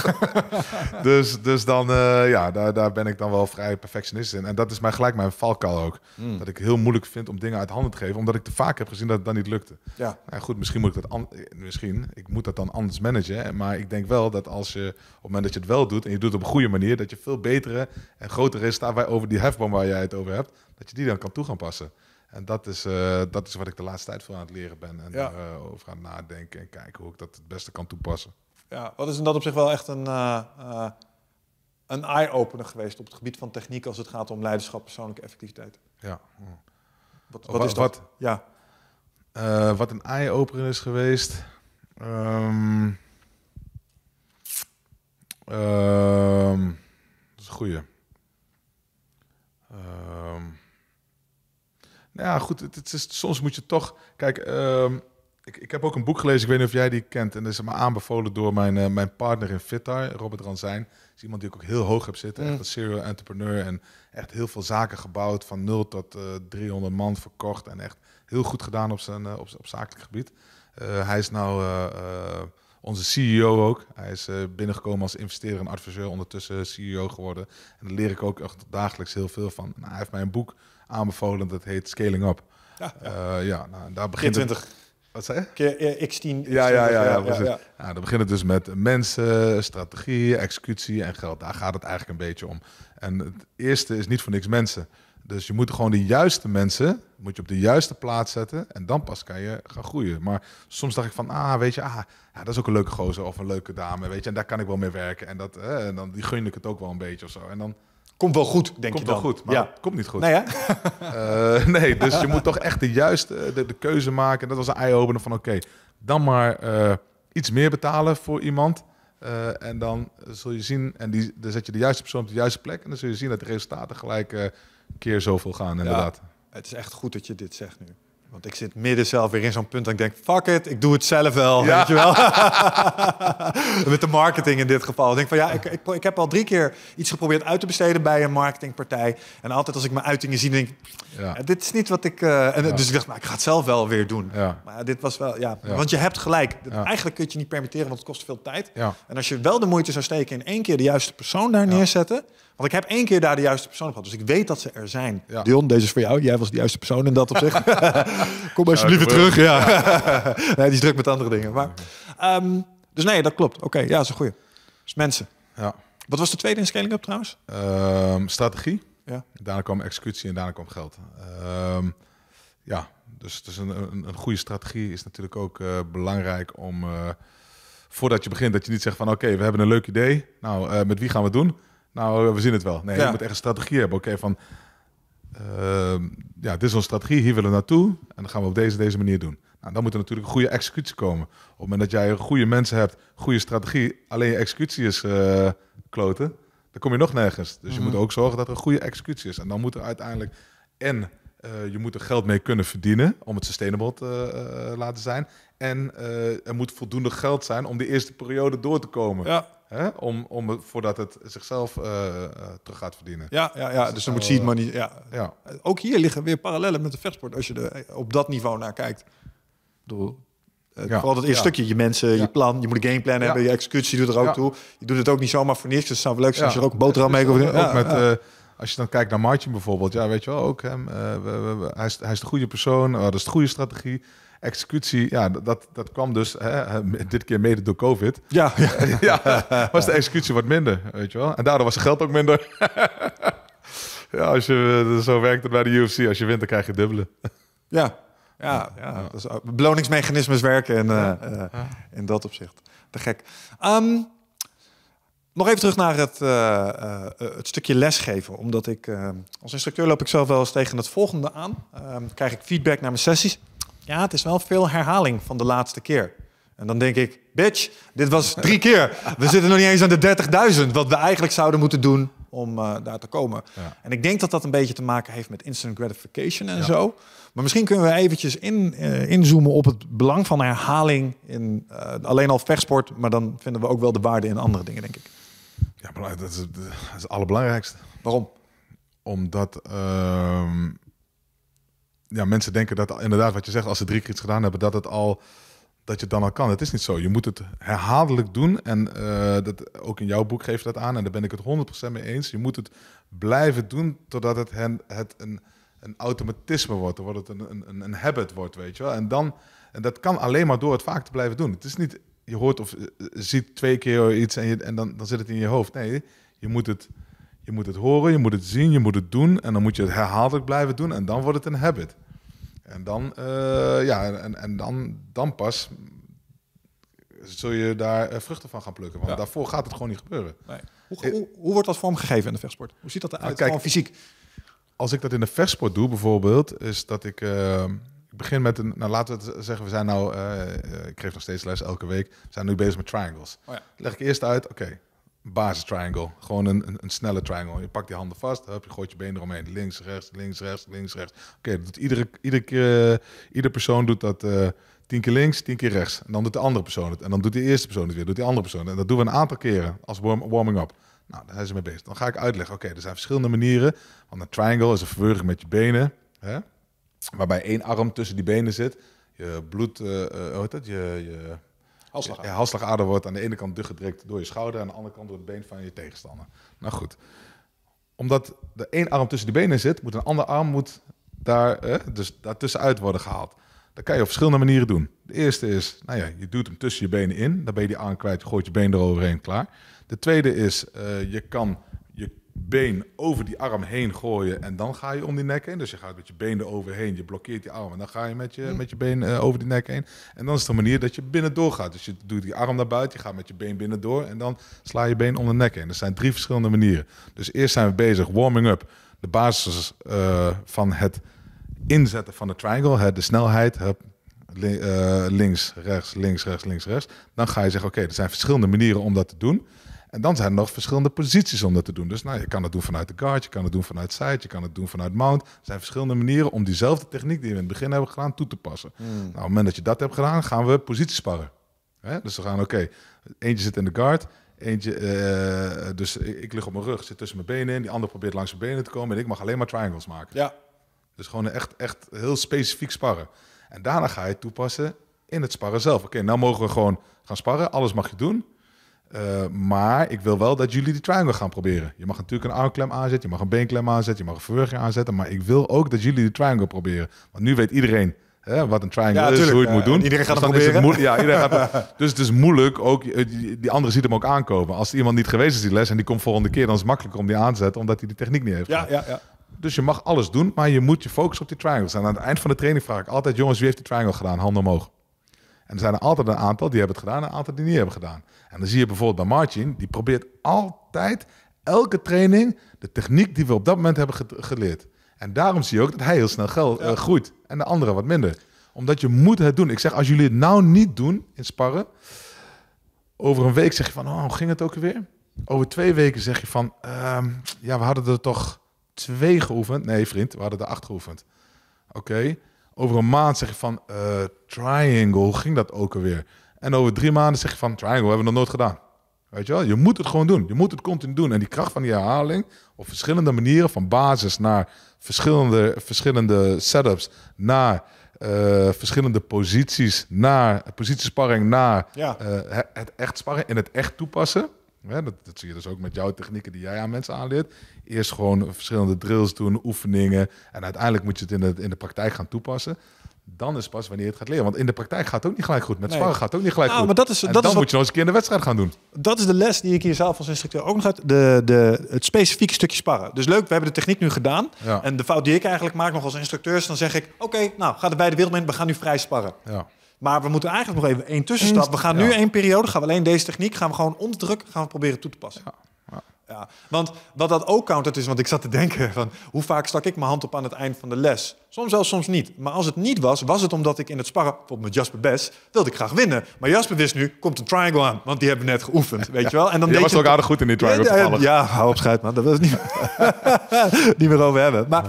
[SPEAKER 2] dus, dus dan, eh, ja, daar, daar ben ik dan wel vrij perfectionist in. En dat is mij gelijk mijn valkuil ook. Hmm. Dat ik heel moeilijk vind om dingen uit handen te geven, omdat ik te vaak heb gezien dat het dan niet lukte. Ja. Nou, goed, misschien moet ik dat eh, misschien, ik moet dat dan anders managen. Maar ik denk wel dat als je op het moment dat je het wel doet en je doet het op een goede manier, dat je veel betere en grotere is staan bij over die hefboom waar jij het over hebt, dat je die dan kan toe gaan passen. En dat is, eh, dat is wat ik de laatste tijd voor aan het leren ben. En ja. daarover eh, aan nadenken en kijken hoe ik dat het beste kan toepassen.
[SPEAKER 1] Ja, wat is in dat op zich wel echt een, eh, een eye-opener geweest op het gebied van techniek als het gaat om leiderschap, persoonlijke effectiviteit. Ja.
[SPEAKER 2] Wat, wat, is dat? Wat, ja. wat een eye-opener is geweest. Um, dat is een goeie. Ehm, nou ja, goed, het, het is, soms moet je toch. Kijk, ehm, ik, ik, heb ook een boek gelezen, ik weet niet of jij die kent. En dat is me aanbevolen door mijn, eh, mijn partner in Fitar, Robert Ranzijn. is iemand die ik ook heel hoog heb zitten. Echt een serial entrepreneur en echt heel veel zaken gebouwd. Van 0 tot uh, eh, 300 man verkocht. En echt heel goed gedaan op zijn, uh, op, op zakelijk gebied. hij is nou onze CEO ook. Hij is eh, binnengekomen als investeerder en adviseur, ondertussen CEO geworden. En daar leer ik ook echt dagelijks heel veel van. Nou, hij heeft mij een boek aanbevolen dat heet Scaling Up. Ja, ja. Eh, nou, daar begint 20.
[SPEAKER 1] wat zei je? X10. x ja, ja, ja, ja, nou, dan begint
[SPEAKER 2] dus met mensen, strategie, executie en geld. Daar gaat het eigenlijk een beetje om. En het eerste is niet voor niks mensen. Dus je moet gewoon de juiste mensen moet je op de juiste plaats zetten. En dan pas kan je gaan groeien. Maar soms dacht ik van, ah, weet je, ah, ja, dat is ook een leuke gozer of een leuke dame. Weet je, en daar kan ik wel mee werken. En, dat, en dan die gun ik het ook wel een beetje of zo. En dan, Komt wel goed, denk komt je dan. Komt wel goed, maar ja. komt niet goed. Nee, nou eh, nee, dus je moet toch echt de juiste de, keuze maken. dat was een eye-opener van oké, dan maar eh, iets meer betalen voor iemand. Eh, en dan zul je zien, en die, dan zet je de juiste persoon op de juiste plek. En dan zul je zien dat de resultaten gelijk keer zoveel gaan, inderdaad.
[SPEAKER 1] Het is echt goed dat je dit zegt nu. Want ik zit midden
[SPEAKER 2] zelf weer in zo'n punt dat ik denk,
[SPEAKER 1] fuck it, ik doe het zelf wel, weet je wel. Met de marketing in dit geval. Ik denk van ja, ik, ik, ik, heb al drie keer iets geprobeerd uit te besteden bij een marketingpartij. En altijd als ik mijn uitingen zie, denk ik, ja. dit is niet wat ik... Eh, en, Dus ik dacht, maar ik ga het zelf wel weer doen. Maar dit was wel, ja. Want je hebt gelijk. Eigenlijk kun je niet permitteren, want het kost veel tijd. En als je wel de moeite zou steken in één keer de juiste persoon daar neerzetten... Want ik heb één keer daar de juiste persoon op gehad. Dus ik weet dat ze er zijn. Ja. Dion, deze is voor jou. Jij was de juiste persoon in dat opzicht. Kom alsjeblieft weer terug. Ja. nee, die is druk met andere dingen. Maar, ehm, dus nee, dat klopt. Oké, ja, dat is een goeie. Dus mensen.
[SPEAKER 2] Ja. Wat was de tweede in scaling up trouwens? Ehm, strategie. Ja. Daarna kwam executie en daarna kwam geld. Ehm, ja, dus, een, een, een, goede strategie is natuurlijk ook eh, belangrijk om... Eh, voordat je begint, dat je niet zegt van... oké, we hebben een leuk idee. Nou, eh, met wie gaan we het doen? nou, we zien het wel. Nee, je moet echt een strategie hebben. Oké, van ehm, ja, dit is onze strategie, hier willen we naartoe. En dan gaan we op deze, deze manier doen. Nou, dan moet er natuurlijk een goede executie komen. Op het moment dat jij goede mensen hebt, goede strategie, alleen je executie is eh, kloten, dan kom je nog nergens. Dus je mhm. moet ook zorgen dat er een goede executie is. En dan moet er uiteindelijk en eh, je moet er geld mee kunnen verdienen om het sustainable te eh, eh, laten zijn. En er moet voldoende geld zijn om de eerste periode door te komen. Hè? Om, om, voordat het zichzelf terug gaat verdienen. Ja, ja, ja. dus, dan moet seed money... Ja. ja.
[SPEAKER 1] Ook hier liggen weer parallellen met de vechtsport als je er op dat niveau naar kijkt. Door uh, Vooral dat eerste stukje, je mensen, je plan, je moet een gameplan hebben, je executie doet er ook toe. Je doet het ook
[SPEAKER 2] niet zomaar voor niks, dus het zou leuk zijn als je er ook boterham mee... ook met als je dan kijkt naar Martin bijvoorbeeld, ja, weet je wel, ook hem. Eh, hij, is, hij, is, de goede persoon, oh, dat is de goede strategie. Executie, ja, dat, dat kwam dus hè, dit keer mede door COVID. Ja. ja, ja, was de executie wat minder, weet je wel. En daardoor was het geld ook minder. ja, als je, eh, zo werkt bij de UFC. Als je wint, dan krijg je dubbele. ja, ja, ja. beloningsmechanismes
[SPEAKER 1] werken en, eh, in dat opzicht. Te gek. Ehm, nog even terug naar het, eh, eh, het stukje lesgeven. Omdat ik eh, als instructeur loop ik zelf wel eens tegen het volgende aan. Ehm, krijg ik feedback naar mijn sessies. Ja, het is wel veel herhaling van de laatste keer. En dan denk ik, bitch, dit was drie keer. We zitten nog niet eens aan de 30.000. Wat we eigenlijk zouden moeten doen om daar te komen. En ik denk dat dat een beetje te maken heeft met instant gratification en zo. Maar misschien kunnen we eventjes in, inzoomen op het belang van herhaling in alleen al vechtsport. Maar dan vinden we ook wel de waarde in andere dingen, denk ik.
[SPEAKER 2] Ja, maar dat is, dat is het allerbelangrijkste. Waarom? Omdat ehm, ja, mensen denken dat inderdaad wat je zegt, als ze drie keer iets gedaan hebben, dat het al dat je het dan al kan. Het is niet zo. Je moet het herhaaldelijk doen. En eh, dat, ook in jouw boek geef je dat aan. En daar ben ik het 100% mee eens. Je moet het blijven doen totdat het, hen, het een, een automatisme wordt. Totdat het een, een, een habit wordt, weet je wel. En, dan, en dat kan alleen maar door het vaak te blijven doen. Het is niet je hoort of eh, eh, ziet twee keer iets en, je, en dan, dan zit het in je hoofd. Nee, je moet, het, je moet het horen, je moet het zien, je moet het doen. En dan moet je het herhaaldelijk blijven doen en dan wordt het een habit. En dan, eh, ja, en, en dan, dan pas zul je daar vruchten van gaan plukken. Want daarvoor gaat het gewoon niet gebeuren. Hoe, hoe, hoe, wordt dat vormgegeven in de vechtsport? Hoe ziet dat eruit, nou, kijk, fysiek? Als ik dat in de vechtsport doe bijvoorbeeld, is dat ik ik begin met een, nou laten we zeggen, we zijn nou, eh, eh, ik geef nog steeds les elke week, we zijn nu bezig met triangles. Oh Leg ik eerst uit, oké, basis triangle, gewoon een, een, snelle triangle. Je pakt die handen vast, je gooit je benen eromheen, links, rechts, links, rechts, links, rechts. Oké, iedere, iedere keer, eh, persoon doet dat tien keer links, tien keer rechts. En dan doet de andere persoon het, en dan doet de eerste persoon het weer, doet die andere persoon het. En dat doen we een aantal keren als warming up. Nou, daar zijn ze mee bezig. Dan ga ik uitleggen, oké, er zijn verschillende manieren, want een triangle is een verwurging met je benen, hè? waarbij één arm tussen die benen zit. Je bloed, uh, hoe heet dat? Je, je halsslagader. wordt aan de ene kant dichtgedrukt door je schouder... en aan de andere kant door het been van je tegenstander. Nou goed. Omdat de één arm tussen die benen zit... moet een andere arm moet daar, uh, dus daartussenuit worden gehaald. Dat kan je op verschillende manieren doen. De eerste is, nou ja, je doet hem tussen je benen in. Dan ben je die arm kwijt, gooit je been eroverheen, klaar. De tweede is, je kan been over die arm heen gooien en dan ga je om die nek heen. Dus je gaat met je been eroverheen, je blokkeert die arm en dan ga je met je, mm. met je been eh, over die nek heen. En dan is de manier dat je binnendoor gaat. Dus je doet die arm naar buiten, je gaat met je been binnendoor en dan sla je been om de nek heen. Er zijn drie verschillende manieren. Dus eerst zijn we bezig, warming up, de basis eh, van het inzetten van de triangle, hè, de snelheid, hè, eh, links, rechts, links, rechts, links, rechts. Dan ga je zeggen, oké, er zijn verschillende manieren om dat te doen. En dan zijn er nog verschillende posities om dat te doen. Dus nou, je kan het doen vanuit de guard, je kan het doen vanuit side, je kan het doen vanuit mount. Er zijn verschillende manieren om diezelfde techniek die we in het begin hebben gedaan toe te passen. Hmm. Nou, op het moment dat je dat hebt gedaan, gaan we posities sparren. Hè? Dus we gaan, oké, eentje zit in de guard, eentje, eh, dus ik, lig op mijn rug, zit tussen mijn benen in, die ander probeert langs mijn benen te komen en ik mag alleen maar triangles maken. Ja. Dus gewoon echt, echt heel specifiek sparren. En daarna ga je het toepassen in het sparren zelf. Oké, nou mogen we gewoon gaan sparren, alles mag je doen. Eh, maar ik wil wel dat jullie die triangle gaan proberen. Je mag natuurlijk een armklem aanzetten, je mag een beenklem aanzetten, je mag een verwerking aanzetten. Maar ik wil ook dat jullie de triangle proberen. Want nu weet iedereen hè, wat een triangle is, hoe je het moet doen. iedereen gaat dus het proberen. ja, iedereen gaat dus het is moeilijk. Ook, eh, die andere ziet hem ook aankomen. Als iemand niet geweest is die les en die komt volgende keer, dan is het makkelijker om die aan te zetten, omdat hij die techniek niet heeft. Ja, ja, Dus je mag alles doen, maar je moet je focussen op die triangles. En aan het eind van de training vraag ik altijd, jongens, wie heeft die triangle gedaan? Handen omhoog er zijn er altijd een aantal die hebben het gedaan en een aantal die niet hebben gedaan. En dan zie je bijvoorbeeld bij Martin, die probeert altijd elke training de techniek die we op dat moment hebben geleerd. En daarom zie je ook dat hij heel snel geld, eh, groeit en de anderen wat minder. Omdat je moet het doen. Ik zeg, als jullie het nou niet doen in sparren, over een week zeg je van, oh, hoe ging het ook weer? Over twee weken zeg je van, ehm, ja, we hadden er toch twee geoefend. Nee, vriend, we hadden er acht geoefend. Oké. Over een maand zeg je van eh, triangle, hoe ging dat ook alweer? En over drie maanden zeg je van triangle, hebben we nog nooit gedaan. Weet je wel, je moet het gewoon doen. Je moet het continu doen. En die kracht van die herhaling, op verschillende manieren, van basis naar verschillende, verschillende setups, naar eh, verschillende posities, naar positiesparring, naar ja. Eh, het echt sparren en het echt toepassen dat, zie je dus ook met jouw technieken die jij aan mensen aanleert. Eerst gewoon verschillende drills doen, oefeningen. En uiteindelijk moet je het in de, in de praktijk gaan toepassen. Dan is pas wanneer het gaat leren. Want in de praktijk gaat het ook niet gelijk goed. Met sparren gaat het ook niet gelijk nou, goed. Maar dat is, en dat dan is moet je nog eens een keer in de wedstrijd gaan doen. Dat is de les die ik hier zelf als
[SPEAKER 1] instructeur ook nog uit. De, de, het specifieke stukje sparren. Dus leuk, we hebben de techniek nu gedaan. En de fout die ik eigenlijk maak nog als instructeur is... dan zeg ik, oké, nou, ga er bij de wereld mee. We gaan nu vrij sparren. Ja. Maar we moeten eigenlijk nog even één tussenstap. We gaan nu één periode, gaan we alleen deze techniek, gaan we gewoon onder druk, gaan we proberen toe te passen. Ja, want wat dat ook countert is, want ik zat te denken van hoe vaak stak ik mijn hand op aan het eind van de les? Soms wel, soms niet. Maar als het niet was, was het omdat ik in het sparren, bijvoorbeeld met Jasper Bes, wilde ik graag winnen. Maar Jasper wist nu, komt een triangle aan, want die hebben we net geoefend, weet je wel. En dan was je ook aardig goed in die triangle Ja, ja, ja hou op schijt man, dat wil ik niet, niet meer over hebben. Maar,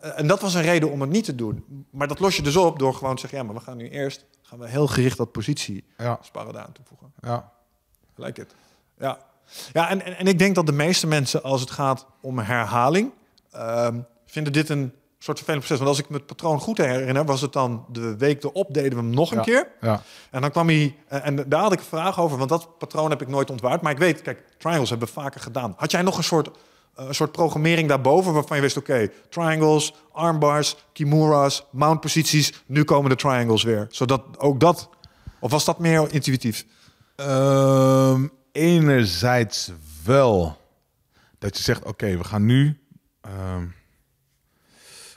[SPEAKER 1] eh, en dat was een reden om het niet te doen. Maar dat los je dus op door gewoon te zeggen, ja, maar we gaan nu eerst gaan we heel gericht dat positie ja. aan toevoegen. Ja. het. like it. Ja. Ja, en, en, ik denk dat de meeste mensen, als het gaat om herhaling, ehm, vinden dit een soort vervelend proces. Want als ik me het patroon goed herinner, was het dan de week erop deden we hem nog een keer. Ja. En dan kwam hij, eh, en daar had ik een vraag over, want dat patroon heb ik nooit ontwaard. Maar ik weet, kijk, trials hebben we vaker gedaan. Had jij nog een soort eh, een soort programmering daarboven waarvan je wist: oké, triangles, armbars, kimura's, mountposities. Nu komen de triangles weer. Zodat ook dat.
[SPEAKER 2] Of was dat meer intuïtief? Ehm, enerzijds wel. Dat je zegt: oké, we gaan nu. Ehm,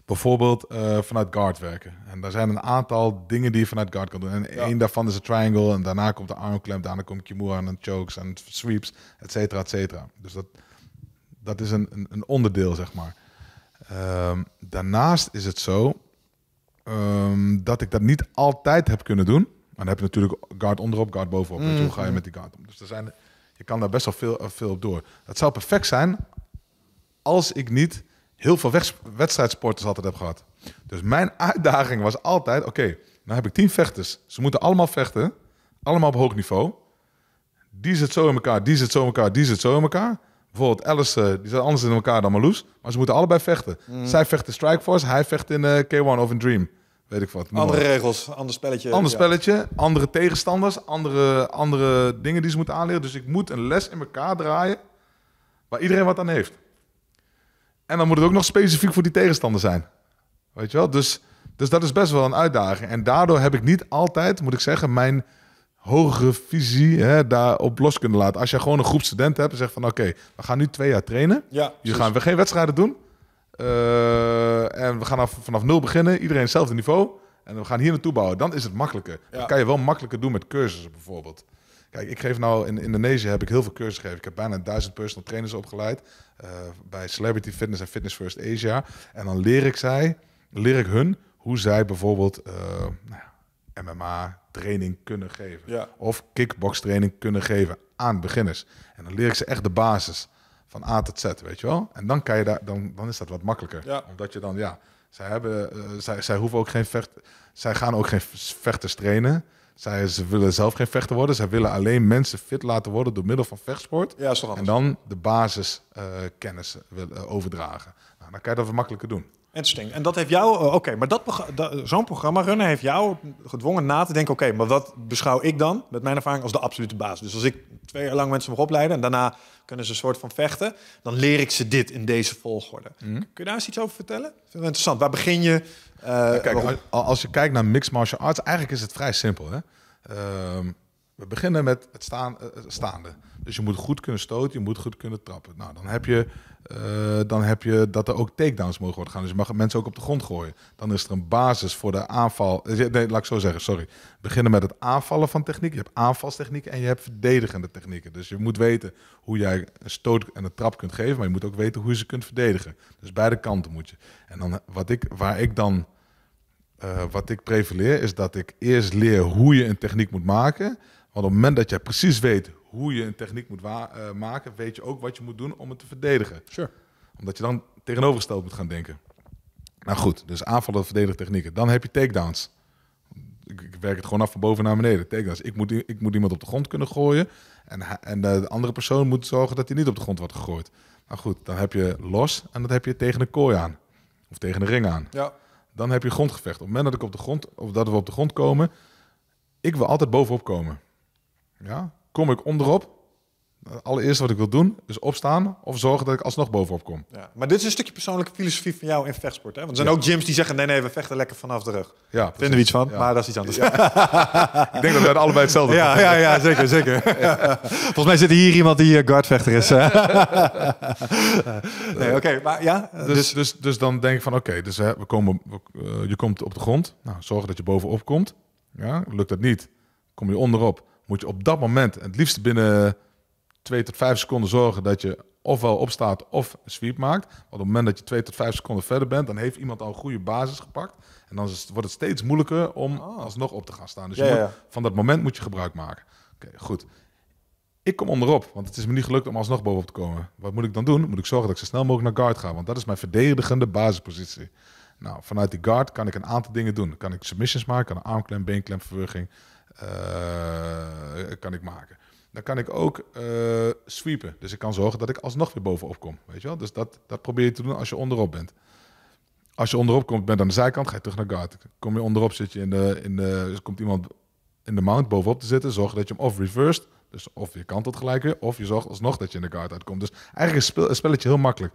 [SPEAKER 2] bijvoorbeeld eh, vanuit guard werken. En daar zijn een aantal dingen die je vanuit guard kan doen. En één daarvan is een triangle. En daarna komt de armclamp. Daarna komt kimura en dan chokes en sweeps, et cetera, et cetera. Dus dat, dat is een, een, een onderdeel, zeg maar. Ehm, daarnaast is het zo ehm, dat ik dat niet altijd heb kunnen doen. Maar dan heb je natuurlijk guard onderop, guard bovenop. Hoe ga je mhm. met die guard om? Dus er zijn, je kan daar best wel veel, eh, veel op door. Het zou perfect zijn als ik niet heel veel wedstrijdsporters altijd heb gehad. Dus mijn uitdaging was altijd: oké, okay, nou heb ik tien vechters. Ze moeten allemaal vechten, allemaal op hoog niveau. Die zit zo in elkaar, die zit zo in elkaar, die zit zo in elkaar. Bijvoorbeeld Alice, eh, die zijn anders in elkaar dan Marloes. Maar ze moeten allebei vechten. Mm. Zij vecht in Strikeforce, hij vecht in eh, K1 of in Dream. Weet ik wat. Andere regels, ander spelletje. Ander spelletje, andere tegenstanders, andere, andere dingen die ze moeten aanleren. Dus ik moet een les in elkaar draaien waar iedereen wat aan heeft. En dan moet het ook nog specifiek voor die tegenstander zijn. Weet je wel? Dus, dus dat is best wel een uitdaging. En daardoor heb ik niet altijd, moet ik zeggen, mijn hogere visie hè, daarop los kunnen laten. Als je gewoon een groep studenten hebt en zegt van oké, we gaan nu twee jaar trainen. Ja, dus gaan we geen wedstrijden doen. Eh, en we gaan af, vanaf nul beginnen. Iedereen hetzelfde niveau. En we gaan hier naartoe bouwen. Dan is het makkelijker. Ja. kan je wel makkelijker doen met cursussen bijvoorbeeld. Kijk, ik geef nou in Indonesië heb ik heel veel cursussen gegeven. Ik heb bijna duizend personal trainers opgeleid eh, bij Celebrity Fitness en Fitness First Asia. En dan leer ik zij, leer ik hun hoe zij bijvoorbeeld eh, nou MMA training kunnen geven. Of kickbox training kunnen geven aan beginners. En dan leer ik ze echt de basis van A tot Z, weet je wel. En dan, kan je daar, dan, dan is dat wat makkelijker. Omdat je dan, ja, zij, hebben, eh, zij, zij hoeven ook geen vecht, zij gaan ook geen vechters trainen. Zij ze willen zelf geen vechter worden. Zij willen alleen mensen fit laten worden door middel van vechtsport. Ja, en dan de basiskennis eh, eh, overdragen. Nou, dan kan je dat wat makkelijker doen.
[SPEAKER 1] Interesting. En dat heeft jou, oh, oké, maar dat, zo'n programma runnen heeft jou gedwongen na te denken, oké, maar wat beschouw ik dan met mijn ervaring als de absolute baas? Dus als ik twee jaar lang mensen mag opleiden en daarna kunnen ze een soort van vechten, dan leer ik ze dit in deze volgorde. Mhm. Kun je daar eens iets over vertellen?
[SPEAKER 2] Vind ik interessant. Waar begin je? kijk, eh, als, je kijkt naar mixed martial arts, eigenlijk is het vrij simpel. Hè? Ehm, we beginnen met het staan, eh, eh, staande. Dus je moet goed kunnen stoten, je moet goed kunnen trappen. Nou, dan heb je, eh, dan heb je dat er ook takedowns mogen worden gaan. Dus je mag mensen ook op de grond gooien. Dan is er een basis voor de aanval. Nee, laat ik zo zeggen, sorry. beginnen met het aanvallen van techniek. Je hebt aanvalstechnieken en je hebt verdedigende technieken. Dus je moet weten hoe jij een stoot en een trap kunt geven, maar je moet ook weten hoe je ze kunt verdedigen. Dus beide kanten moet je. En dan wat ik, waar ik dan. wat ik prevaleer is dat ik eerst leer hoe je een techniek moet maken. Want op het moment dat jij precies weet hoe je een techniek moet eh, maken, weet je ook wat je moet doen om het te verdedigen. Sure. Omdat je dan tegenovergesteld moet gaan denken. Nou goed, dus aanvallen, verdedigen technieken. Dan heb je takedowns. Ik, werk het gewoon af van boven naar beneden. Takedowns. Ik moet, ik moet iemand op de grond kunnen gooien. En, en de andere persoon moet zorgen dat hij niet op de grond wordt gegooid. Nou goed, dan heb je los en dat heb je tegen de kooi aan. Of tegen de ring aan. Ja. Dan heb je grondgevecht. Op het moment dat, ik op de grond, of dat we op de grond komen, ik wil altijd bovenop komen. Ja, kom ik onderop. Allereerst wat ik wil doen is opstaan of zorgen dat ik alsnog bovenop kom. Ja, maar
[SPEAKER 1] dit is een stukje persoonlijke filosofie van jou in vechtsport. Hè? Want er zijn ook gyms die zeggen: nee, nee, we vechten lekker vanaf de rug. Ja, Vinden we iets van, maar dat is iets anders. ik
[SPEAKER 2] denk dat we het allebei hetzelfde ja, ja, ja, zeker, zeker.
[SPEAKER 1] Volgens mij zit hier iemand die eh, guardvechter is. nee, eh, oké, maar ja. Eh, dus, dus,
[SPEAKER 2] dus, dus, dan denk ik van: oké, dus we komen, je komt op de grond. Nou, zorg dat je bovenop komt. Ja, lukt dat niet, kom je onderop moet je op dat moment, het liefst binnen 2 tot 5 seconden, zorgen dat je ofwel opstaat of een sweep maakt. Want op het moment dat je 2 tot 5 seconden verder bent, dan heeft iemand al een goede basis gepakt. En dan wordt het steeds moeilijker om ah. alsnog op te gaan staan. Dus van dat moment moet je gebruik maken. Oké, goed. Ik kom onderop, want het is me niet gelukt om alsnog bovenop te komen. Wat moet ik dan doen? Moet ik zorgen dat ik zo snel mogelijk naar guard ga, want dat is mijn verdedigende basispositie. Nou, vanuit die guard kan ik een aantal dingen doen. Kan ik submissions maken, kan een armklem, beenklem, verwurging, eh, kan ik maken. Dan kan ik ook eh, sweepen. Dus ik kan zorgen dat ik alsnog weer bovenop kom. Weet je wel? Dus dat, dat probeer je te doen als je onderop bent. Als je onderop komt, bent aan de zijkant, ga je terug naar guard. Kom je onderop, zit je in de, in de, dus komt iemand in de mount bovenop te zitten. Zorg dat je hem of reversed, dus of je kan tot gelijk weer, of je zorgt alsnog dat je in de guard uitkomt. Dus eigenlijk is het spelletje heel makkelijk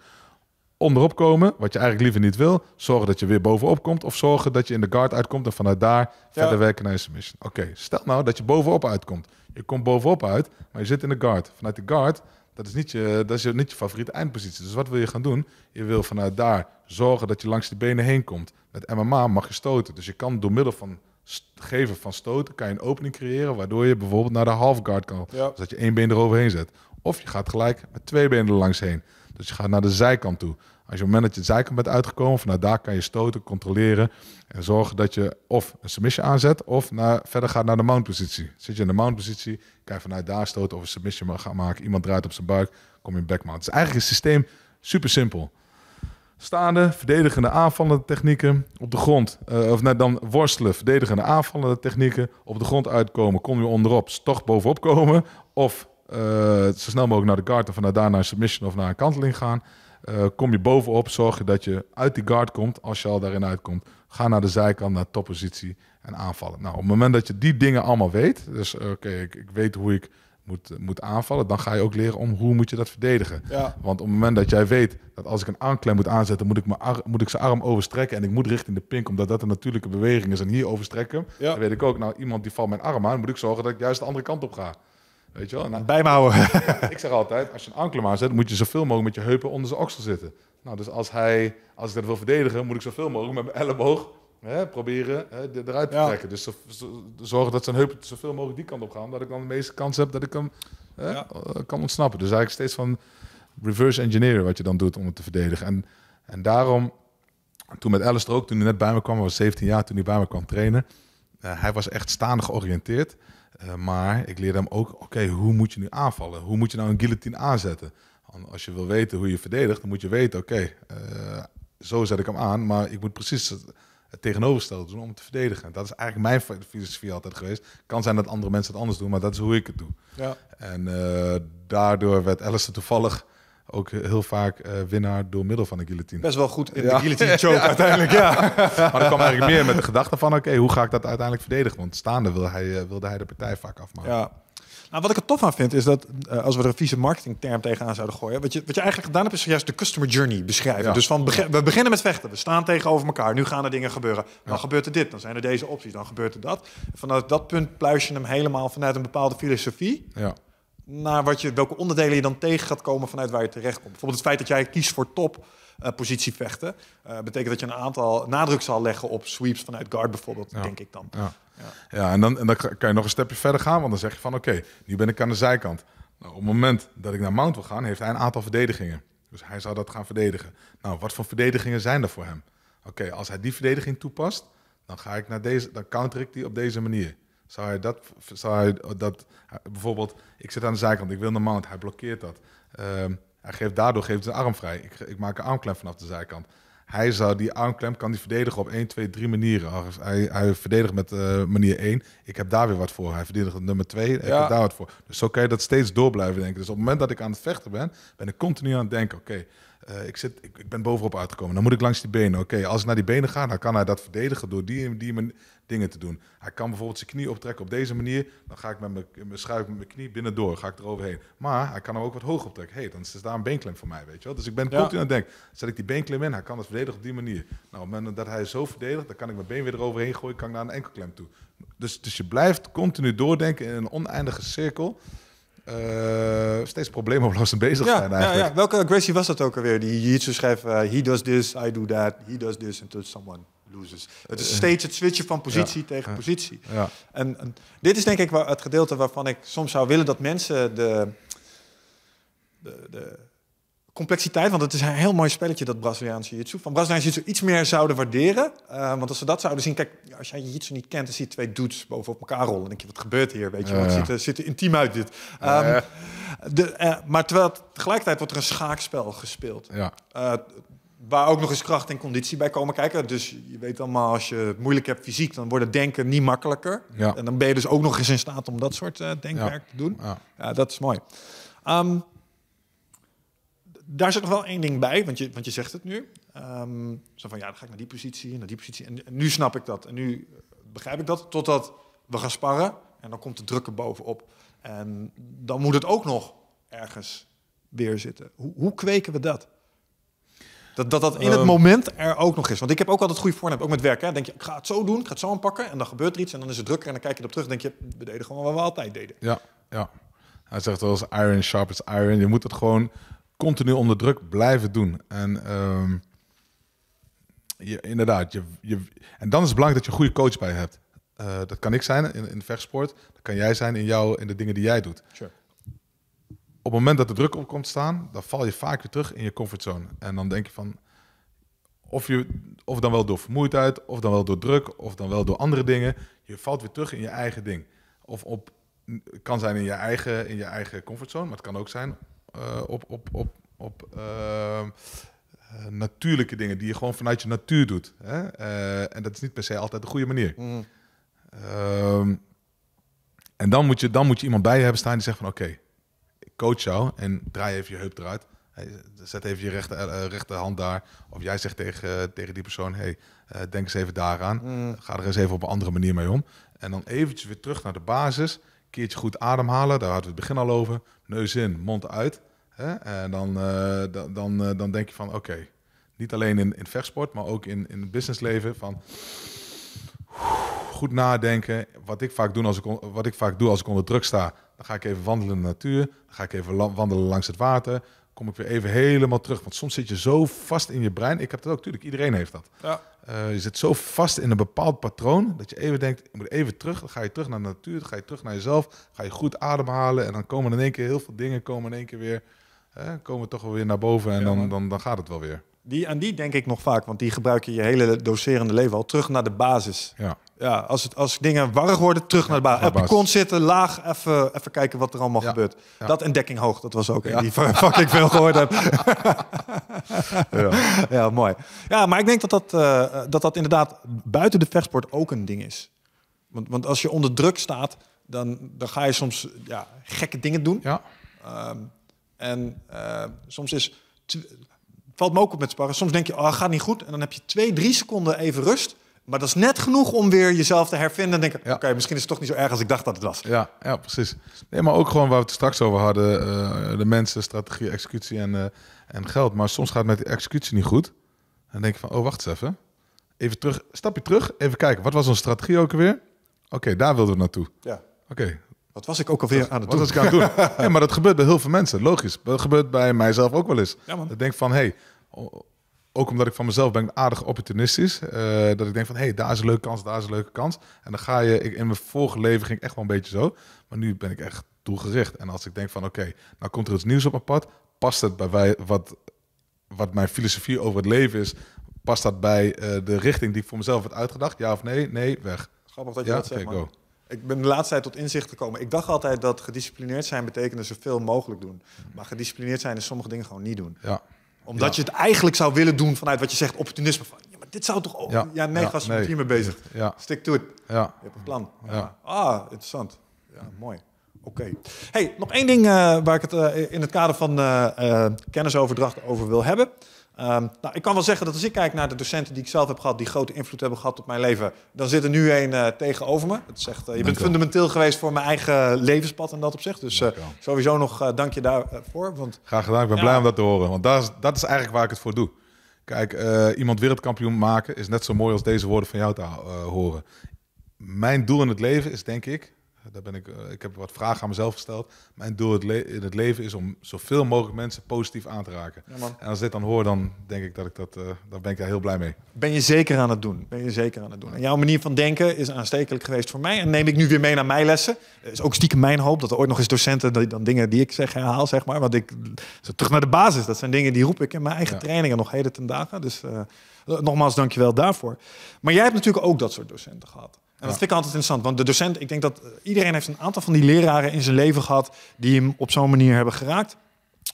[SPEAKER 2] onderop komen, wat je eigenlijk liever niet wil. Zorgen dat je weer bovenop komt. Of zorgen dat je in de guard uitkomt en vanuit daar verder werken naar je submission. Oké, stel nou dat je bovenop uitkomt. Je komt bovenop uit, maar je zit in de guard. Vanuit de guard, dat is niet je, dat is niet je favoriete eindpositie. Dus wat wil je gaan doen? Je wil vanuit daar zorgen dat je langs de benen heen komt. Met MMA mag je stoten. Dus je kan door middel van geven van stoten, kan je een opening creëren... waardoor je bijvoorbeeld naar de half guard kan. zodat Dus dat je één been eroverheen zet. Of je gaat gelijk met twee benen er langs heen. Dus je gaat naar de zijkant toe. Als je op het moment dat je de zijkant bent uitgekomen, vanuit daar kan je stoten, controleren en zorgen dat je of een submission aanzet of naar, verder gaat naar de mountpositie. Zit je in de mountpositie, kan je vanuit daar stoten of een submission gaan maken. Iemand draait op zijn buik, kom je in backmount. is eigenlijk is systeem super simpel. Staande, verdedigende, aanvallende technieken op de grond. Eh, of net dan worstelen, verdedigende, aanvallende technieken. Op de grond uitkomen, kom je onderop, toch bovenop komen. Of eh, zo snel mogelijk naar de guard en vanuit daar naar een submission of naar een kanteling gaan. Eh, kom je bovenop, zorg je dat je uit die guard komt als je al daarin uitkomt. Ga naar de zijkant, naar toppositie en aanvallen. Nou, op het moment dat je die dingen allemaal weet, dus eh, oké, ik, ik, weet hoe ik moet, moet aanvallen, dan ga je ook leren om hoe moet je dat verdedigen. Want op het moment dat jij weet dat als ik een aanklem moet aanzetten, moet ik, mijn moet ik zijn arm overstrekken en ik moet richting de pink, omdat dat een natuurlijke beweging is en hier overstrekken, dan weet ik ook, nou, iemand die valt mijn arm aan, moet ik zorgen dat ik juist de andere kant op ga. Weet je wel? Nou, bij me houden. ik zeg altijd, als je een anklem aanzet, moet je zoveel mogelijk met je heupen onder zijn oksel zitten. Nou, dus als, hij, als ik dat wil verdedigen, moet ik zoveel mogelijk met mijn elleboog hè, proberen hè, eruit te trekken. Dus zorgen dat zijn heupen zoveel mogelijk die kant op gaan, dat ik dan de meeste kans heb dat ik hem hè, eh, kan ontsnappen. Dus eigenlijk steeds van reverse engineer, wat je dan doet om het te verdedigen. En, en daarom, toen met Alistair ook, toen hij net bij me kwam, was 17 jaar toen hij bij me kwam trainen. Eh, hij was echt staande georiënteerd. Eh, maar ik leerde hem ook, oké, hoe moet je nu aanvallen? Hoe moet je nou een guillotine aanzetten? Als je wil weten hoe je verdedigt, dan moet je weten, oké, eh, zo zet ik hem aan, maar ik moet precies het, het tegenovergestelde doen om te verdedigen. Dat is eigenlijk mijn filosofie altijd geweest. Kan zijn dat andere mensen het anders doen, maar dat is hoe ik het doe. Ja. En eh, daardoor werd Alistair toevallig ook heel vaak eh, winnaar door middel van de guillotine. Best
[SPEAKER 1] wel goed in ja. de guillotine choke uiteindelijk, ja. maar dan kwam eigenlijk meer met de gedachte
[SPEAKER 2] van... oké, hoe ga ik dat uiteindelijk verdedigen? Want staande wilde hij, eh, wilde hij de partij vaak afmaken. Ja. Nou, wat ik er tof aan vind, is dat eh, als we er een vieze marketingterm tegenaan
[SPEAKER 1] zouden gooien... Wat je, wat je eigenlijk gedaan hebt, is juist de customer journey beschrijven. Dus van, begin, we beginnen met vechten. We staan tegenover elkaar. Nu gaan er dingen gebeuren. Dan gebeurt er dit. Dan zijn er deze opties. Dan gebeurt er dat. Vanuit dat punt pluis je hem helemaal vanuit een bepaalde filosofie. Ja naar wat je, welke onderdelen je dan tegen gaat komen vanuit waar je terecht komt. Bijvoorbeeld het feit dat jij kiest voor top. Eh, vechten. Eh, betekent dat je een aantal nadruk zal leggen op sweeps vanuit guard bijvoorbeeld, ja. denk ik dan.
[SPEAKER 2] Ja, ja. en, dan, en dan kan je nog een stapje verder gaan, want dan zeg je van oké, nu ben ik aan de zijkant. Nou, op het moment dat ik naar Mount wil gaan, heeft hij een aantal verdedigingen. Dus hij zou dat gaan verdedigen. Nou, wat voor verdedigingen zijn er voor hem? Oké, als hij die verdediging toepast, dan ga ik naar deze, dan counter ik die op deze manier. Zou hij dat, zou hij dat bijvoorbeeld, ik zit aan de zijkant, ik wil een mount, hij blokkeert dat. Ehm, hij geeft, daardoor geeft zijn arm vrij. Ik, ik maak een armklem vanaf de zijkant. Hij zou die armklem kan die verdedigen op 1, 2, 3 manieren. Hij, hij verdedigt met eh, manier 1. Ik heb daar weer wat voor. Hij verdedigt met nummer 2. Ik heb daar wat voor. Dus zo kan je dat steeds door blijven denken. Dus op het moment dat ik aan het vechten ben, ben ik continu aan het denken. Oké, eh, ik, zit, ik, ben bovenop uitgekomen. Dan moet ik langs die benen. Oké, als ik naar die benen ga, dan kan hij dat verdedigen door die, die manier dingen te doen. Hij kan bijvoorbeeld zijn knie optrekken op deze manier. Dan ga ik met mijn, schuif met mijn knie binnendoor, ga ik eroverheen. Maar hij kan hem ook wat hoog optrekken. Hé, hey, dan is daar een beenklem voor mij, weet je wel. Dus ik ben continu aan het denken, zet ik die beenklem in, hij kan het verdedigen op die manier. Nou, op het moment dat hij zo verdedigt, dan kan ik mijn been weer eroverheen gooien, kan ik naar een enkelklem toe. Dus, dus je blijft continu doordenken in een oneindige cirkel. Uh, steeds probleemoplossend bezig zijn eigenlijk. Ja, ja.
[SPEAKER 1] Welke agressie was dat ook alweer? Die hier zo schrijft, eh, he does this, I do that, he does this and touch someone. Het is steeds het switchen van positie tegen positie. Ja. En, dit is denk ik het gedeelte waarvan ik soms zou willen dat mensen de, de, de complexiteit, want het is een heel mooi spelletje dat Braziliaanse jiu-jitsu, van Braziliaanse jiu iets meer zouden waarderen. Eh, want als ze dat zouden zien, kijk, als jij je jitsu niet kent, dan zie je twee dudes bovenop elkaar rollen. Dan denk je, wat gebeurt hier, weet je, ja, er, ziet er intiem uit dit. Ehm, de, eh, maar terwijl tegelijkertijd wordt er een schaakspel gespeeld. Ja. Eh, Waar ook nog eens kracht en conditie bij komen kijken. Dus je weet allemaal, als je het moeilijk hebt fysiek, dan wordt het denken niet makkelijker. En dan ben je dus ook nog eens in staat om dat soort uh, denkwerk te doen. Ja. dat is mooi. Ehm, daar zit nog wel één ding bij, want je, want je zegt het nu. Ehm, zo van, ja, dan ga ik naar die positie, naar die positie. En, en nu snap ik dat. En nu begrijp ik dat, totdat we gaan sparren. En dan komt de druk er bovenop. En dan moet het ook nog ergens weer zitten. Hoe, hoe kweken we dat? Dat dat, dat in het ehm. moment er ook nog is. Want ik heb ook altijd goede voornaam, ook met werk. Denk je, ik ga het zo doen, ik ga het zo aanpakken. En dan gebeurt er iets en dan is het drukker. En dan kijk je erop terug en denk je, we deden gewoon wat we altijd deden.
[SPEAKER 2] Ja, ja. Hij zegt wel eens, iron sharp is iron. Je moet het gewoon continu onder druk blijven doen. En ehm, inderdaad, je, en dan is het belangrijk dat je een goede coach bij hebt. Eh, dat kan ik zijn in, in vechtsport. Dat kan jij zijn in, jou, in de dingen die jij doet op het moment dat de druk op komt staan, dan val je vaak weer terug in je comfortzone. En dan denk je van, of, je, of dan wel door vermoeidheid, of dan wel door druk, of dan wel door andere dingen. Je valt weer terug in je eigen ding. Of op, het kan zijn in je eigen, in je eigen comfortzone, maar het kan ook zijn eh, op, op, op, op eh, eh, natuurlijke dingen die je gewoon vanuit je natuur doet. Hè? en dat is niet per se altijd de goede manier. Mm. Ehm, en dan moet, je, dan moet je iemand bij je hebben staan die zegt van oké, coach jou en draai even je heup eruit. Zet even je rechter, eh, eh, rechterhand daar. Of jij zegt tegen, eh, tegen die persoon: hey, denk eens even daaraan. Mm. Ga er eens even op een andere manier mee om. En dan eventjes weer terug naar de basis. Keertje goed ademhalen. Daar hadden we het begin al over. Neus in, mond uit. Hè? En dan, dan, dan, denk je van: oké. Niet alleen in, in vechtsport, maar ook in, in het businessleven. Van goed nadenken. Wat ik vaak doe als ik, wat ik vaak doe als ik onder druk sta dan ga ik even wandelen in de natuur. Dan ga ik even wandelen langs het water. Kom ik weer even helemaal terug. Want soms zit je zo vast in je brein. Ik heb dat ook, natuurlijk. Iedereen heeft dat. Ja. Eh, je zit zo vast in een bepaald patroon dat je even denkt, ik moet even terug. Dan ga je terug naar de natuur, dan ga je terug naar jezelf, ga je goed ademhalen en dan komen in één keer heel veel dingen komen in één keer weer, komen toch wel weer naar boven en dan, dan, dan gaat het wel weer. Die, aan die denk ik nog vaak, want die gebruik je je hele
[SPEAKER 1] doserende leven al terug naar de basis. Ja ja, als, het, als dingen warrig worden, terug naar de baas. Op de kont zitten, laag, even, even kijken wat er allemaal gebeurt. Dat en dekking hoog, dat was ook een die fucking veel gehoord heb. ja. mooi. Ja, maar ik denk dat dat, eh, dat dat inderdaad buiten de vechtsport ook een ding is. Want, want als je onder druk staat, dan, dan ga je soms ja, gekke dingen doen. Ja. Ehm, en eh, soms is... Valt me ook op met sparren. Soms denk je, oh, gaat niet goed. En dan heb je twee, drie seconden even rust maar dat is net genoeg om weer jezelf te hervinden. En denken, oké, misschien is het toch niet zo erg als ik dacht
[SPEAKER 2] dat het was. Ja, ja precies. Nee, maar ook gewoon waar we het straks over hadden. Eh, de mensen, strategie, executie en, eh, en geld. Maar soms gaat het met die executie niet goed. En denk je van, oh, wacht eens even. Even terug, stapje terug. Even kijken, wat was onze strategie ook alweer? Oké, daar wilden we naartoe. Ja. Oké. Wat was ik ook alweer aan het doen? Wat was doen? ja, maar dat gebeurt bij heel veel mensen. Logisch. Dat gebeurt bij mijzelf ook wel eens. Ja, man. Dat denk van, hé... Hey, ook omdat ik van mezelf ben aardig opportunistisch. Eh, dat ik denk van, hé, hey, daar is een leuke kans, daar is een leuke kans. En dan ga je, ik, in mijn vorige leven ging ik echt wel een beetje zo. Maar nu ben ik echt doelgericht. En als ik denk van, oké, nou komt er iets nieuws op mijn pad. Past het bij wij, wat, wat mijn filosofie over het leven is? Past dat bij eh, de richting die ik voor mezelf had uitgedacht? Ja of nee? Nee, weg. Grappig dat je ja? dat zegt, okay,
[SPEAKER 1] ik ben de laatste tijd tot inzicht gekomen. Ik dacht altijd dat gedisciplineerd zijn betekende zoveel mogelijk doen. Hmm. Maar gedisciplineerd zijn is sommige dingen gewoon niet doen. Ja omdat je het eigenlijk zou willen doen vanuit wat je zegt, opportunisme. Van, ja, maar dit zou toch ook... Ja, ja nee, was je met hier mee bezig. Ja. Stick to it. Ja. Je hebt een plan. Ah, interessant. Ja, mooi. Oké. Hey, nog één ding eh, waar ik het eh, in het kader van eh, kennisoverdracht over wil hebben. Ehm, nou, ik kan wel zeggen dat als ik kijk naar de docenten die ik zelf heb gehad, die grote invloed hebben gehad op mijn leven, dan zit er nu een eh, tegenover me. Het zegt, eh, je bent fundamenteel geweest voor mijn eigen levenspad en dat op zich. Dus eh, sowieso nog dank je daarvoor. Want,
[SPEAKER 2] Graag gedaan, ik ben blij om dat te horen. Want dat is, dat is eigenlijk waar ik het voor doe. Kijk, iemand wereldkampioen maken is net zo mooi als deze woorden van jou te horen. Mijn doel in het leven is, denk ik, daar ben ik, eh, ik heb wat vragen aan mezelf gesteld. Mijn doel in het leven is om zoveel mogelijk mensen positief aan te raken. en als dit dan hoor, dan denk ik dat ik dat, uh, ben ik heel blij mee.
[SPEAKER 1] Ben je zeker aan het doen? Ben je zeker aan het doen? En jouw manier van denken is aanstekelijk geweest voor mij. En neem ik nu weer mee naar mijn lessen. Is ook stiekem mijn hoop dat er ooit nog eens docenten die, dan dingen die ik zeg herhaal, zeg maar. Want ik terug naar de basis. Dat zijn dingen die roep ik in mijn eigen trainingen nog heden ten dagen. Dus uh, nogmaals, dankjewel daarvoor. Maar jij hebt natuurlijk ook dat soort docenten gehad. En dat vind ik altijd interessant, want de docent, ik denk dat eh, iedereen heeft een aantal van die leraren in zijn leven gehad die hem op zo'n manier hebben geraakt.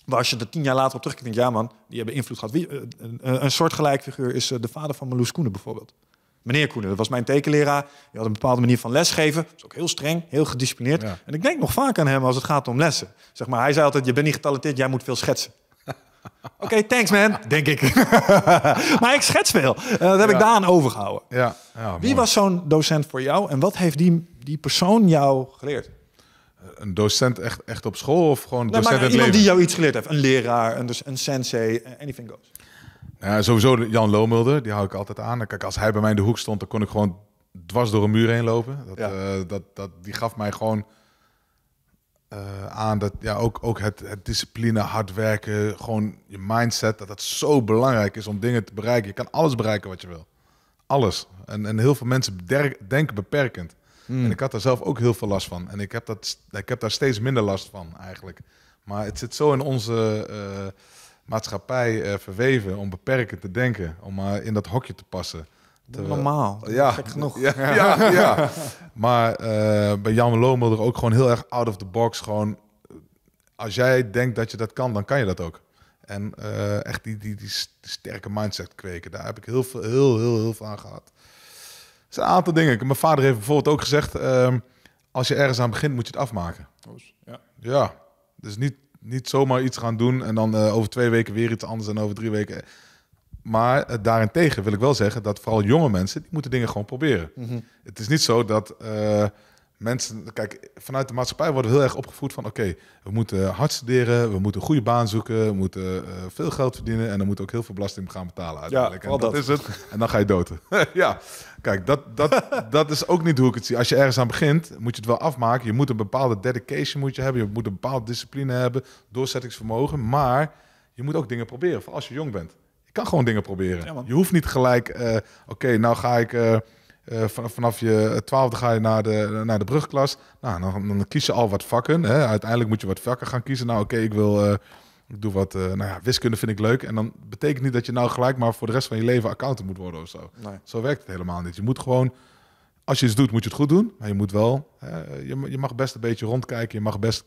[SPEAKER 1] waar als je er tien jaar later op terugkijkt, denk ja man, die hebben invloed gehad. Wie, eh, een, een soortgelijk figuur is eh, de vader van Meloes Koenen bijvoorbeeld. Meneer Koenen, dat was mijn tekenleraar. Die had een bepaalde manier van lesgeven. Dat is ook heel streng, heel gedisciplineerd. En ik denk nog vaak aan hem als het gaat om lessen. Zeg maar, hij zei altijd, je bent niet getalenteerd, jij moet veel schetsen. Oké, thanks man, denk ik. maar ik schets veel. Eh, dat heb ja. ik daaraan overgehouden.
[SPEAKER 2] Ja. ja Wie was
[SPEAKER 1] zo'n docent voor jou en wat heeft die, die persoon jou geleerd? Eh,
[SPEAKER 2] een docent echt, echt op school of gewoon een nou, docent maar, Iemand die jou iets geleerd heeft. Een
[SPEAKER 1] leraar, een, dus een sensei, eh, anything goes.
[SPEAKER 2] Ja, sowieso Jan Loomulder, die hou ik altijd aan. Kijk, als hij bij mij in de hoek stond, dan kon ik gewoon dwars door een muur heen lopen. Dat, dat, dat, die gaf mij gewoon eh, aan dat ja, ook, ook het, het, discipline, hard werken, gewoon je mindset, dat dat zo belangrijk is om dingen te bereiken. Je kan alles bereiken wat je wil. Alles. En, en heel veel mensen denken beperkend. Hmm. En ik had daar zelf ook heel veel last van. En ik heb, dat, ik heb daar steeds minder last van eigenlijk. Maar het zit zo in onze eh, maatschappij uh, verweven om beperkend te denken, om maar in dat hokje te passen. Normaal. Ja, gek genoeg. Ja, ja, ja. maar eh, bij Jan er ook gewoon heel erg out of the box. Gewoon, eh, als jij denkt dat je dat kan, dan kan je dat ook. En eh, echt die, die, die sterke mindset kweken, daar heb ik heel veel, heel, heel, heel veel aan gehad. zijn een aantal dingen. Mijn vader heeft bijvoorbeeld ook gezegd, ehm, als je ergens aan begint, moet je het afmaken. Oh, ja. ja. Dus niet, niet zomaar iets gaan doen en dan over twee weken weer iets anders en over drie weken maar eh, daarentegen wil ik wel zeggen dat vooral jonge mensen, die moeten dingen gewoon proberen. Mhm. Het is niet zo dat eh, mensen, kijk, vanuit de maatschappij worden we heel erg opgevoed van oké, we moeten hard studeren, we moeten een goede baan zoeken, we moeten eh, veel geld verdienen en dan moeten ook heel veel belasting gaan betalen uiteindelijk. Ja, en dat, is het. En dan ga je doden. ja, kijk, dat, dat, dat is ook niet hoe ik het zie. Als je ergens aan begint, moet je het wel afmaken. Je moet een bepaalde dedication moet je hebben, je moet een bepaalde discipline hebben, doorzettingsvermogen, maar je moet ook dingen proberen, vooral als je jong bent. Je kan gewoon dingen proberen. je hoeft niet gelijk, eh, oké, nou ga ik uh, vanaf je twaalfde ga je naar de, naar de brugklas. Nou, dan, dan kies je al wat vakken. Hè. Uiteindelijk moet je wat vakken gaan kiezen. Nou, oké, ik wil... Ik doe wat, nou ja, wiskunde vind ik leuk. En dan betekent niet dat je nou gelijk maar voor de rest van je leven accountant moet worden of zo. Nee. Zo werkt het helemaal niet. Je moet gewoon, als je iets doet, moet je het goed doen. Maar je moet wel, je, je, mag best een beetje rondkijken. Je mag best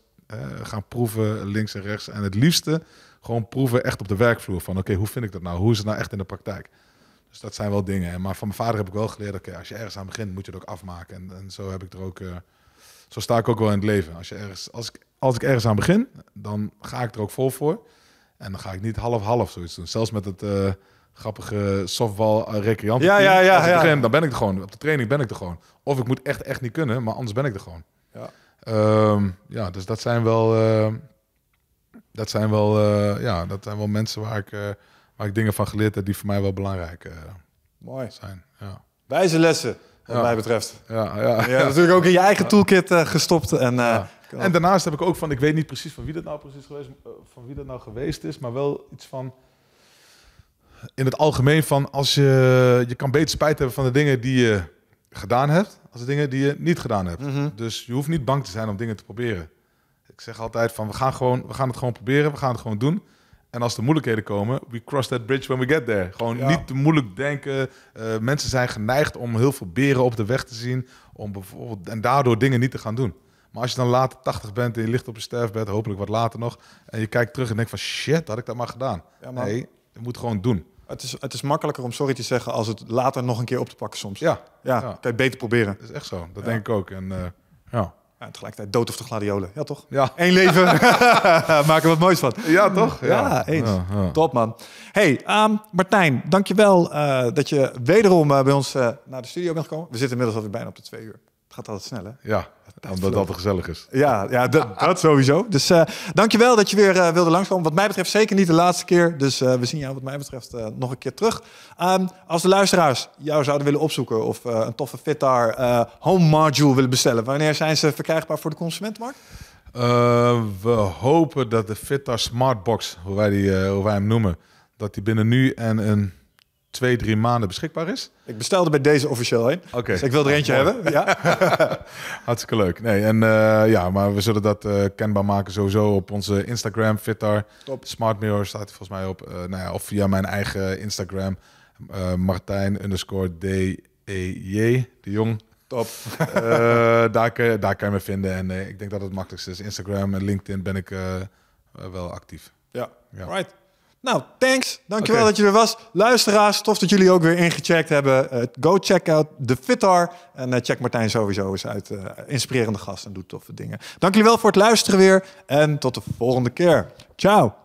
[SPEAKER 2] gaan proeven links en rechts. En het liefste gewoon proeven echt op de werkvloer. Van oké, hoe vind ik dat nou? Hoe is het nou echt in de praktijk? Dus dat zijn wel dingen. Maar van mijn vader heb ik wel geleerd, oké, als je ergens aan begint, moet je het ook afmaken. En, en zo heb ik er ook... Eh, zo sta ik ook wel in het leven. Als, je ergens, als, ik, als ik ergens aan begin, dan ga ik er ook vol voor. En dan ga ik niet half-half zoiets doen. Zelfs met het eh, grappige softball eh, recreant. Ja, ja, ja, begin, dan ben ik er gewoon. Op de training ben ik er gewoon. Of ik moet echt, echt niet kunnen, maar anders ben ik er gewoon. Ja. Ehm, ja, dus dat zijn wel, eh, dat zijn wel, eh, ja, dat zijn wel mensen waar ik, eh, waar ik dingen van geleerd heb die voor mij wel belangrijk Mooi. zijn. Ja.
[SPEAKER 1] Wijze lessen, wat mij betreft. Ja, ja, ja. natuurlijk ook in je eigen toolkit gestopt.
[SPEAKER 2] En, en daarnaast heb ik ook van, ik weet niet precies van wie dat nou precies geweest, van wie dat nou geweest is, maar wel iets van in het algemeen van als je, je kan beter spijt hebben van de dingen die je gedaan hebt als dingen die je niet gedaan hebt. Mhm. Dus je hoeft niet bang te zijn om dingen te proberen. Ik zeg altijd van, we gaan, gewoon, we gaan het gewoon proberen, we gaan het gewoon doen. En als de moeilijkheden komen, we cross that bridge when we get there. Gewoon niet te moeilijk denken. Uh, mensen zijn geneigd om heel veel beren op de weg te zien. Om bijvoorbeeld, en daardoor dingen niet te gaan doen. Maar als je dan later 80 bent en je ligt op je sterfbed, hopelijk wat later nog. En je kijkt terug en denkt van shit, had ik dat maar gedaan. nee, je moet gewoon doen. Het is, het is makkelijker om sorry te zeggen als het later
[SPEAKER 1] nog een keer op te pakken soms. Ja. Ja, kan je beter proberen. Dat is echt zo. Dat denk ik ook. En, eh, ja. tegelijkertijd dood of de gladiolen. Ja, toch? Ja. Eén leven. Maak er wat moois van. Ja, toch? Ja, eens. Top, man. Hey, um, Martijn, dankjewel uh, dat je wederom eh, bij ons naar de studio bent gekomen. We zitten inmiddels alweer bijna op de twee uur gaat altijd sneller. Ja, omdat dat altijd gezellig is. Ja, ja dat, ah. dat sowieso. Dus uh, dankjewel dat je weer eh, wilde langskomen. Wat mij betreft zeker niet de laatste keer. Dus eh, we zien jou wat mij betreft nog een keer terug. Ehm, als de luisteraars jou zouden willen opzoeken... of een toffe Fitar Home Module willen bestellen... wanneer zijn ze verkrijgbaar voor de consumentenmarkt?
[SPEAKER 2] we hopen dat de Fitar Smartbox, hoe wij, die, hoe wij hem noemen... dat die binnen nu en een twee, drie maanden beschikbaar is. Ik bestelde bij deze officieel heen. Oké. Dus ik wil er eentje ah, hebben. Ja. Hartstikke leuk. Nee, en eh, ja, maar we zullen dat eh, kenbaar maken sowieso op onze Instagram, Fitar. Smart Mirror staat er volgens mij op. Uh, nou ja, of via mijn eigen Instagram, Martijn underscore e de jong. Top. daar, kan, daar kan je me vinden. En ik denk dat het makkelijkste is. Instagram en LinkedIn ben ik wel actief. Ja, ja.
[SPEAKER 1] right. Nou, thanks. Dankjewel dat je er
[SPEAKER 2] was. Luisteraars, tof dat jullie ook weer ingecheckt hebben.
[SPEAKER 1] Eh, go check out the Fitar. En eh, check Martijn sowieso eens uit. Eh, inspirerende gast en doet toffe dingen. Dank jullie wel voor het luisteren weer. En tot de volgende keer. Ciao.